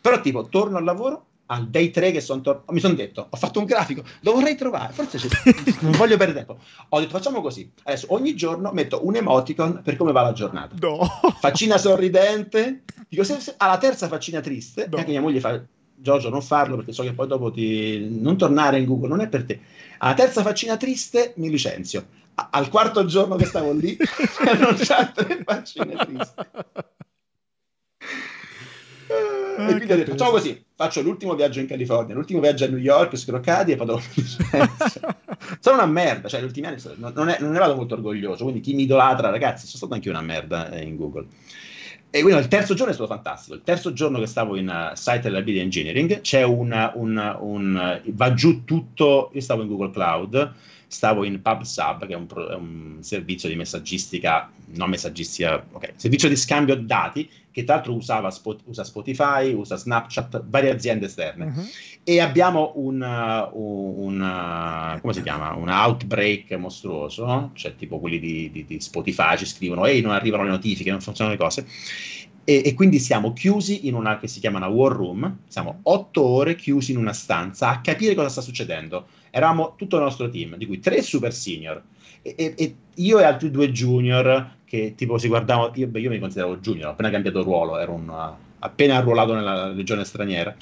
Però tipo, torno al lavoro al day 3 che sono tornato, mi sono detto, ho fatto un grafico, lo vorrei trovare, forse c'è, <laughs> non voglio perdere tempo. Ho detto facciamo così, adesso ogni giorno metto un emoticon per come va la giornata. No. Faccina sorridente, dico se, se, alla terza faccina triste, no. anche mia moglie fa, Giorgio non farlo perché so che poi dopo ti... non tornare in Google, non è per te. Alla terza faccina triste mi licenzio. A- al quarto giorno che stavo lì, <laughs> non c'è altre faccine triste. <laughs> Ah, e quindi ho detto, facciamo così, faccio l'ultimo viaggio in California, l'ultimo viaggio a New York, scroccati e poi dopo <laughs> Sono una merda, cioè gli ultimi anni non, non, è, non ne vado molto orgoglioso, quindi chi mi idolatra, ragazzi, sono stato anche una merda eh, in Google. E quindi il terzo giorno è stato fantastico. Il terzo giorno che stavo in uh, Site Reliability Engineering, c'è un, va giù tutto, io stavo in Google Cloud, stavo in PubSub, che è un, pro, è un servizio di messaggistica, non messaggistica, ok, servizio di scambio dati, che tra l'altro usava Spot, usa Spotify, usa Snapchat, varie aziende esterne. Uh-huh. E abbiamo un, uh, un, uh, come si chiama? Un outbreak mostruoso, cioè tipo quelli di, di, di Spotify ci scrivono, ehi, non arrivano le notifiche, non funzionano le cose. E, e, quindi siamo chiusi in una che si chiama una war room, siamo otto ore chiusi in una stanza a capire cosa sta succedendo eravamo tutto il nostro team, di cui tre super senior e, e, e io e altri due junior che tipo si guardavano, io, beh, io mi consideravo junior, appena cambiato ruolo, ero un, appena arruolato nella legione straniera.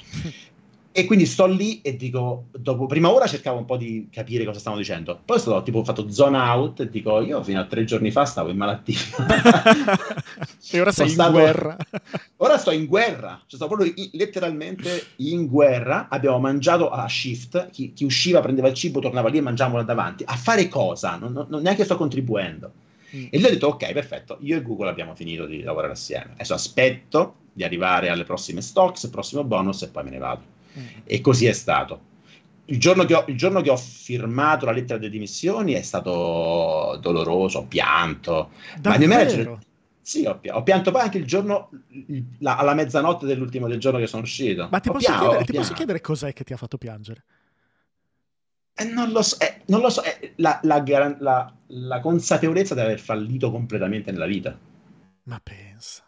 e quindi sto lì e dico, dopo prima ora cercavo un po' di capire cosa stavano dicendo, poi sono tipo fatto zone out e dico, io fino a tre giorni fa stavo in malattia. <laughs> e ora sono sei stato, in guerra. Ora sto in guerra, cioè sto proprio in, letteralmente in guerra. Abbiamo mangiato a shift, chi, chi, usciva prendeva il cibo, tornava lì e mangiavamo là davanti. A fare cosa? Non, non, non neanche sto contribuendo. Mm. E gli ho detto, ok, perfetto, io e Google abbiamo finito di lavorare assieme. Adesso aspetto di arrivare alle prossime stocks, prossimo bonus e poi me ne vado. Mm. E così è stato. Il giorno, ho, il giorno, che ho, firmato la lettera di dimissioni è stato doloroso, pianto. Davvero? Ma il mio manager sì, ho, pi- ho, pianto poi anche il giorno, la, alla mezzanotte dell'ultimo del giorno che sono uscito. Ma ti, posso, piano, chiedere, ti posso, chiedere, cos'è che ti ha fatto piangere? Eh, non lo so, eh, non lo so eh, la, la, la, consapevolezza di aver fallito completamente nella vita. Ma pensa.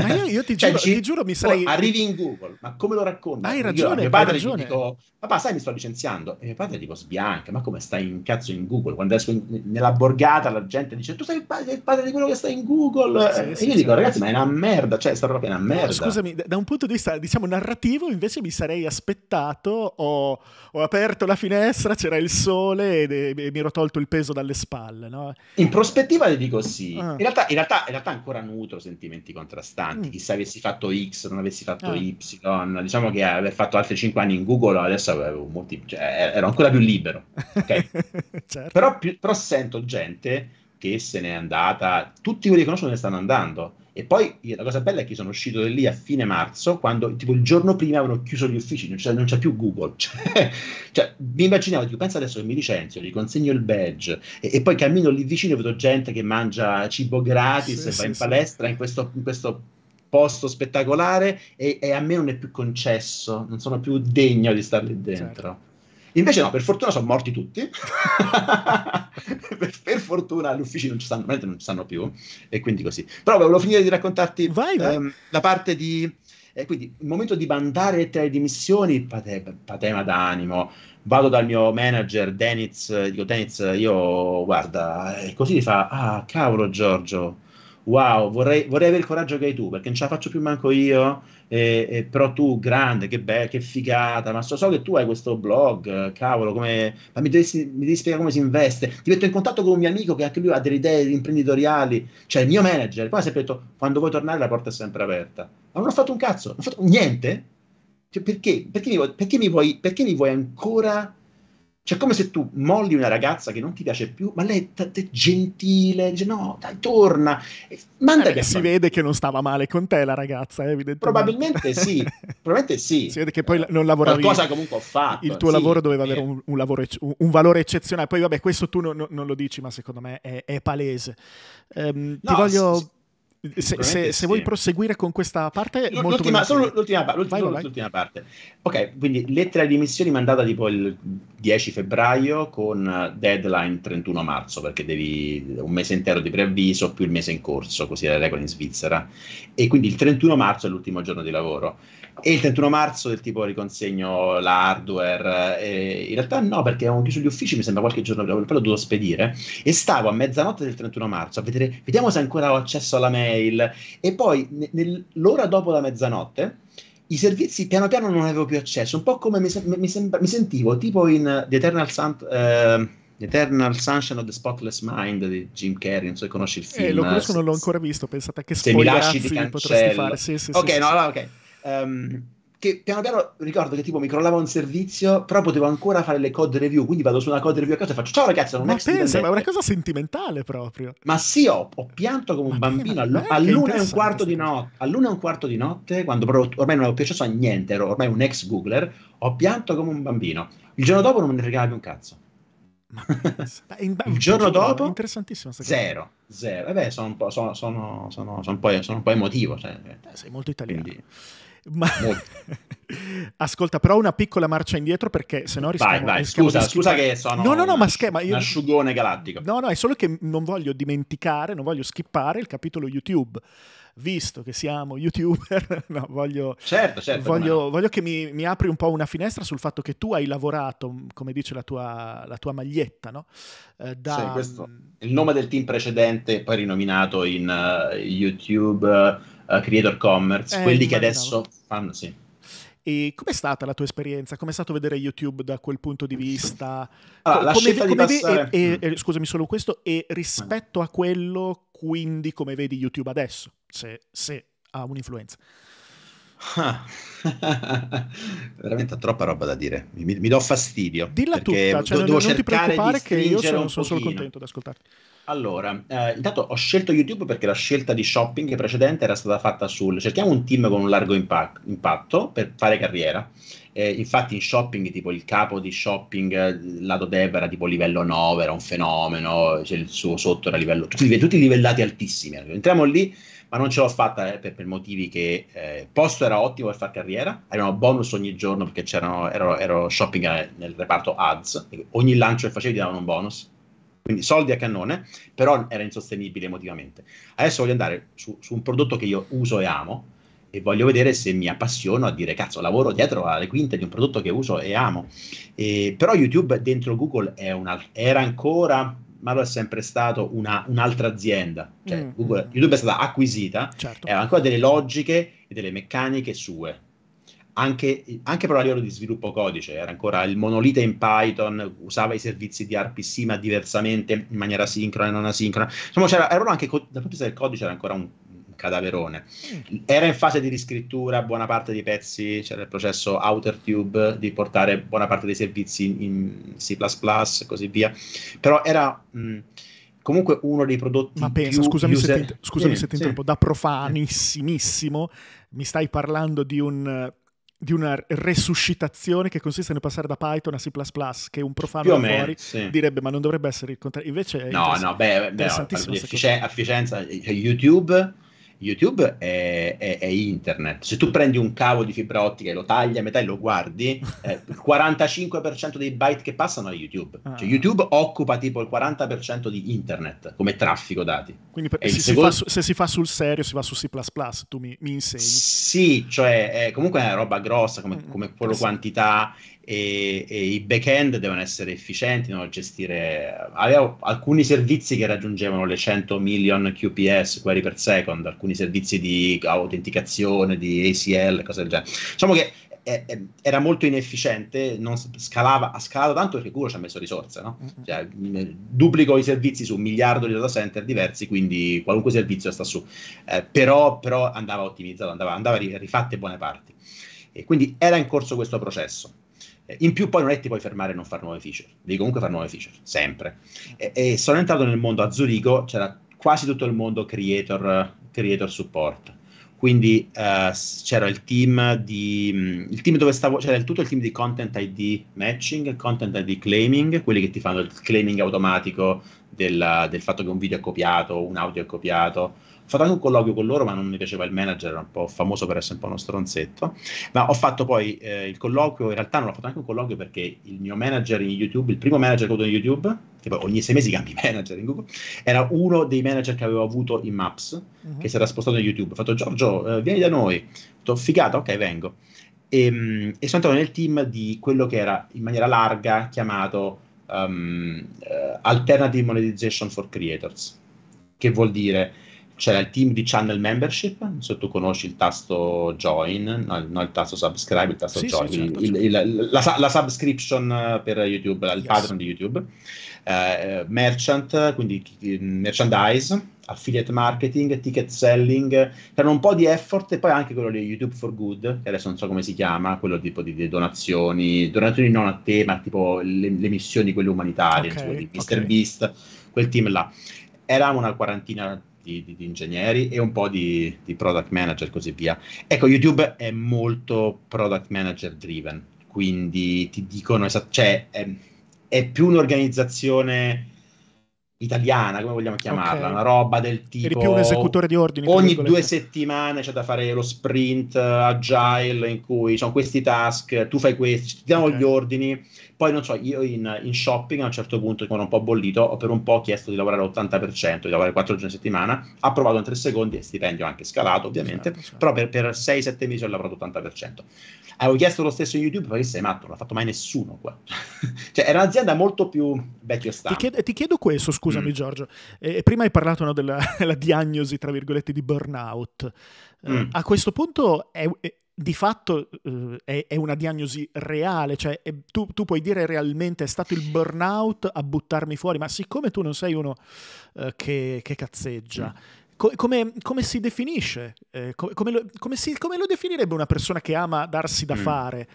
Ma io, io ti, <laughs> cioè, giuro, ti, giuro, mi oh, sarei. arrivi in Google, ma come lo racconti? hai ragione. Io, mio padre ragione. dico: Papà, sai, mi sto licenziando. E mio padre dico: Sbianca, ma come stai in cazzo in Google? Quando esco in, nella borgata la gente dice: Tu sei il padre, il padre di quello che sta in Google. Sì, e sì, io sì, dico: Ragazzi, ma è una merda. Cioè, è stata proprio una merda. No, scusami, da un punto di vista, diciamo, narrativo, invece mi sarei aspettato. Ho, ho aperto la finestra, c'era il sole e, e, mi ero tolto il peso dalle spalle. No? In prospettiva ti dico sì. Ah. In, realtà, in, realtà, in realtà ancora nutro sentimenti contrari contrastanti. Mm. Chissà avessi fatto X, non avessi fatto ah. Y, diciamo che aver fatto altri 5 anni in Google adesso avevo molti, cioè, er-, ero ancora più libero. Okay? <laughs> certo. però, più, però sento gente che se n'è andata, tutti quelli che conosco ne stanno andando e poi la cosa bella è che sono uscito da lì a fine marzo, quando tipo il giorno prima avevano chiuso gli uffici, non, c'è, non c'è più Google. <laughs> Cioè, cioè, mi immaginavo, dico, pensa adesso che mi licenzio, gli consegno il badge e, e, poi cammino lì vicino e vedo gente che mangia cibo gratis sì, e va sì, in palestra sì. in questo, in questo posto spettacolare e, e, a me non è più concesso, non sono più degno di stare lì dentro. Certo. Invece no, per fortuna sono morti tutti. <laughs> per, per, fortuna gli uffici non ci stanno, non ci stanno più e quindi così. Però volevo finire di raccontarti vai, vai. Ehm, la parte di eh, quindi il momento di mandare lettera di dimissioni, pate, patema d'animo. Vado dal mio manager Deniz, dico Deniz, io guarda, e eh, così gli fa, ah cavolo Giorgio, wow, vorrei, vorrei, avere il coraggio che hai tu, perché non ce la faccio più manco io, eh, eh, però tu, grande, che bella, che figata, ma so, so, che tu hai questo blog, cavolo, come, ma mi devi, mi devi, spiegare come si investe, ti metto in contatto con un mio amico che anche lui ha delle idee imprenditoriali, cioè il mio manager, poi ha sempre detto, quando vuoi tornare la porta è sempre aperta, ma non ho fatto un cazzo, non ho fatto niente, cioè, perché? Perché mi, vuoi, perché, mi vuoi, perché mi vuoi ancora cioè, come se tu molli una ragazza che non ti piace più, ma lei t- è gentile, dice no, dai, torna. Manda eh si vede che non stava male con te la ragazza, eh, evidentemente. Probabilmente sì, <laughs> probabilmente sì. Si vede che poi non lavoravi. Qualcosa comunque ho fatto. Il tuo sì, lavoro doveva eh. avere un, un, lavoro, un, valore eccezionale. Poi vabbè, questo tu non, non lo dici, ma secondo me è, è palese. Um, no, ti voglio... Sì, se, se, se vuoi proseguire con questa parte, L- l'ultima, solo l'ultima, par- l'ultima, vai, vai. parte. Ok, quindi lettera di dimissioni mandata tipo il 10 febbraio con deadline 31 marzo, perché devi un mese intero di preavviso più il mese in corso, così è la regola in Svizzera. E quindi il 31 marzo è l'ultimo giorno di lavoro. E il 31 marzo del tipo riconsegno l'hardware. Eh, in realtà no, perché avevamo chiuso gli uffici, mi sembra qualche giorno prima, poi l'ho dovuto spedire. E stavo a mezzanotte del 31 marzo a vedere, vediamo se ancora ho accesso alla mail. E poi l'ora dopo la mezzanotte i servizi piano piano non avevo più accesso, un po' come mi, mi, sembra, mi sentivo tipo in The Eternal, Sun, uh, Eternal, Sunshine of the Spotless Mind di Jim Carrey, non so se conosci il film. Eh, lo conosco, non l'ho ancora visto, pensate a che spoilerazzi potresti fare. Sì, sì, ok, sì, no, no, ok. Um, che piano piano ricordo che tipo mi crollava un servizio, però potevo ancora fare le code review, quindi vado su una code review a casa e faccio ciao ragazzi, non è pensa, ma è una cosa sentimentale proprio. Ma sì, ho, ho pianto come un ma bambino all- all'una eh, e un quarto di notte, all'una e un quarto di notte, quando però ormai non avevo più accesso a niente, ero ormai un ex Googler, ho pianto come un bambino. Il giorno dopo non me ne fregava più un cazzo. <laughs> il giorno dopo interessantissimo zero, zero. E eh sono un po', sono, sono, sono, sono, un po', sono un po' emotivo. Cioè. Eh. sei molto italiano. Quindi, ma... <laughs> Ascolta, però una piccola marcia indietro perché se no rischiamo... Vai, vai, rischiamo scusa, scusa che sono no, no, no, una, ma io... un asciugone galattico. No, no, è solo che non voglio dimenticare, non voglio skippare il capitolo YouTube visto che siamo youtuber, <laughs> no, voglio, certo, certo, voglio, no. voglio, che mi, mi, apri un po' una finestra sul fatto che tu hai lavorato, mm, come dice la tua, la tua maglietta, no? eh, da... Sì, questo, mm, il nome del team precedente, poi rinominato in uh, YouTube. Uh, eh, creator commerce, eh, quelli che adesso fanno, sì. E com'è stata la tua esperienza? Com'è stato vedere YouTube da quel punto di vista? Ah, mm. scusami solo questo, e rispetto a quello, quindi come vedi YouTube adesso, se, se ha un'influenza. Ah. <laughs> Veramente troppa roba da dire, mi, mi do fastidio. Dilla tutta, cioè, non, non ti preoccupare che io sono, sono solo contento di ascoltarti. Allora, eh, intanto ho scelto YouTube perché la scelta di shopping precedente era stata fatta sul cerchiamo un team con un largo impact, impatto per fare carriera. Eh, infatti in shopping, tipo il capo di shopping eh, lato dev era tipo livello 9, era un fenomeno, cioè il suo sotto era livello tutti, tutti livellati altissimi. Entriamo lì, ma non ce l'ho fatta eh, per, per, motivi che il eh, posto era ottimo per fare carriera, erano bonus ogni giorno perché c'erano, ero, ero shopping eh, nel reparto ads, ogni lancio che facevi ti davano un bonus quindi soldi a cannone, però era insostenibile emotivamente. Adesso voglio andare su, su un prodotto che io uso e amo, e voglio vedere se mi appassiono a dire cazzo lavoro dietro alle quinte di un prodotto che uso e amo eh, però YouTube dentro Google una, era ancora ma lo è sempre stato una, un'altra azienda cioè, mm. Google, mm. YouTube è stata acquisita certo. aveva ancora delle logiche e delle meccaniche sue anche, anche però a livello di sviluppo codice, era ancora il monolite in Python, usava i servizi di RPC ma diversamente, in maniera sincrona e non asincrona. Insomma, c'era, era anche, dal punto di vista del codice era ancora un, cadaverone. Mm. Era in fase di riscrittura, buona parte dei pezzi, c'era il processo Outer Tube di portare buona parte dei servizi in C++ e così via, però era... Mh, mm, comunque uno dei prodotti Ma pensa, scusami, user... se ti, scusami sì, se ti sì. interrompo, da profanissimissimo mi stai parlando di un di una resuscitazione che consiste nel passare da Python a C++, che un profano meno, fuori sì. direbbe ma non dovrebbe essere il contrario. Invece no, no, beh, beh no, a, Firenze, a eh, eh, YouTube YouTube è, è, è, internet. Se tu prendi un cavo di fibra ottica e lo tagli a metà e lo guardi, eh, <laughs> il 45% dei byte che passano a YouTube. Ah. Cioè, YouTube occupa tipo il 40% di internet come traffico dati. Quindi per, se, secondo... si fa, se, si fa, sul serio, si va su C, tu mi, mi insegni. Sì, cioè eh, comunque è una roba grossa come, mm, mm. come mm, quantità e, e i back-end devono essere efficienti, devono gestire... Avevo alcuni servizi che raggiungevano le 100 million QPS, query per second, alcuni servizi di autenticazione, di ACL, cose del genere. Diciamo che era molto inefficiente, non scalava, ha scalato tanto perché Google ci ha messo risorse, no? cioè, mm, duplico i servizi su un miliardo di data center diversi, quindi qualunque servizio sta su, eh, però, però, andava ottimizzato, andava, andava rifatte buone parti. E quindi era in corso questo processo. Eh, in più poi non è ti puoi fermare e non fare nuove feature, devi comunque fare nuove feature, sempre. E, e sono entrato nel mondo a Zurigo, c'era quasi tutto il mondo creator, creator support. Quindi uh, c'era il team di mm, il team dove stavo, c'era tutto il team di content ID matching, content ID claiming, quelli che ti fanno il claiming automatico della, del fatto che un video è copiato, un audio è copiato, fatto anche un colloquio con loro, ma non mi piaceva il manager, era un po' famoso per essere un po' uno stronzetto. Ma ho fatto poi eh, il colloquio, in realtà non ho fatto anche un colloquio perché il mio manager in YouTube, il primo manager che ho avuto in YouTube, che poi ogni sei mesi cambi <laughs> manager in Google, era uno dei manager che avevo avuto in Maps, uh-huh. che si era spostato in YouTube. Ho fatto Giorgio, eh, vieni da noi. Ho figato, ok, vengo. E, ehm, e sono entrato nel team di quello che era in maniera larga chiamato um, Alternative Monetization for Creators, che vuol dire c'era il team di channel membership, non se tu conosci il tasto join, no, no il tasto subscribe, il tasto sì, join, sì, certo, il, il, certo. il, la, la, subscription eh, per YouTube, il yes. patron di YouTube, eh, merchant, quindi merchandise, affiliate marketing, ticket selling, c'erano un po' di effort e poi anche quello di YouTube for Good, che adesso non so come si chiama, quello tipo di, di donazioni, donazioni non a te, ma tipo le, le missioni, quelle umanitarie, okay, cioè, Mr. Okay. Beast, quel team là. Eravamo una quarantina di, di, di ingegneri e un po' di, di product manager e così via. Ecco, YouTube è molto product manager driven, quindi ti dicono, cioè è, ehm, è più un'organizzazione italiana, come vogliamo chiamarla, okay. una roba del tipo... Eri più un esecutore di ordini. Ogni due settimane c'è da fare lo sprint eh, agile in cui sono questi task, tu fai questi, ti diamo okay. gli ordini, poi non so, io in, in shopping a un certo punto, quando un po' bollito, ho per un po' chiesto di lavorare all'80%, di lavorare 4 giorni a settimana, ha provato in 3 secondi, e stipendio anche scalato ovviamente, certo, certo. però per, per 6-7 mesi ho lavorato 80%. Avevo chiesto lo stesso in YouTube, perché sei matto, non l'ha fatto mai nessuno qua. <laughs> cioè era un'azienda molto più vecchio stampo. Ti chiedo, ti chiedo questo, scusami mm. Giorgio, eh, prima hai parlato no, della <laughs> diagnosi, tra virgolette, di burnout. Eh, mm. a questo punto è di fatto eh, è, è, una diagnosi reale, cioè è, tu, tu, puoi dire realmente è stato il burnout a buttarmi fuori, ma siccome tu non sei uno eh, che, che, cazzeggia, mm. co come, come, si definisce? Eh, co come, lo, come, si, come, lo, definirebbe una persona che ama darsi da mm. fare?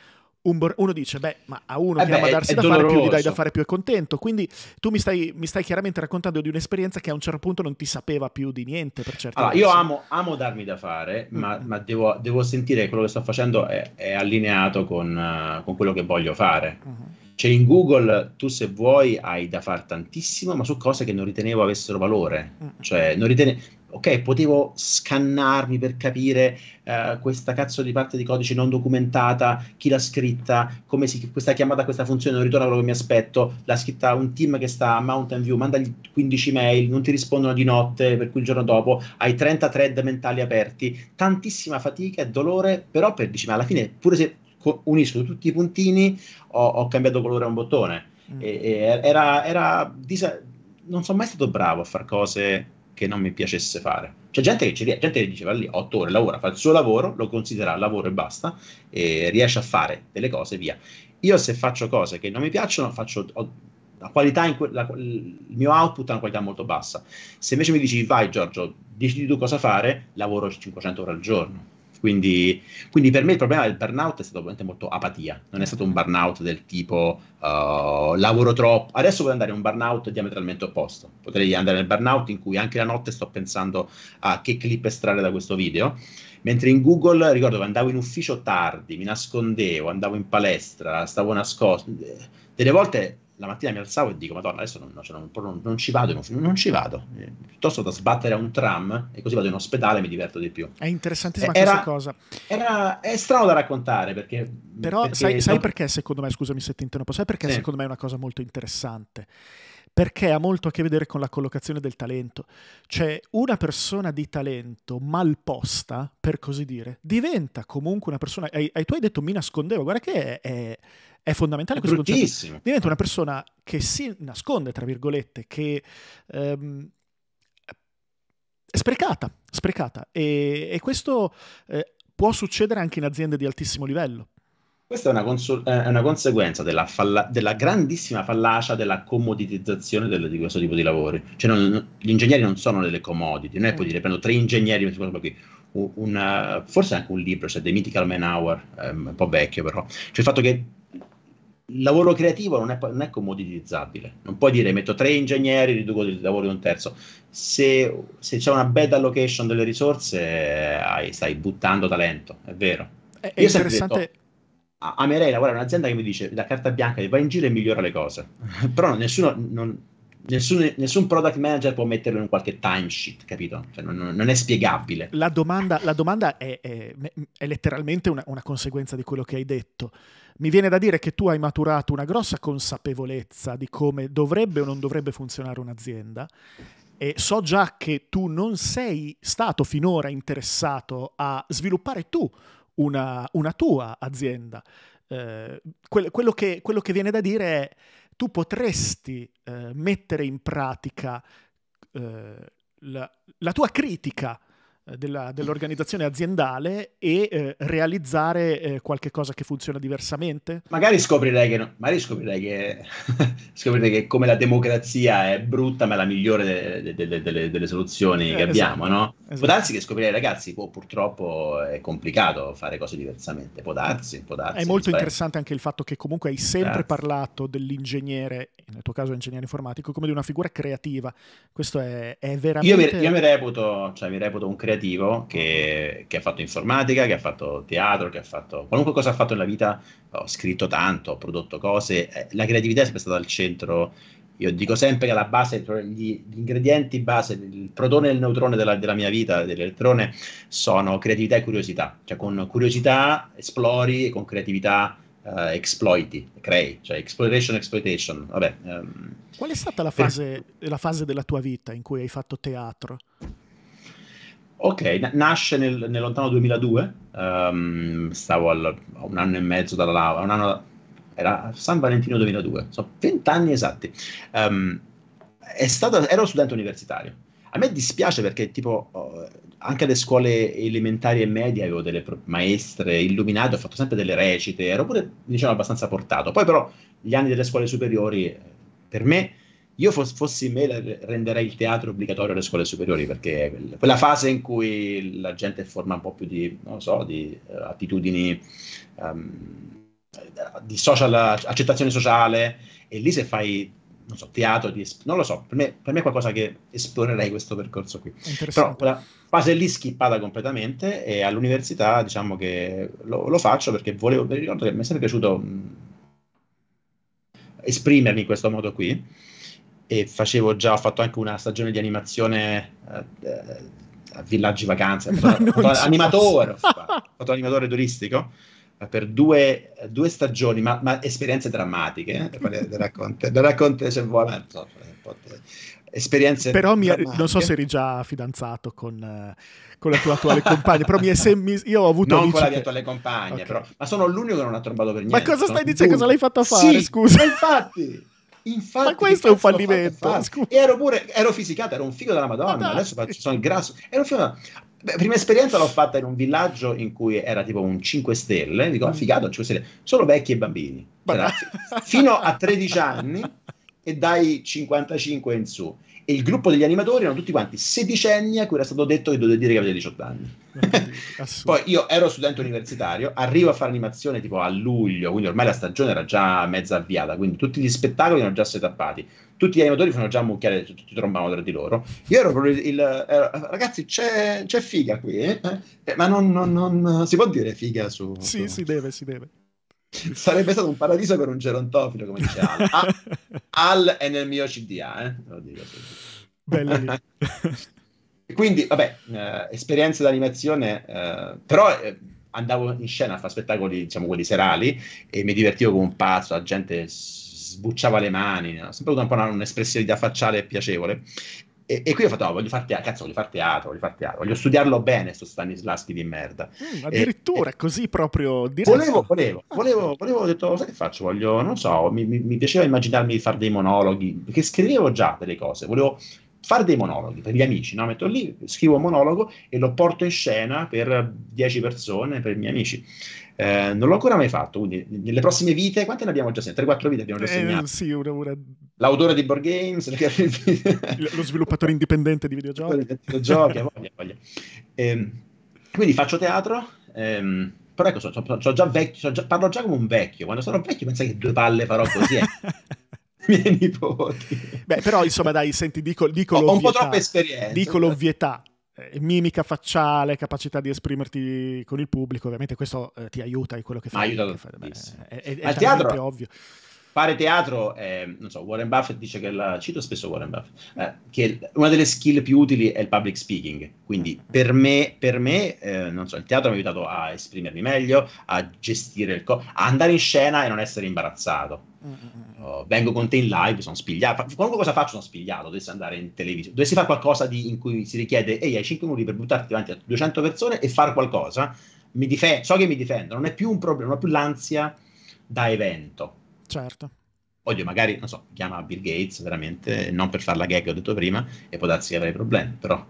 uno dice, beh, ma a uno eh che beh, ama darsi da doloroso. fare più gli dai da fare più è contento. Quindi tu mi stai, mi stai, chiaramente raccontando di un'esperienza che a un certo punto non ti sapeva più di niente per certi allora, Io amo, amo, darmi da fare, mm. ma, ma devo, devo, sentire che quello che sto facendo è, è allineato con, uh, con, quello che voglio fare. Mm. Cioè in Google tu se vuoi hai da fare tantissimo, ma su cose che non ritenevo avessero valore. Mm. Cioè non, ritene- ok, potevo scannarmi per capire uh, questa cazzo di parte di codice non documentata, chi l'ha scritta, come si, questa chiamata, questa funzione non ritorna quello che mi aspetto, l'ha scritta un team che sta a Mountain View, mandagli 15 mail, non ti rispondono di notte, per cui il giorno dopo hai 30 thread mentali aperti, tantissima fatica e dolore, però per dici, ma alla fine pure se co- unisco tutti i puntini ho, ho cambiato colore a un bottone. Mm. E, e era, era disa- non sono mai stato bravo a fare cose che non mi piacesse fare. C'è gente che ci riesce, gente che diceva lì 8 ore, lavora, fa il suo lavoro, lo considera lavoro e basta, e riesce a fare delle cose, via. Io se faccio cose che non mi piacciono, faccio... Ho, la qualità in que- la, il mio output ha una qualità molto bassa. Se invece mi dici vai Giorgio, decidi tu cosa fare, lavoro 500 ore al giorno quindi, quindi, per me il problema del burnout è stato ovviamente molto apatia, non è stato un burnout del tipo uh, lavoro troppo. Adesso potrei andare in un burnout diametralmente opposto, potrei andare nel burnout in cui anche la notte sto pensando a che clip estrarre da questo video. Mentre in Google ricordo che andavo in ufficio tardi, mi nascondevo, andavo in palestra, stavo nascosto. Delle volte la mattina mi alzavo e dico, madonna, adesso non, cioè, non, non ci vado, non, non ci vado, eh, piuttosto da sbattere a un tram e così vado in ospedale e mi diverto di più. È interessantissima eh, era, questa cosa. Era, è strano da raccontare perché... Però perché sai, sai perché secondo me, scusami se ti interrompo, sai perché sì. secondo me è una cosa molto interessante? perché ha molto a che vedere con la collocazione del talento. Cioè una persona di talento mal posta, per così dire, diventa comunque una persona... Ai, ai tu hai detto mi nascondevo, guarda che è, è, è fondamentale è questo concetto. Diventa una persona che si nasconde, tra virgolette, che... Ehm, è sprecata, sprecata. E, e questo eh, può succedere anche in aziende di altissimo livello. Questa è una, consul- eh, è una conseguenza della, falla- della, grandissima fallacia della commoditizzazione del- di questo tipo di lavori. Cioè non, gli ingegneri non sono delle commodity, non è poi mm. dire prendo tre ingegneri e mi qui. Una, forse anche un libro, cioè The Mythical Man Hour, ehm, un po' vecchio però, cioè il fatto che il lavoro creativo non è, non è commoditizzabile, non puoi dire metto tre ingegneri, riduco il lavoro di un terzo, se, se c'è una bad allocation delle risorse eh, hai, stai buttando talento, è vero. È, è interessante, detto, amerei lavorare in un'azienda che mi dice la carta bianca va in giro e migliora le cose. <laughs> Però nessuno, non, nessun, nessun, product manager può metterlo in qualche timesheet, capito? Cioè, non, non, è spiegabile. La domanda, la domanda è, è, è, letteralmente una, una conseguenza di quello che hai detto. Mi viene da dire che tu hai maturato una grossa consapevolezza di come dovrebbe o non dovrebbe funzionare un'azienda e so già che tu non sei stato finora interessato a sviluppare tu una, una tua azienda. Eh, que- quello, che, quello, che, viene da dire è tu potresti eh, mettere in pratica eh, la, la tua critica della, dell'organizzazione aziendale e eh, realizzare eh, qualche cosa che funziona diversamente? Magari scoprirei che, no, magari scoprirei che, <laughs> scoprirei che come la democrazia è brutta ma è la migliore de, de, de, delle soluzioni eh, che esatto, abbiamo, no? Esatto. Può darsi che scoprirei, ragazzi, può, purtroppo è complicato fare cose diversamente, può darsi, può darsi È molto interessante anche il fatto che comunque hai sempre Grazie. parlato dell'ingegnere, nel tuo caso ingegnere informatico, come di una figura creativa. Questo è, è veramente... Io mi, io mi reputo, cioè mi reputo un creativo creativo che, che, ha fatto informatica, che ha fatto teatro, che ha fatto qualunque cosa ha fatto nella vita, ho scritto tanto, ho prodotto cose, eh, la creatività è sempre stata al centro. Io dico sempre che la base, cioè, gli, gli ingredienti base, il protone e il neutrone della, della mia vita, dell'elettrone, sono creatività e curiosità. Cioè con curiosità esplori e con creatività Uh, exploiti, crei, cioè exploration, exploitation. Vabbè, um, Qual è stata la fase, per... la fase, della tua vita in cui hai fatto teatro? Ok, nasce nel, nel lontano 2002, um, ehm, stavo al, a un anno e mezzo dalla laurea, un anno, era San Valentino 2002, sono vent'anni esatti. Um, stato, ero studente universitario. A me dispiace perché tipo oh, anche alle scuole elementari e medie avevo delle pro- maestre illuminate, ho fatto sempre delle recite, ero pure diciamo abbastanza portato. Poi però gli anni delle scuole superiori per me io fos- fossi me renderei il teatro obbligatorio alle scuole superiori perché è quella fase in cui la gente forma un po' più di, so, di uh, attitudini, um, di social, accettazione sociale e lì se fai non so, teatro, di, non lo so, per me, per me, è qualcosa che esplorerei questo percorso qui. Però quella fase lì schippata completamente e all'università diciamo che lo, lo faccio perché volevo, mi ricordo che mi è sempre piaciuto mh, esprimermi in questo modo qui e facevo già, ho fatto anche una stagione di animazione eh, eh a villaggi vacanze, fatto, fatto animatore, ho fatto animatore turistico eh, per due, due stagioni, ma, ma, esperienze drammatiche, le, le, racconto, se vuoi, ma, so, esperienze però mi, non so se eri già fidanzato con, eh, con la tua attuale compagna però mi è sem- io ho avuto non con la mia che... attuale compagna okay. però ma sono l'unico che non ha trovato per niente ma cosa stai dicendo cosa l'hai fatta fare sì, scusa infatti Infatti, ma questo è un fallimento. Ero pure, ero fisicato, ero un figlio della Madonna, ma adesso faccio, sono il grasso, ero un figlio della Beh, prima esperienza l'ho fatta in un villaggio in cui era tipo un 5 stelle, dico, ah, mm. figato, 5 stelle, solo vecchi e bambini. Cioè, fino a 13 anni <laughs> e dai 55 in su. E il gruppo degli animatori erano tutti quanti sedicenni a cui era stato detto che dovete dire che avete 18 anni. <laughs> Poi io ero studente universitario, arrivo a fare animazione tipo a luglio, quindi ormai la stagione era già mezza avviata, quindi tutti gli spettacoli erano già setappati, tutti gli animatori fanno già un mucchiare, tutti trombavano tra di loro. Io ero proprio il... Ero, ragazzi, c'è, c'è, figa qui, eh? Eh, ma non, non, non, si può dire figa su... Sì, su... si deve, si deve. <laughs> Sarebbe stato un paradiso per un gerontofilo, come dice Al. Al, Al è nel mio CDA, eh? lo dico. Bello lì. <laughs> Quindi, vabbè, eh, esperienze d'animazione, eh, però eh, andavo in scena a fare spettacoli, diciamo, quelli serali, e mi divertivo come un pazzo, la gente sbucciava le mani, ho sempre avuto un po' una, un'espressività facciale piacevole. E, e qui ho fatto, oh, voglio far teatro, cazzo, voglio far teatro, voglio far teatro, voglio studiarlo bene sto Stanislaschi di merda. Mm, addirittura, e, così proprio diretto. Volevo, volevo, ah. volevo, volevo, ho detto, oh, sai che faccio? Voglio, non so, mi, mi, mi piaceva immaginarmi di fare dei monologhi, perché scrivevo già delle cose, volevo fare dei monologhi per gli amici, no? metto lì, scrivo un monologo e lo porto in scena per dieci persone, per i miei amici. Eh, non l'ho ancora mai fatto, quindi nelle prossime vite, quante ne abbiamo già segnate? 3-4 vite abbiamo già eh, segnate? Eh, sì, una, una l'autore di board games, <laughs> lo sviluppatore indipendente di videogiochi. voglia, voglia. E, ehm, quindi faccio teatro, ehm, però ecco, so, so, so già vecchio, già, parlo già come un vecchio. Quando sarò vecchio, pensa che due palle farò così. Eh. <laughs> miei nipoti. Beh, però insomma, dai, senti, dico, dico Ho un po' troppa esperienza. Dico eh. l'ovvietà. Eh, mimica facciale, capacità di esprimerti con il pubblico, ovviamente questo eh, ti aiuta in quello che fai. Aiuta che fai. è, è, è, è ovvio fare teatro, eh, non so, Warren Buffett dice che la, cito spesso Warren Buffett, eh, che una delle skill più utili è il public speaking, quindi per me, per me eh, non so, il teatro mi ha aiutato a esprimermi meglio, a gestire il co- a andare in scena e non essere imbarazzato. Oh, vengo con te in live, sono spigliato, qualunque cosa faccio sono spigliato, dovessi andare in televisione, dovessi fare qualcosa di, in cui si richiede, ehi, hai 5 minuti per buttarti davanti a 200 persone e fare qualcosa, mi dife- so che mi difendo, non è più un problema, non ho più l'ansia da evento Certo. Voglio magari, non so, chiama Bill Gates veramente, non per fare la gag che ho detto prima, e può darsi che avrei problemi, però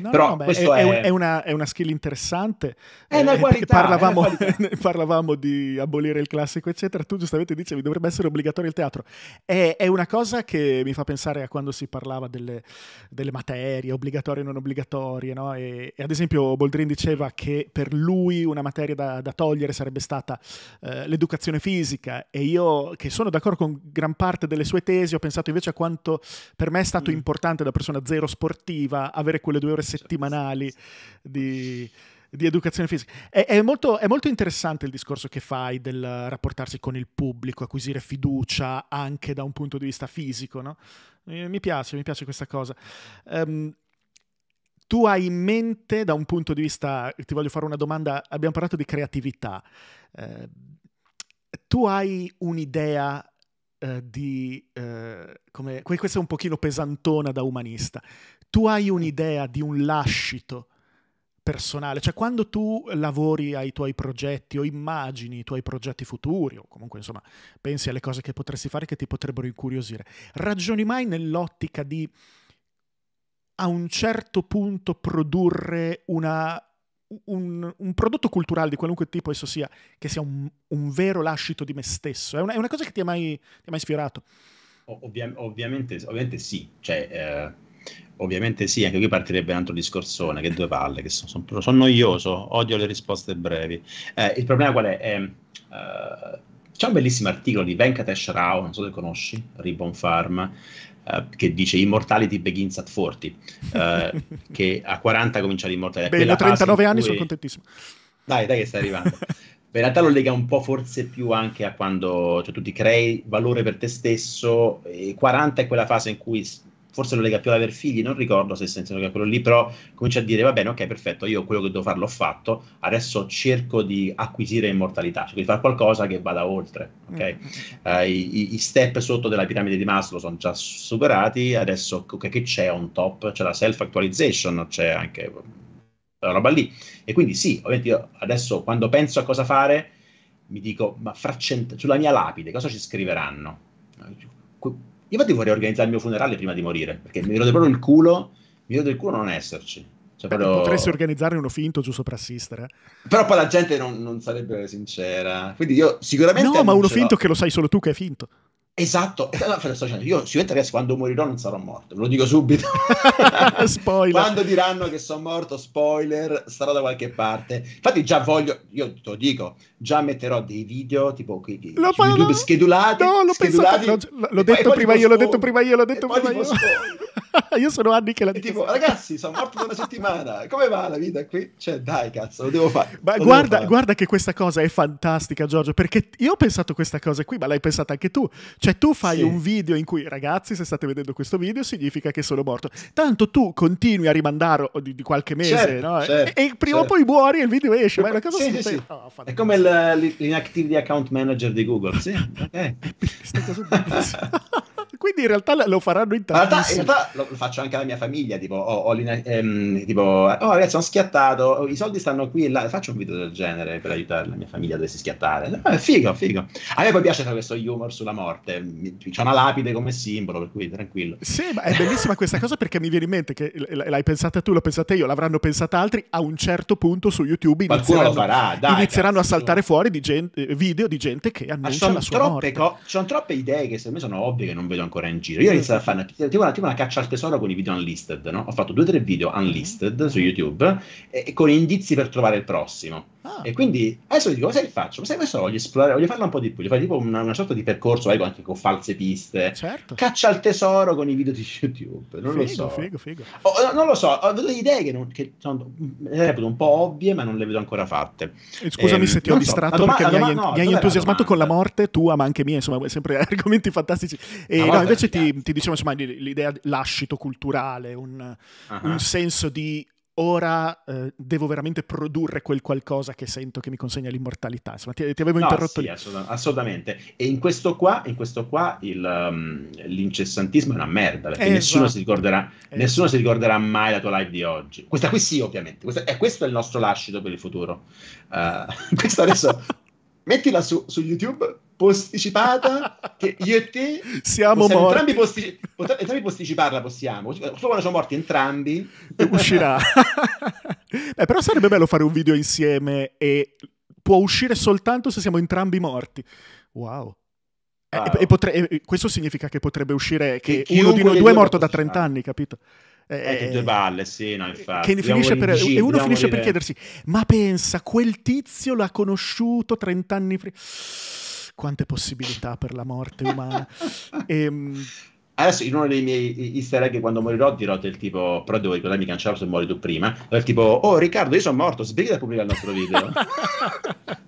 No, Però no, beh, questo è, è, è, una, è, una, skill interessante. È una eh, qualità. Parlavamo, una <laughs> parlavamo, di abolire il classico, eccetera. Tu giustamente dicevi dovrebbe essere obbligatorio il teatro. È, una cosa che mi fa pensare a quando si parlava delle, delle materie obbligatorie non obbligatorie. No? E, e, ad esempio Boldrin diceva che per lui una materia da, da togliere sarebbe stata eh, l'educazione fisica. E io, che sono d'accordo con gran parte delle sue tesi, ho pensato invece a quanto per me è stato mm. importante da persona zero sportiva avere quelle due ore settimanali di, di educazione fisica. È, è, molto, è, molto, interessante il discorso che fai del rapportarsi con il pubblico, acquisire fiducia anche da un punto di vista fisico, no? Eh, mi piace, mi piace questa cosa. Um, tu hai in mente, da un punto di vista, ti voglio fare una domanda, abbiamo parlato di creatività, uh, tu hai un'idea Uh, di... Uh, come, questa è un pochino pesantona da umanista tu hai un'idea di un lascito personale, cioè quando tu lavori ai tuoi progetti o immagini i tuoi progetti futuri o comunque insomma pensi alle cose che potresti fare che ti potrebbero incuriosire, ragioni mai nell'ottica di a un certo punto produrre una, un, un, prodotto culturale di qualunque tipo esso sia, che sia un, un vero lascito di me stesso? È una, è una cosa che ti ha mai, mai, sfiorato? Ovvia, ovviamente, ovviamente, sì, cioè... Eh Ovviamente sì, anche qui partirebbe un altro discorsone, che due palle, che sono, sono, sono noioso, odio le risposte brevi. Eh, il problema qual è? è uh, c'è un bellissimo articolo di Venkatesh Rao, non so se conosci, Ribbon Farm, uh, eh, che dice Immortality begins at 40, uh, eh, <laughs> che a 40 comincia l'immortalità. Beh, da 39 anni cui... sono contentissimo. Dai, dai che stai arrivando. in <laughs> realtà lo lega un po' forse più anche a quando cioè, tu ti crei valore per te stesso. E 40 è quella fase in cui forse lo lega più ad aver figli, non ricordo se senza lega quello lì, però comincia a dire va bene, ok, perfetto, io quello che devo fare l'ho fatto, adesso cerco di acquisire immortalità, cerco cioè, di fare qualcosa che vada oltre, ok? Mm. Uh, i, i, step sotto della piramide di Maslow sono già superati, adesso okay, che c'è on top? C'è la self-actualization, c'è anche la roba lì. E quindi sì, ovviamente io adesso quando penso a cosa fare, mi dico, ma cent- sulla mia lapide cosa ci scriveranno? Eh, io infatti vorrei organizzare il mio funerale prima di morire, perché mi rode proprio il culo, mi rode il culo non esserci. Cioè, però... Potresti organizzare uno finto giusto per assistere. Però poi la gente non, non sarebbe sincera. Quindi io sicuramente... No, ma uno finto che lo sai solo tu che è finto. Esatto, io sicuramente adesso quando morirò non sarò morto, ve lo dico subito. <laughs> spoiler. Quando diranno che sono morto, spoiler, sarò da qualche parte. Infatti già voglio, io te lo dico, già metterò dei video tipo qui, qui lo su YouTube schedulati. No, l'ho, schedulati, pensato, l'ho, l'ho detto poi, prima io, l'ho detto prima io, l'ho detto prima io. <laughs> <laughs> Io sono anni che la dico. Tipo, ragazzi, sono morto da una settimana. Come va la vita qui? Cioè, dai, cazzo, lo devo fare. Ma guarda, fare. guarda, che questa cosa è fantastica, Giorgio, perché io ho pensato questa cosa qui, ma l'hai pensata anche tu. Cioè, tu fai sì. un video in cui, ragazzi, se state vedendo questo video, significa che sono morto. Tanto tu continui a rimandarlo di, di qualche mese, certo, no? certo, e, e, prima o certo. poi muori e il video esce. Ma è una cosa sì, sì, oh, è come l'inactivity account manager di Google, sì. Okay. <laughs> Questa cosa bellissima. <laughs> Quindi in realtà lo faranno in tanti. In, realtà, lo faccio anche alla mia famiglia, tipo, oh, ho ehm, tipo, oh ragazzi, ho schiattato, i soldi stanno qui e là. Faccio un video del genere per aiutare la mia famiglia a dovessi schiattare. Eh, figo, figo. A me poi piace fare questo humor sulla morte. C'è una lapide come simbolo, per cui tranquillo. Sì, ma è bellissima questa cosa perché mi viene in mente che l'hai pensata tu, l'ho pensata io, l'avranno pensata altri. A un certo punto su YouTube inizieranno, farà, dai, inizieranno a saltare fuori di gente, eh, video di gente che annuncia la sua morte. Co- ci sono troppe idee che secondo me sono ovvie che non vedono ancora in giro. Io ho mm. iniziato a fare una, tipo una, tipo una caccia al tesoro con i video unlisted, no? Ho fatto due o tre video mm. unlisted su YouTube e, con indizi per trovare il prossimo. Ah. E quindi adesso dico, sai che faccio? Sai, questo? voglio esplorare, voglio farlo un po' di più, voglio fare tipo una, una sorta di percorso, ecco, anche con false piste. Certo. Caccia al tesoro con i video di YouTube, non figo, lo so. Figo, figo. Oh, non lo so, ho delle idee che, non, che sono un po' ovvie, ma non le vedo ancora fatte. E scusami eh, se ti ho distratto so. doma- perché doma- mi hai, no, mi hai entusiasmato con la morte tua, ma anche mia, insomma, sempre <laughs> argomenti fantastici. E no, no, invece ti, ti, dicevo insomma, l'idea dell'ascito culturale, un, uh-huh. un senso di ora eh, devo veramente produrre quel qualcosa che sento che mi consegna l'immortalità. Insomma, ti, ti avevo no, interrotto sì, lì. Assolutamente. E in questo qua, in questo qua il, um, l'incessantismo è una merda, perché esatto. nessuno, si esatto. ricorderà, esatto. nessuno si ricorderà mai la tua live di oggi. Questa qui sì, ovviamente. Questa, eh, questo è il nostro lascito per il futuro. Uh, <laughs> questo adesso mettila su, su YouTube posticipata <laughs> che io e te siamo morti entrambi, posti, potre, entrambi posticiparla possiamo cioè, solo quando siamo morti entrambi uscirà Beh, <laughs> <laughs> però sarebbe bello fare un video insieme e può uscire soltanto se siamo entrambi morti wow eh, Wow. E, e potre- e questo significa che potrebbe uscire che, che uno di noi due è morto da 30 anni, capito? Eh, che eh, due eh, balle, sì, no, eh, infatti. Che finisce per, G, e uno finisce per chiedersi, ma pensa, quel tizio l'ha conosciuto 30 anni prima. Quante possibilità per la morte umana. <laughs> e, ehm, Adesso in uno dei miei easter egg quando morirò dirò del tipo, però devo ricordarmi che non se muori tu prima, del tipo, oh Riccardo io sono morto, sbrigati a pubblicare il nostro video. <laughs>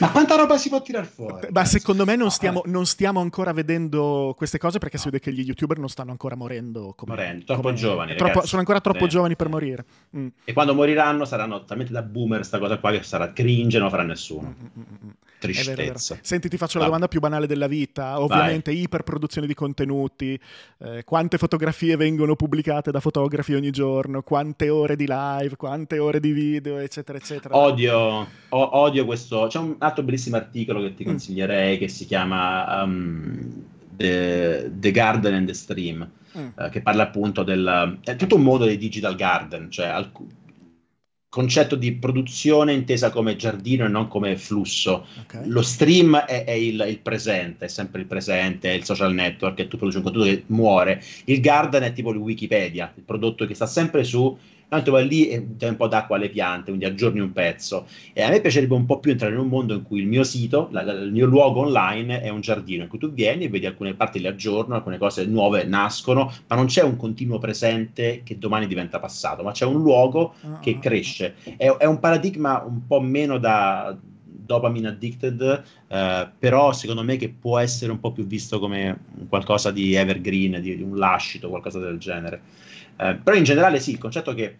Ma quanta roba si può tirare fuori? Ma secondo me non eh. stiamo, non stiamo, ancora vedendo queste cose perché si vede che gli youtuber non stanno ancora morendo. Come, morendo, troppo come, giovani. Troppo, sono ancora troppo eh. giovani per morire. Mm. E quando moriranno saranno talmente da boomer sta cosa qua che sarà cringe e non farà nessuno. Mm, mm, Tristezza. Mm, mm, mm. È vero, è vero. Senti, ti faccio la domanda più banale della vita. Ovviamente Vai. iperproduzione di contenuti, eh, quante fotografie vengono pubblicate da fotografi ogni giorno, quante ore di live, quante ore di video, eccetera, eccetera. Odio, o- odio questo. C'è un altro bellissimo articolo che ti mm. consiglierei mm. che si chiama um, the, the, Garden and the Stream, mm. uh, che parla appunto del... è tutto un modo di digital garden, cioè alc- concetto di produzione intesa come giardino e non come flusso. Okay. Lo stream è, è il, il, presente, è sempre il presente, è il social network, è tutto produci contenuto che muore. Il garden è tipo il Wikipedia, il prodotto che sta sempre su tanto vai lì e dai un po' d'acqua alle piante, quindi aggiorni un pezzo. E a me piacerebbe un po' più entrare in un mondo in cui il mio sito, la, la, il mio luogo online è un giardino in cui tu vieni e vedi alcune parti le aggiorno, alcune cose nuove nascono, ma non c'è un continuo presente che domani diventa passato, ma c'è un luogo ah, che ah. cresce. È, è un paradigma un po' meno da dopamine addicted, eh, però secondo me che può essere un po' più visto come qualcosa di evergreen, di, di un lascito, qualcosa del genere. Eh, però in generale sì, il concetto è che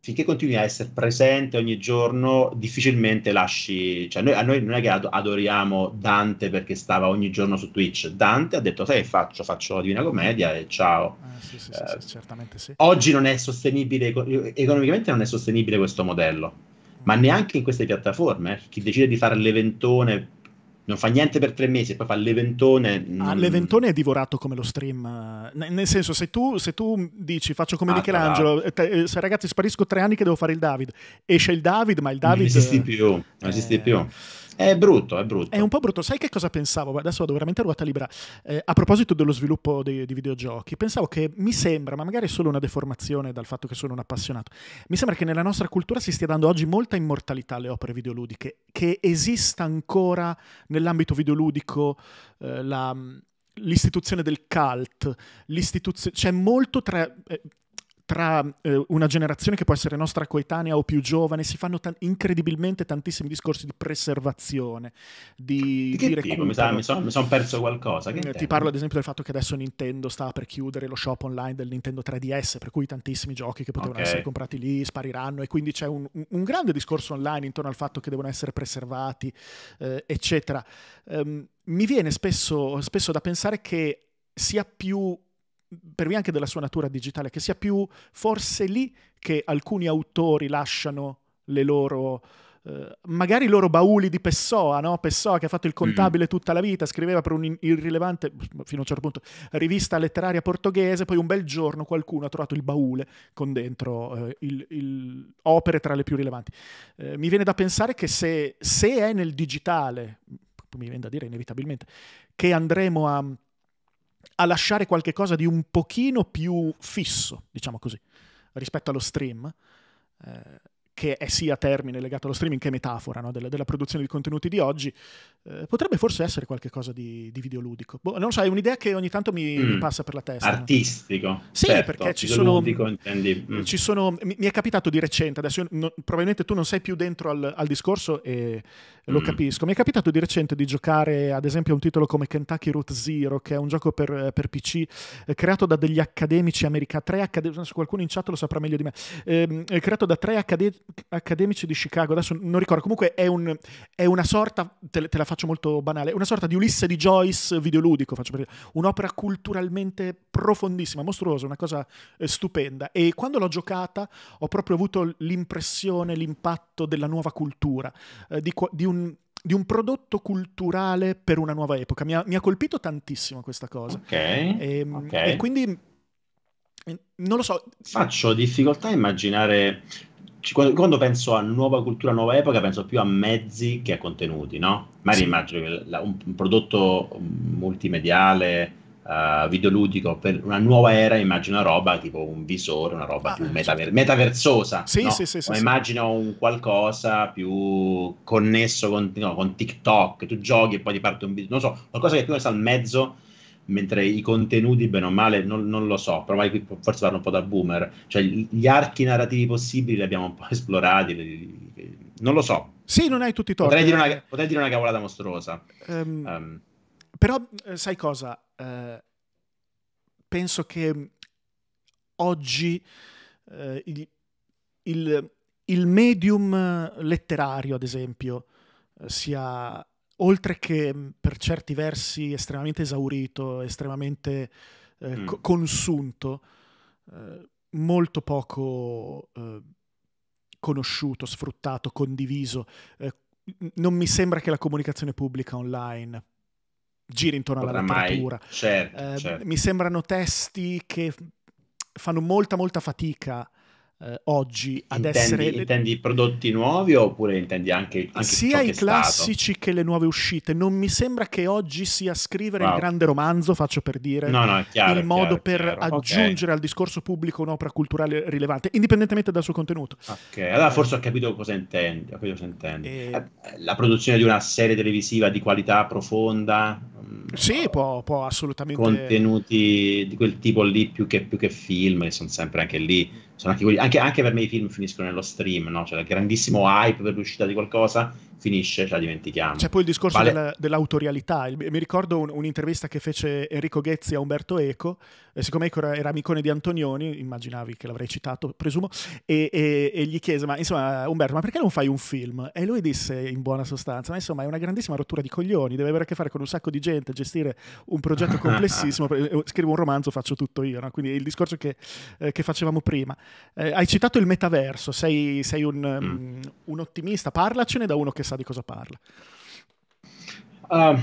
finché continui a essere presente ogni giorno, difficilmente lasci. Cioè, noi, a noi non è che adoriamo Dante perché stava ogni giorno su Twitch. Dante ha detto: Sai, faccio, faccio la Divina Commedia e ciao. Eh, sì, sì, eh, sì, certamente sì. Oggi non è sostenibile, economicamente non è sostenibile questo modello. Mm. Ma neanche in queste piattaforme, chi decide di fare l'eventone non fa niente per tre mesi, poi fa l'eventone. Ah, non... l'eventone è divorato come lo stream. Eh, N- nel senso, se tu, se tu, dici faccio come ah, Michelangelo, eh, te, eh, se ragazzi sparisco tre anni che devo fare il David, esce il David, ma il David. Non esiste più, non esiste eh... più. È brutto, è brutto. È un po' brutto. Sai che cosa pensavo? Adesso vado veramente a ruota libera. Eh, a proposito dello sviluppo dei, di videogiochi, pensavo che mi sembra, ma magari è solo una deformazione dal fatto che sono un appassionato, mi sembra che nella nostra cultura si stia dando oggi molta immortalità alle opere videoludiche, che esista ancora nell'ambito videoludico eh, la l'istituzione del cult, l'istituzio- c'è molto tra... Eh, tra eh, una generazione che può essere nostra coetanea o più giovane, si fanno ta- incredibilmente tantissimi discorsi di preservazione, di, di, di recupero. Mi, mi sono son perso qualcosa. Che eh, ti tema? parlo ad esempio del fatto che adesso Nintendo sta per chiudere lo shop online del Nintendo 3DS, per cui tantissimi giochi che potevano okay. essere comprati lì spariranno e quindi c'è un, un, grande discorso online intorno al fatto che devono essere preservati, eh, eccetera. Um, mi viene spesso, spesso da pensare che sia più per via anche della sua natura digitale, che sia più forse lì che alcuni autori lasciano le loro eh, magari i loro bauli di Pessoa, no? Pessoa che ha fatto il mm. contabile tutta la vita, scriveva per un irrilevante, fino a un certo punto, rivista letteraria portoghese, poi un bel giorno qualcuno ha trovato il baule con dentro eh, il, il, opere tra le più rilevanti. Eh, mi viene da pensare che se, se è nel digitale, mi viene da dire inevitabilmente, che andremo a a lasciare qualcosa di un pochino più fisso, diciamo così, rispetto allo stream. Eh, che è sia termine legato allo streaming che metafora no? della, della, produzione di contenuti di oggi, eh, potrebbe forse essere qualcosa di, di videoludico. Boh, non so, è un'idea che ogni tanto mi, mm. mi passa per la testa. Artistico. No? Sì, certo, perché ci sono, mm. ci sono, mi, mi, è capitato di recente, adesso no, probabilmente tu non sei più dentro al, al discorso e lo mm. capisco, mi è capitato di recente di giocare ad esempio a un titolo come Kentucky Root Zero, che è un gioco per, eh, per PC eh, creato da degli accademici americani, tre accademici, qualcuno in chat lo saprà meglio di me, ehm, eh, creato da tre accademici accademici di Chicago, adesso non ricordo, comunque è, un, è una sorta, te, te, la faccio molto banale, una sorta di Ulisse di Joyce videoludico, faccio per dire, un'opera culturalmente profondissima, mostruosa, una cosa eh, stupenda. E quando l'ho giocata ho proprio avuto l'impressione, l'impatto della nuova cultura, eh, di, di un di un prodotto culturale per una nuova epoca. Mi ha, mi ha colpito tantissimo questa cosa. Ok. e, ehm, okay. e, quindi eh, non lo so. Faccio difficoltà a immaginare quando, quando, penso a nuova cultura, nuova epoca, penso più a mezzi che a contenuti, no? Magari sì. immagino che la, un, un, prodotto multimediale, uh, videoludico, per una nuova era, immagino una roba tipo un visore, una roba ah, più eh, metaver- certo. metaversosa. Sì, no? sì, sì, sì, Ma immagino un qualcosa più connesso con, no, con TikTok, tu giochi e poi ti parte un video, non so, qualcosa che più sta al mezzo mentre i contenuti, bene o male, non, non lo so, però qui forse parlo un po' da boomer, cioè gli archi narrativi possibili li abbiamo un po' <laughs> esplorati, li, li, non lo so. Sì, non hai tutti i torti. Potrei, eh. potrei dire una, cavolata mostruosa. Um, um. Però eh, sai cosa? Uh, penso che oggi uh, il, il, il medium letterario, ad esempio, sia oltre che mm, per certi versi estremamente esaurito, estremamente eh, mm. co- consunto, eh, molto poco eh, conosciuto, sfruttato, condiviso. Eh, non mi sembra che la comunicazione pubblica online giri intorno alla Oramai, letteratura. Certo, eh, certo. Mi sembrano testi che fanno molta, molta fatica a eh, oggi ad intendi, essere... Intendi i prodotti nuovi oppure intendi anche, anche Sia i classici che le nuove uscite. Non mi sembra che oggi sia scrivere wow. il grande romanzo, faccio per dire, no, no, chiaro, il modo chiaro, per chiaro. aggiungere okay. al discorso pubblico un'opera culturale rilevante, indipendentemente dal suo contenuto. Ok, allora eh, forse ho capito cosa intendi. Capito cosa intendi. E... Eh, eh, la produzione di una serie televisiva di qualità profonda... Mm, sì, no, può, può assolutamente... Contenuti di quel tipo lì più che, più che film, che sono sempre anche lì sono Anche, quelli, anche, anche, per me i film finiscono nello stream, no? C'è Cioè, grandissimo hype per l'uscita di qualcosa finisce, ce la dimentichiamo. C'è poi il discorso vale... della, dell'autorialità. Il, mi ricordo un, un'intervista che fece Enrico Ghezzi a Umberto Eco, e siccome Eco era, era, amicone di Antonioni, immaginavi che l'avrei citato, presumo, e, e, e, gli chiese, ma insomma Umberto, ma perché non fai un film? E lui disse in buona sostanza, ma insomma è una grandissima rottura di coglioni, deve avere a che fare con un sacco di gente, gestire un progetto <laughs> complessissimo, eh, scrivo un romanzo, faccio tutto io. No? Quindi il discorso che, eh, che facevamo prima. Eh, hai citato il metaverso, sei, sei un, mm. um, un ottimista, parlacene da uno che sa di cosa parla. Uh,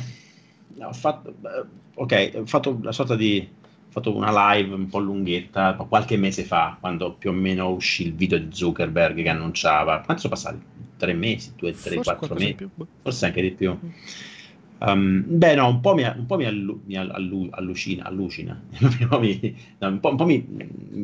ho fatto, eh, ok, ho fatto una sorta di fatto una live un po' lunghetta qualche mese fa, quando più o meno uscì il video di Zuckerberg che annunciava. Quanto sono passati? Tre mesi, due, tre, Forse quattro mesi, boh. forse anche di più. Mm. Um, beh, no, un po' mi, un po mi, allu- mi allu- allucina, allucina. <laughs> un po', mi, no, un po', un po mi,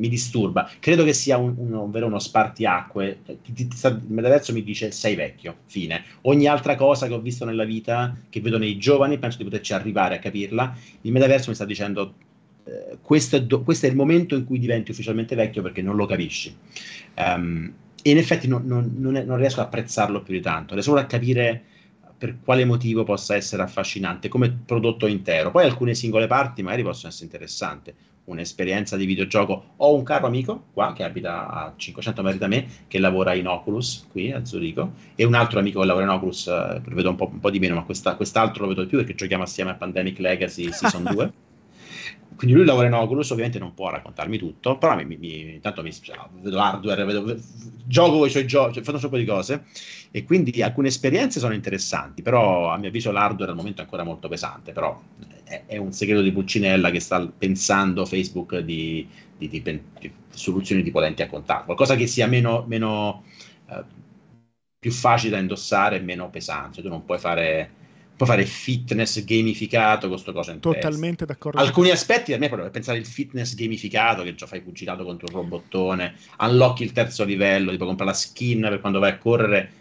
disturba. Credo che sia un, un, ovvero uno spartiacque. Il cioè, metaverso mi dice sei vecchio, fine. Ogni altra cosa che ho visto nella vita, che vedo nei giovani, penso di poterci arrivare a capirla. Il metaverso mi sta dicendo eh, questo, è do- questo, è il momento in cui diventi ufficialmente vecchio perché non lo capisci. Um, e in effetti non, non, non, è, non riesco ad apprezzarlo più di tanto, riesco solo a capire per quale motivo possa essere affascinante come prodotto intero. Poi alcune singole parti magari possono essere interessanti. Un'esperienza di videogioco. Ho un caro amico qua che abita a 500 metri da me che lavora in Oculus qui a Zurigo e un altro amico che lavora in Oculus, eh, vedo un po', un po di meno, ma questa, quest'altro lo vedo di più perché giochiamo assieme a Pandemic Legacy Season 2. <laughs> quindi lui lavora in Oculus, ovviamente non può raccontarmi tutto, però mi, mi, intanto mi, cioè, vedo hardware, vedo, gioco i suoi giochi, cioè, faccio un po' di cose e quindi alcune esperienze sono interessanti, però a mio avviso l'hardware al momento è ancora molto pesante, però è, è un segreto di Pulcinella che sta pensando Facebook di, di, di, di soluzioni tipo lenti a contatto, qualcosa che sia meno, meno eh, più facile da indossare e meno pesante, tu non puoi fare puoi fare fitness gamificato con sto cosa in Totalmente testa. d'accordo. Alcuni aspetti a me proprio pensare il fitness gamificato che già fai cucinato contro un robottone, unlocchi il terzo livello, tipo compra la skin per quando vai a correre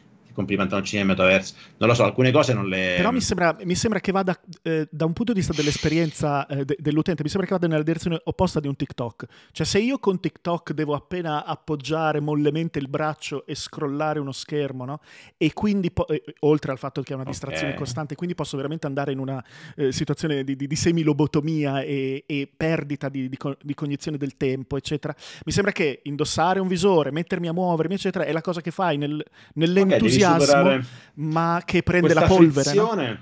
complimentano il cinema metaverse. Non lo so, alcune cose non le. Però mi sembra, mi sembra che vada eh, da un punto di vista dell'esperienza eh, de- dell'utente, mi sembra che vada nella direzione opposta di un TikTok. Cioè, se io con TikTok devo appena appoggiare mollemente il braccio e scrollare uno schermo, no? E quindi, po- eh, oltre al fatto che è una distrazione okay. costante, quindi posso veramente andare in una eh, situazione di, di, di semilobotomia e, e perdita di, di, co- di cognizione del tempo, eccetera. Mi sembra che indossare un visore, mettermi a muovermi, eccetera, è la cosa che fai nel, nell'entusiasmo. Okay, entusiasmo, ma che prende la polvere. Frizione, no?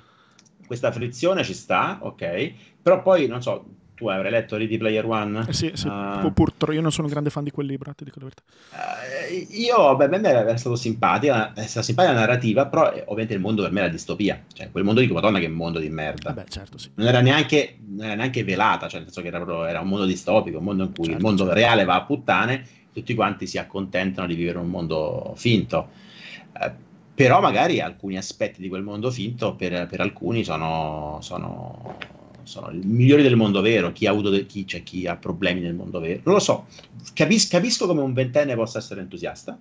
Questa frizione ci sta, ok, però poi non so, tu avrai letto Ready Player One? Eh sì, sì. Ah. Uh, purtroppo io non sono un grande fan di quel libro, ti dico la verità. Uh, io, beh, per me era stato simpatico, è stata simpatica la narrativa, però eh, ovviamente il mondo per me era distopia, cioè quel mondo dico, madonna che mondo di merda. Eh beh, certo, sì. Non era neanche, non era neanche velata, cioè nel senso che era, proprio, era un mondo distopico, un mondo in cui certo, il mondo certo. reale va a puttane, tutti quanti si accontentano di vivere un mondo finto. Uh, però magari alcuni aspetti di quel mondo finto per, per alcuni sono, sono, sono i migliori del mondo vero, chi ha, de- chi, cioè, chi ha, problemi nel mondo vero, non lo so, Capis- capisco come un ventenne possa essere entusiasta,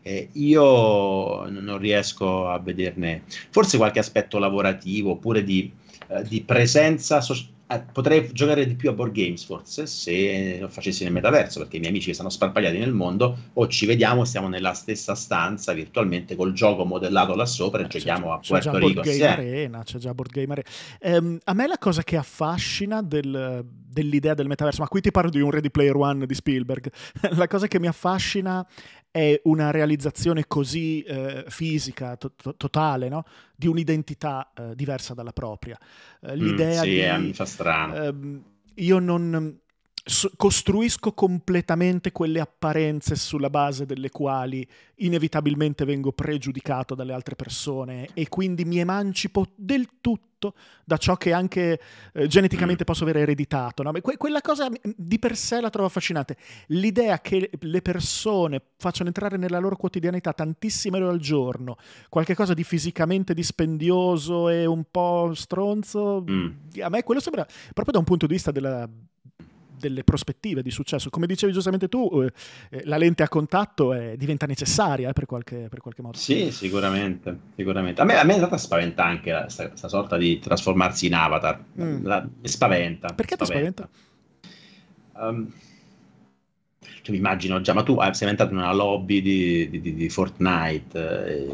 eh, io non riesco a vederne forse qualche aspetto lavorativo oppure di, eh, di presenza so- eh, potrei giocare di più a board games forse se lo facessi nel metaverso, perché i miei amici che sono sparpagliati nel mondo o ci vediamo, siamo nella stessa stanza virtualmente col gioco modellato là sopra e eh, c'è giochiamo a Puerto c'è Rico. Game Arena, c'è già Board Game Arena. Ehm, a me la cosa che affascina del, dell'idea del metaverso, ma qui ti parlo di un Ready Player One di Spielberg, <laughs> la cosa che mi affascina è una realizzazione così eh, fisica, to- to- totale, no? di un'identità eh, diversa dalla propria. Eh, mm, l'idea mm, sì, di... Sì, mi fa strano. Ehm, io non costruisco completamente quelle apparenze sulla base delle quali inevitabilmente vengo pregiudicato dalle altre persone e quindi mi emancipo del tutto da ciò che anche eh, geneticamente posso aver ereditato. No? Que- quella cosa di per sé la trovo affascinante. L'idea che le persone facciano entrare nella loro quotidianità tantissime ore al giorno, qualcosa di fisicamente dispendioso e un po' stronzo, mm. a me quello sembra, proprio da un punto di vista della delle prospettive di successo. Come dicevi giustamente tu, eh, eh la lente a contatto è, eh, diventa necessaria eh, per, qualche, per, qualche, modo. Sì, sicuramente. sicuramente. A, me, a me è stata spaventa anche questa sorta di trasformarsi in avatar. Mm. La, mi spaventa. Perché ti spaventa? Um, cioè, mi immagino già, ma tu eh, sei entrato in una lobby di, di, di, di Fortnite. Eh,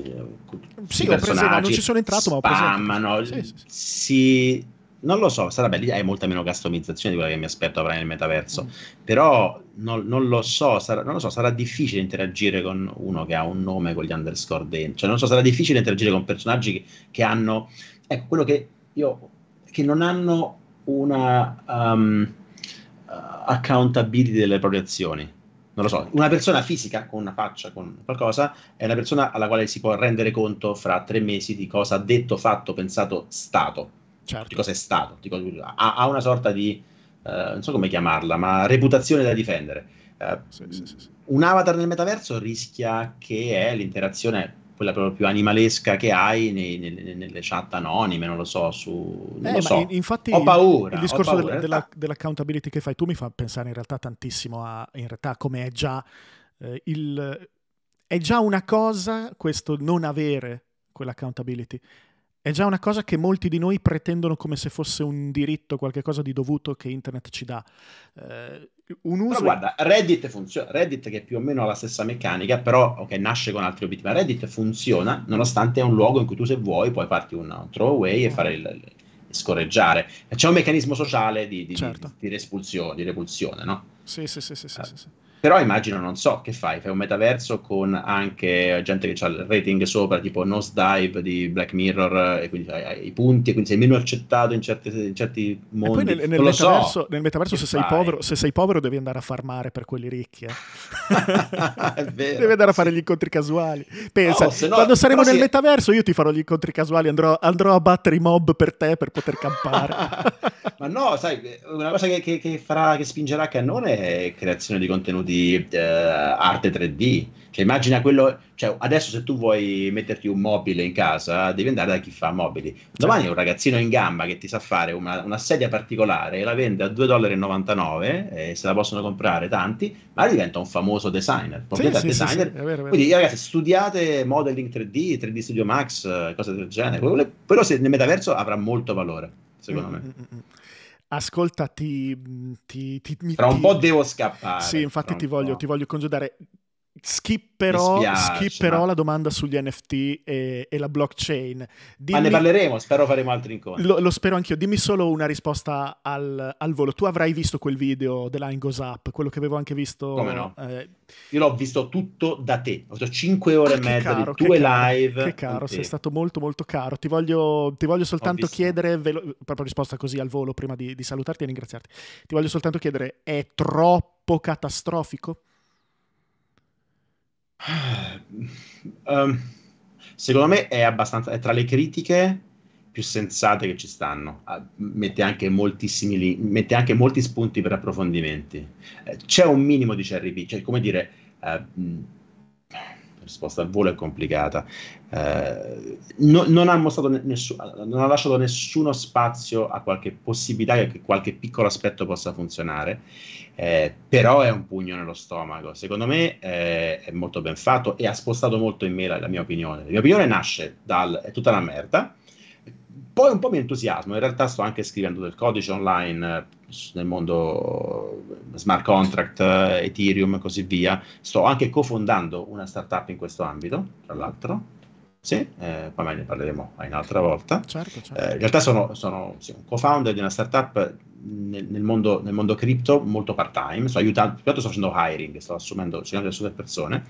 sì, ho preso, non ci sono entrato, spammano, ma ho preso. Sì, sì. Si non lo so, sarà bella, hai molta meno customizzazione di quella che mi aspetto avrai nel metaverso, mm. però non, non, lo so, sarà, non, lo so, sarà, difficile interagire con uno che ha un nome con gli underscore dentro, cioè non so, sarà difficile interagire con personaggi che, che hanno, ecco, quello che io, che non hanno una um, uh, accountability delle proprie azioni. Non lo so, una persona fisica con una faccia, con qualcosa, è una persona alla quale si può rendere conto fra tre mesi di cosa ha detto, fatto, pensato, stato certo. di cosa è stato, cosa, ha, ha, una sorta di, uh, non so come chiamarla, ma reputazione da difendere. Uh, sì, sì, sì, un avatar nel metaverso rischia che è l'interazione quella proprio più animalesca che hai nei, nei, nelle chat anonime, non lo so, su... Non eh, lo so. Infatti ho paura. Il, discorso paura, della, dell'accountability che fai tu mi fa pensare in realtà tantissimo a, realtà come è già eh, il... È già una cosa questo non avere quell'accountability. È già una cosa che molti di noi pretendono come se fosse un diritto, qualcosa di dovuto che internet ci dà. Eh, un uso... Però guarda, Reddit funziona, Reddit che più o meno ha la stessa meccanica, però okay, nasce con altri obiettivi, ma Reddit funziona nonostante è un luogo in cui tu se vuoi puoi farti un throwaway e fare il, il scorreggiare. C'è un meccanismo sociale di, di, certo. di, di, di, respulsione, di repulsione, no? Sì, sì, sì, sì, eh. sì, sì, sì. Però immagino, non so, che fai? Fai un metaverso con anche gente che ha il rating sopra, tipo Nose Dive di Black Mirror, e quindi hai, i punti, e quindi sei meno accettato in certi, in certi mondi. E poi nel, nel metaverso, so. nel metaverso se, sei povero, se, sei povero, devi andare a farmare per quelli ricchi. Eh. <laughs> vero, devi andare a fare gli incontri casuali. Pensa, no, no, quando saremo nel se... metaverso io ti farò gli incontri casuali, andrò, andrò, a battere i mob per te per poter campare. <laughs> Ma no, sai, una cosa che, che, che farà, che spingerà a Cannone è creazione di contenuti di eh, arte 3D. Cioè, immagina quello. Cioè, adesso se tu vuoi metterti un mobile in casa, devi andare da chi fa mobili. Domani un ragazzino in gamba che ti sa fare una, una sedia particolare la vende a 2,99 dollari eh, se la possono comprare tanti, ma diventa un famoso designer. Sì, sì, designer. Sì, vero, Quindi, ragazzi, studiate modeling 3D, 3D Studio Max, eh, cose del genere. Mm. Quello, se nel metaverso avrà molto valore, secondo mm, me. Mm, mm, mm. Ascolta, ti, ti, ti, Tra un po' devo scappare. Sì, infatti ti voglio, ti voglio, congiudare. Skipperò, spiace, skipperò ma... la domanda sugli NFT e, e la blockchain. Dimmi... Ma ne parleremo, spero faremo altri incontri. Lo, lo spero anch'io. Dimmi solo una risposta al, al, volo. Tu avrai visto quel video della Line Goes Up, quello che avevo anche visto. Come no? Eh... Io l'ho visto tutto da te. Ho fatto 5 ore ah, e mezza caro, di tue caro, live. Che caro, sei stato molto, molto caro. Ti voglio, ti voglio soltanto chiedere, velo... proprio risposta così al volo prima di, di salutarti e ringraziarti. Ti voglio soltanto chiedere, è troppo catastrofico? Um, secondo me è abbastanza è tra le critiche più sensate che ci stanno. Ah, mette anche, simili, mette anche molti spunti per approfondimenti. Eh, c'è un minimo di cherry cioè come dire. Uh, risposta al volo è complicata. Eh, no, non, ha nessun, non, ha lasciato nessuno spazio a qualche possibilità che qualche piccolo aspetto possa funzionare, eh, però è un pugno nello stomaco. Secondo me eh, è molto ben fatto e ha spostato molto in me la, la mia opinione. La mia opinione nasce dal è tutta una merda poi un po' mi entusiasmo, in realtà sto anche scrivendo del codice online eh, nel mondo eh, smart contract, eh, Ethereum e così via, sto anche cofondando una startup in questo ambito, tra l'altro. Sì, eh, poi ne parleremo un'altra volta. Certo, certo. Eh, in realtà sono, sono sì, un co-founder di una startup nel, nel, mondo, nel mondo cripto molto part-time, sto aiutando, più sto facendo hiring, sto assumendo, cercando di assumere persone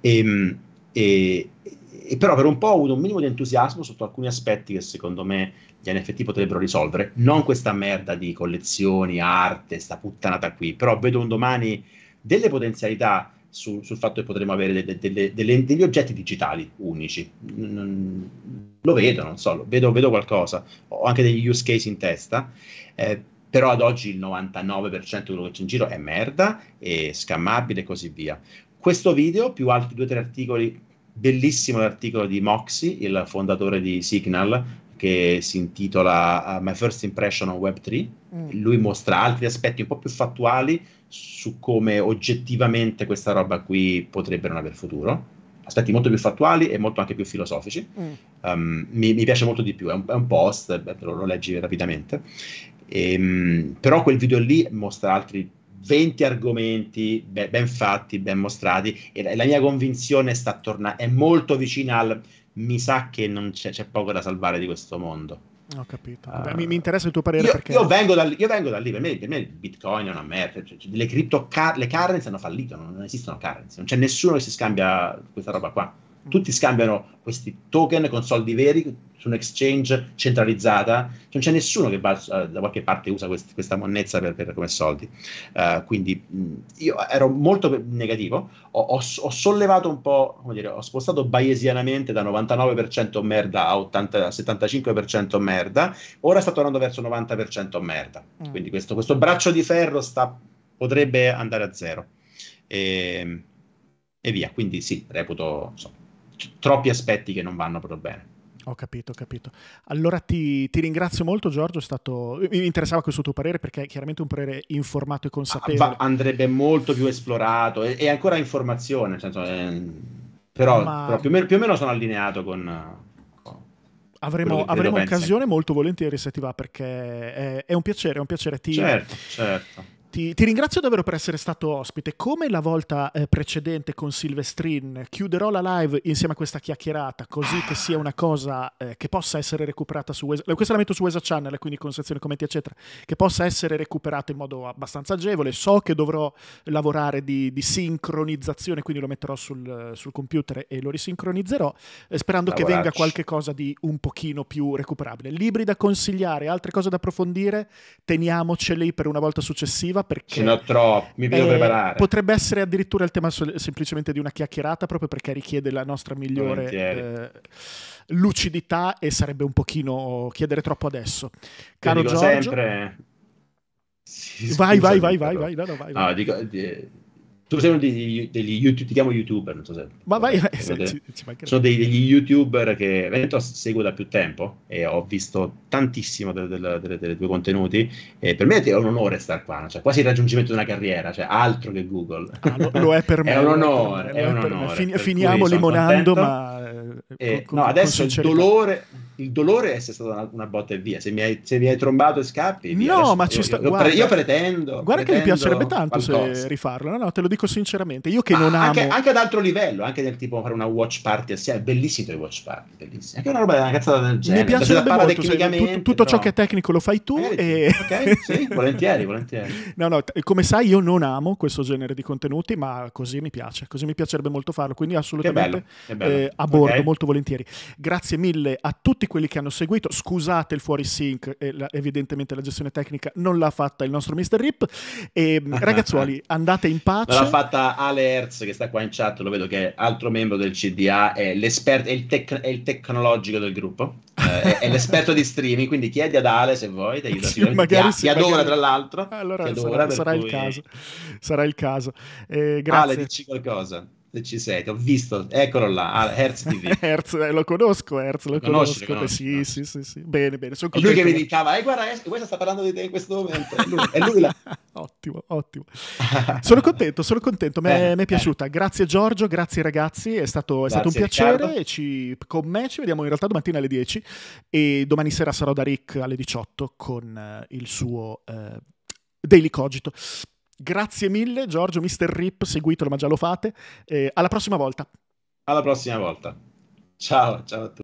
ehm, e, e e però per un po' ho avuto un minimo di entusiasmo sotto alcuni aspetti che secondo me gli NFT potrebbero risolvere. Non questa merda di collezioni, arte, sta puttanata qui, però vedo un domani delle potenzialità su, sul fatto che potremo avere de, de, de, degli oggetti digitali unici. Lo vedo, non so, vedo, vedo, qualcosa. Ho anche degli use case in testa. Eh, però ad oggi il 99% di quello che c'è in giro è merda, è scammabile e così via. Questo video, più altri due o tre articoli bellissimo l'articolo di Moxie, il fondatore di Signal, che si intitola uh, My First Impression on Web3. Mm. Lui mostra altri aspetti un po' più fattuali su come oggettivamente questa roba qui potrebbe non aver futuro. Aspetti molto più fattuali e molto anche più filosofici. Mm. Um, mi, mi, piace molto di più, è un, è un post, eh, lo, lo leggi rapidamente. E, ehm, però quel video lì mostra altri 20 argomenti ben fatti, ben mostrati e la, mia convinzione sta tornando, è molto vicina al mi sa che non c'è, c'è poco da salvare di questo mondo. Ho capito. Ah. Vabbè, uh, mi, mi, interessa il tuo parere io, perché... Io vengo, da, io vengo da lì, per me, per me il bitcoin è una merda, cioè, cioè le, crypto, le currency hanno fallito, non, non esistono currency, non c'è nessuno che si scambia questa roba qua tutti scambiano questi token con soldi veri su un exchange centralizzata, non c'è nessuno che eh, da qualche parte usa quest- questa monnezza per, per, come soldi. Uh, quindi mh, io ero molto negativo, ho, ho, ho, sollevato un po', come dire, ho spostato bayesianamente da 99% merda a 80, 75% merda, ora sta tornando verso 90% merda. Mm. Quindi questo, questo, braccio di ferro sta, potrebbe andare a zero. E, ehm, e via, quindi sì, reputo... Insomma, troppi aspetti che non vanno proprio bene. Ho capito, ho capito. Allora ti, ti ringrazio molto Giorgio, stato... mi interessava questo tuo parere perché è chiaramente un parere informato e consapevole. Ah, va, andrebbe molto più esplorato e, e ancora informazione, senso, è... Ehm, però, Ma... però più, o meno, più, o meno, sono allineato con... Avremo, avremo occasione molto volentieri se ti va perché è, è un piacere, è un piacere. Ti... Certo, certo. Ti, ti, ringrazio davvero per essere stato ospite. Come la volta eh, precedente con Silvestrin, chiuderò la live insieme a questa chiacchierata, così che sia una cosa eh, che possa essere recuperata su Wes. Questa la metto su Wesa Channel, quindi con sezione commenti, eccetera. Che possa essere recuperata in modo abbastanza agevole. So che dovrò lavorare di, di sincronizzazione, quindi lo metterò sul, sul computer e lo risincronizzerò, eh, sperando Lavoracci. che venga qualche cosa di un pochino più recuperabile. Libri da consigliare, altre cose da approfondire, teniamoceli per una volta successiva narrativa perché... Ce n'ho troppo, mi devo eh, preparare. Potrebbe essere addirittura il tema sol- semplicemente di una chiacchierata proprio perché richiede la nostra migliore eh, lucidità e sarebbe un pochino chiedere troppo adesso. Caro Giorgio... Sempre... Sì, vai, vai, vai, vai, vai, no, no, vai, vai. No, dico, di eh, tu sei uno degli, degli YouTube, ti chiamo YouTuber, non so se... Ma vai, vai se, ci, ci sono dei, degli YouTuber che Veneto seguo da più tempo e ho visto tantissimo dei tuoi contenuti e per me è un onore star qua, cioè quasi il raggiungimento di una carriera, cioè altro che Google. Ah, lo, lo, è per <laughs> me. è un onore, è, è un onore. Fin, finiamo limonando, contento. ma... Eh, eh con, no, adesso il dolore il dolore è essere stata una, una, botta e via. Se mi, hai, se mi hai trombato e scappi, no, Adesso ma ci sta. Io, guarda, io pretendo. Guarda pretendo che mi piacerebbe tanto se rifarlo. No, no, te lo dico sinceramente. Io che ma non anche, amo. Anche ad altro livello, anche del tipo fare una watch party assieme. È bellissimo i watch party. Bellissimo. Anche una roba della cazzata del genere. Mi piacerebbe cioè, molto. Se, tutto, tutto ciò che è tecnico lo fai tu. e... Ok, sì, <laughs> volentieri, volentieri. No, no, come sai, io non amo questo genere di contenuti, ma così mi piace. Così mi piacerebbe molto farlo. Quindi assolutamente che bello, che bello. Eh, a bordo, okay. molto volentieri. Grazie mille a tutti quelli che hanno seguito. Scusate il fuori sync, eh, evidentemente la gestione tecnica non l'ha fatta il nostro Mr. Rip. E, ehm, <laughs> ragazzuoli, andate in pace. L'ha fatta Ale Herz che sta qua in chat, lo vedo che è altro membro del CDA, è l'esperto, è il, tec- è il tecnologico del gruppo, eh, è, è, l'esperto di streaming, quindi chiedi ad Ale se vuoi, ti aiuta. Sì, magari ti, sì, adora magari... tra l'altro. Allora sarà, adora, sarà, il cui... il caso. Sarà il caso. Eh, grazie. Ale, dici qualcosa ci sei, ho visto, eccolo là, ah, Hertz TV. <laughs> Hertz, eh, lo conosco, Hertz, lo, lo conosci, conosco. Lo conosci, no? Ah. sì, sì, sì, bene, bene. Sono lui che mi diceva, ah, eh guarda, eh, questa sta parlando di te in questo momento, è lui, è lui là. <laughs> ottimo, ottimo. Sono contento, sono contento, mi è piaciuta. Grazie Giorgio, grazie ragazzi, è stato, è stato un piacere. Ci, con me ci vediamo in realtà domattina alle 10 e domani sera sarò da Rick alle 18 con uh, il suo uh, Daily Cogito. Grazie mille, Giorgio, Mister Rip, seguitelo ma già lo fate. Eh, alla prossima volta. Alla prossima volta. Ciao, ciao a tutti.